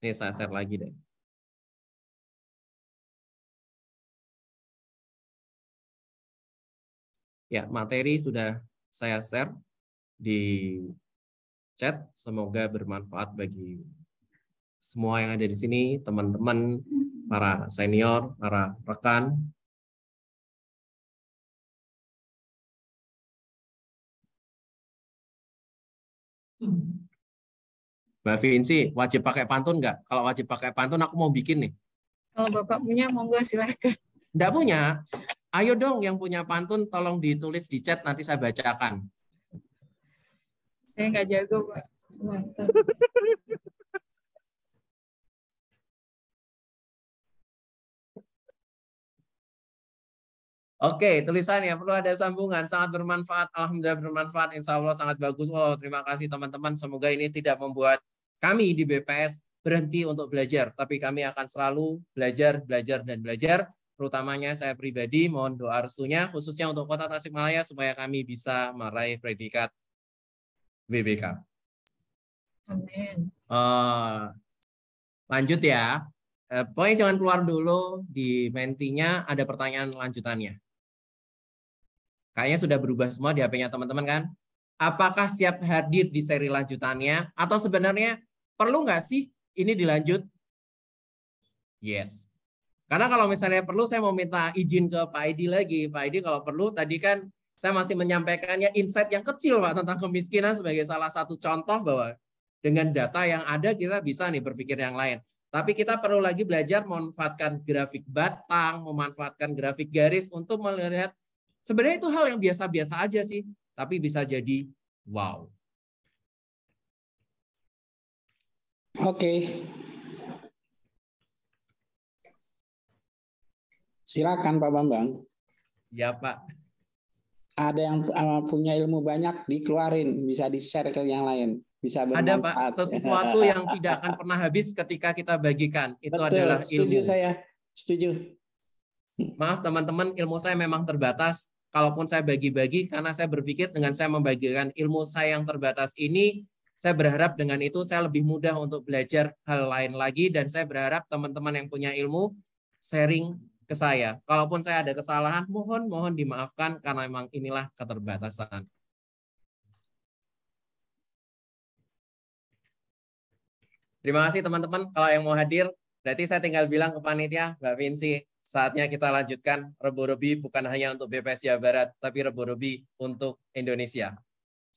Ini saya share lagi deh. Ya, materi sudah saya share di chat. Semoga bermanfaat bagi semua yang ada di sini, teman-teman, para senior, para rekan. Mbak Vinci, wajib pakai pantun nggak? Kalau wajib pakai pantun, aku mau bikin nih. Kalau Bapak punya, monggo silahkan. Nggak punya. Ayo dong yang punya pantun tolong ditulis di chat nanti saya bacakan. Saya nggak jago, Pak. Oke, tulisan ya perlu ada sambungan, sangat bermanfaat. Alhamdulillah bermanfaat, insya Allah sangat bagus. Oh, terima kasih teman-teman. Semoga ini tidak membuat kami di BPS berhenti untuk belajar, tapi kami akan selalu belajar, belajar, dan belajar Terutamanya saya pribadi mohon doa restunya khususnya untuk kota Tasikmalaya supaya kami bisa meraih predikat BBK. Amin. Uh, lanjut ya. Uh, pokoknya jangan keluar dulu di mentinya ada pertanyaan lanjutannya. Kayaknya sudah berubah semua di HP-nya teman-teman kan? Apakah siap hadir di seri lanjutannya? Atau sebenarnya perlu nggak sih ini dilanjut? Yes. Karena kalau misalnya perlu saya mau minta izin ke Pak Edi lagi. Pak Edi kalau perlu tadi kan saya masih menyampaikannya insight yang kecil Pak tentang kemiskinan sebagai salah satu contoh bahwa dengan data yang ada kita bisa nih berpikir yang lain. Tapi kita perlu lagi belajar memanfaatkan grafik batang, memanfaatkan grafik garis untuk melihat sebenarnya itu hal yang biasa-biasa aja sih, tapi bisa jadi wow. Oke, Silakan Pak Bambang. Ya Pak. Ada yang eh, punya ilmu banyak dikeluarin, bisa di-share ke yang lain. Bisa Ada Pak, sesuatu yang tidak akan pernah habis ketika kita bagikan. Itu Betul, adalah ilmu. Setuju saya, setuju. Maaf teman-teman, ilmu saya memang terbatas. Kalaupun saya bagi-bagi, karena saya berpikir dengan saya membagikan ilmu saya yang terbatas ini, saya berharap dengan itu saya lebih mudah untuk belajar hal lain lagi dan saya berharap teman-teman yang punya ilmu sharing ke saya. Kalaupun saya ada kesalahan, mohon mohon dimaafkan karena memang inilah keterbatasan. Terima kasih teman-teman kalau yang mau hadir. Berarti saya tinggal bilang ke panitia, Mbak Vinci, saatnya kita lanjutkan rebu rebi bukan hanya untuk BPS Jawa Barat, tapi rebu rebi untuk Indonesia.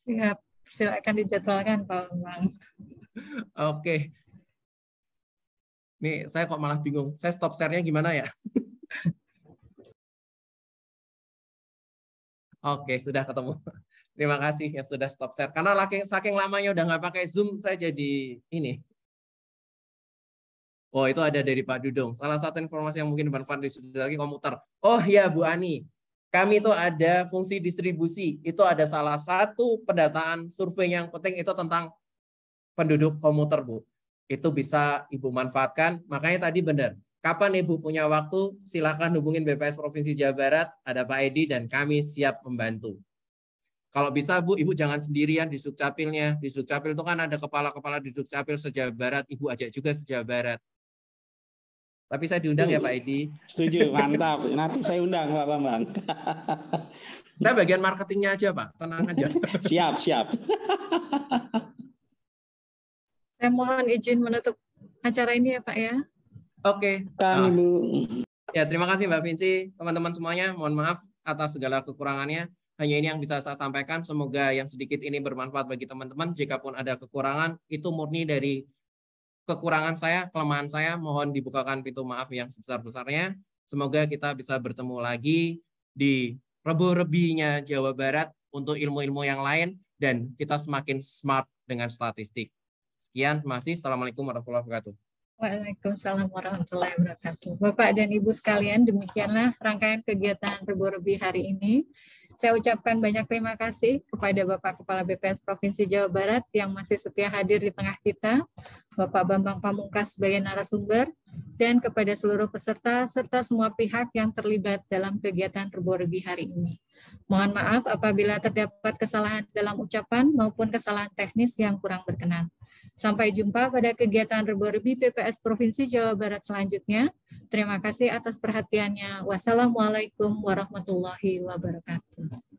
Siap, silakan dijadwalkan Pak memang. Oke. Nih, saya kok malah bingung. Saya stop share-nya gimana ya? Oke, sudah ketemu. Terima kasih yang sudah stop share. Karena laki, saking lamanya udah nggak pakai Zoom, saya jadi ini. Oh, itu ada dari Pak Dudung. Salah satu informasi yang mungkin bermanfaat di lagi komputer. Oh ya, Bu Ani. Kami itu ada fungsi distribusi. Itu ada salah satu pendataan survei yang penting itu tentang penduduk komuter, Bu. Itu bisa Ibu manfaatkan. Makanya tadi benar, Kapan Ibu punya waktu, silakan hubungin BPS Provinsi Jawa Barat, ada Pak Edi, dan kami siap membantu. Kalau bisa Bu, Ibu jangan sendirian di Sukcapilnya. Di Sukcapil itu kan ada kepala-kepala di Sukcapil se-Jawa Barat. Ibu ajak juga se-Jawa Barat. Tapi saya diundang ya Pak Edi. Setuju, mantap. Nanti saya undang Pak Bambang. Kita nah, bagian marketingnya aja Pak, tenang aja. siap, siap. Saya mohon izin menutup acara ini ya Pak ya. Oke. Okay. Kami, ah. Ya, terima kasih Mbak Vinci, teman-teman semuanya. Mohon maaf atas segala kekurangannya. Hanya ini yang bisa saya sampaikan. Semoga yang sedikit ini bermanfaat bagi teman-teman. jika pun ada kekurangan, itu murni dari kekurangan saya, kelemahan saya. Mohon dibukakan pintu maaf yang sebesar-besarnya. Semoga kita bisa bertemu lagi di rebu-rebinya Jawa Barat untuk ilmu-ilmu yang lain dan kita semakin smart dengan statistik. Sekian, masih. Assalamualaikum warahmatullahi wabarakatuh. Waalaikumsalam warahmatullahi wabarakatuh. Bapak dan Ibu sekalian, demikianlah rangkaian kegiatan Rebo-Rebi hari ini. Saya ucapkan banyak terima kasih kepada Bapak Kepala BPS Provinsi Jawa Barat yang masih setia hadir di tengah kita, Bapak Bambang Pamungkas sebagai narasumber, dan kepada seluruh peserta serta semua pihak yang terlibat dalam kegiatan Rebo-Rebi hari ini. Mohon maaf apabila terdapat kesalahan dalam ucapan maupun kesalahan teknis yang kurang berkenan. Sampai jumpa pada kegiatan Rebo-Rebi PPS Provinsi Jawa Barat selanjutnya. Terima kasih atas perhatiannya. Wassalamualaikum warahmatullahi wabarakatuh.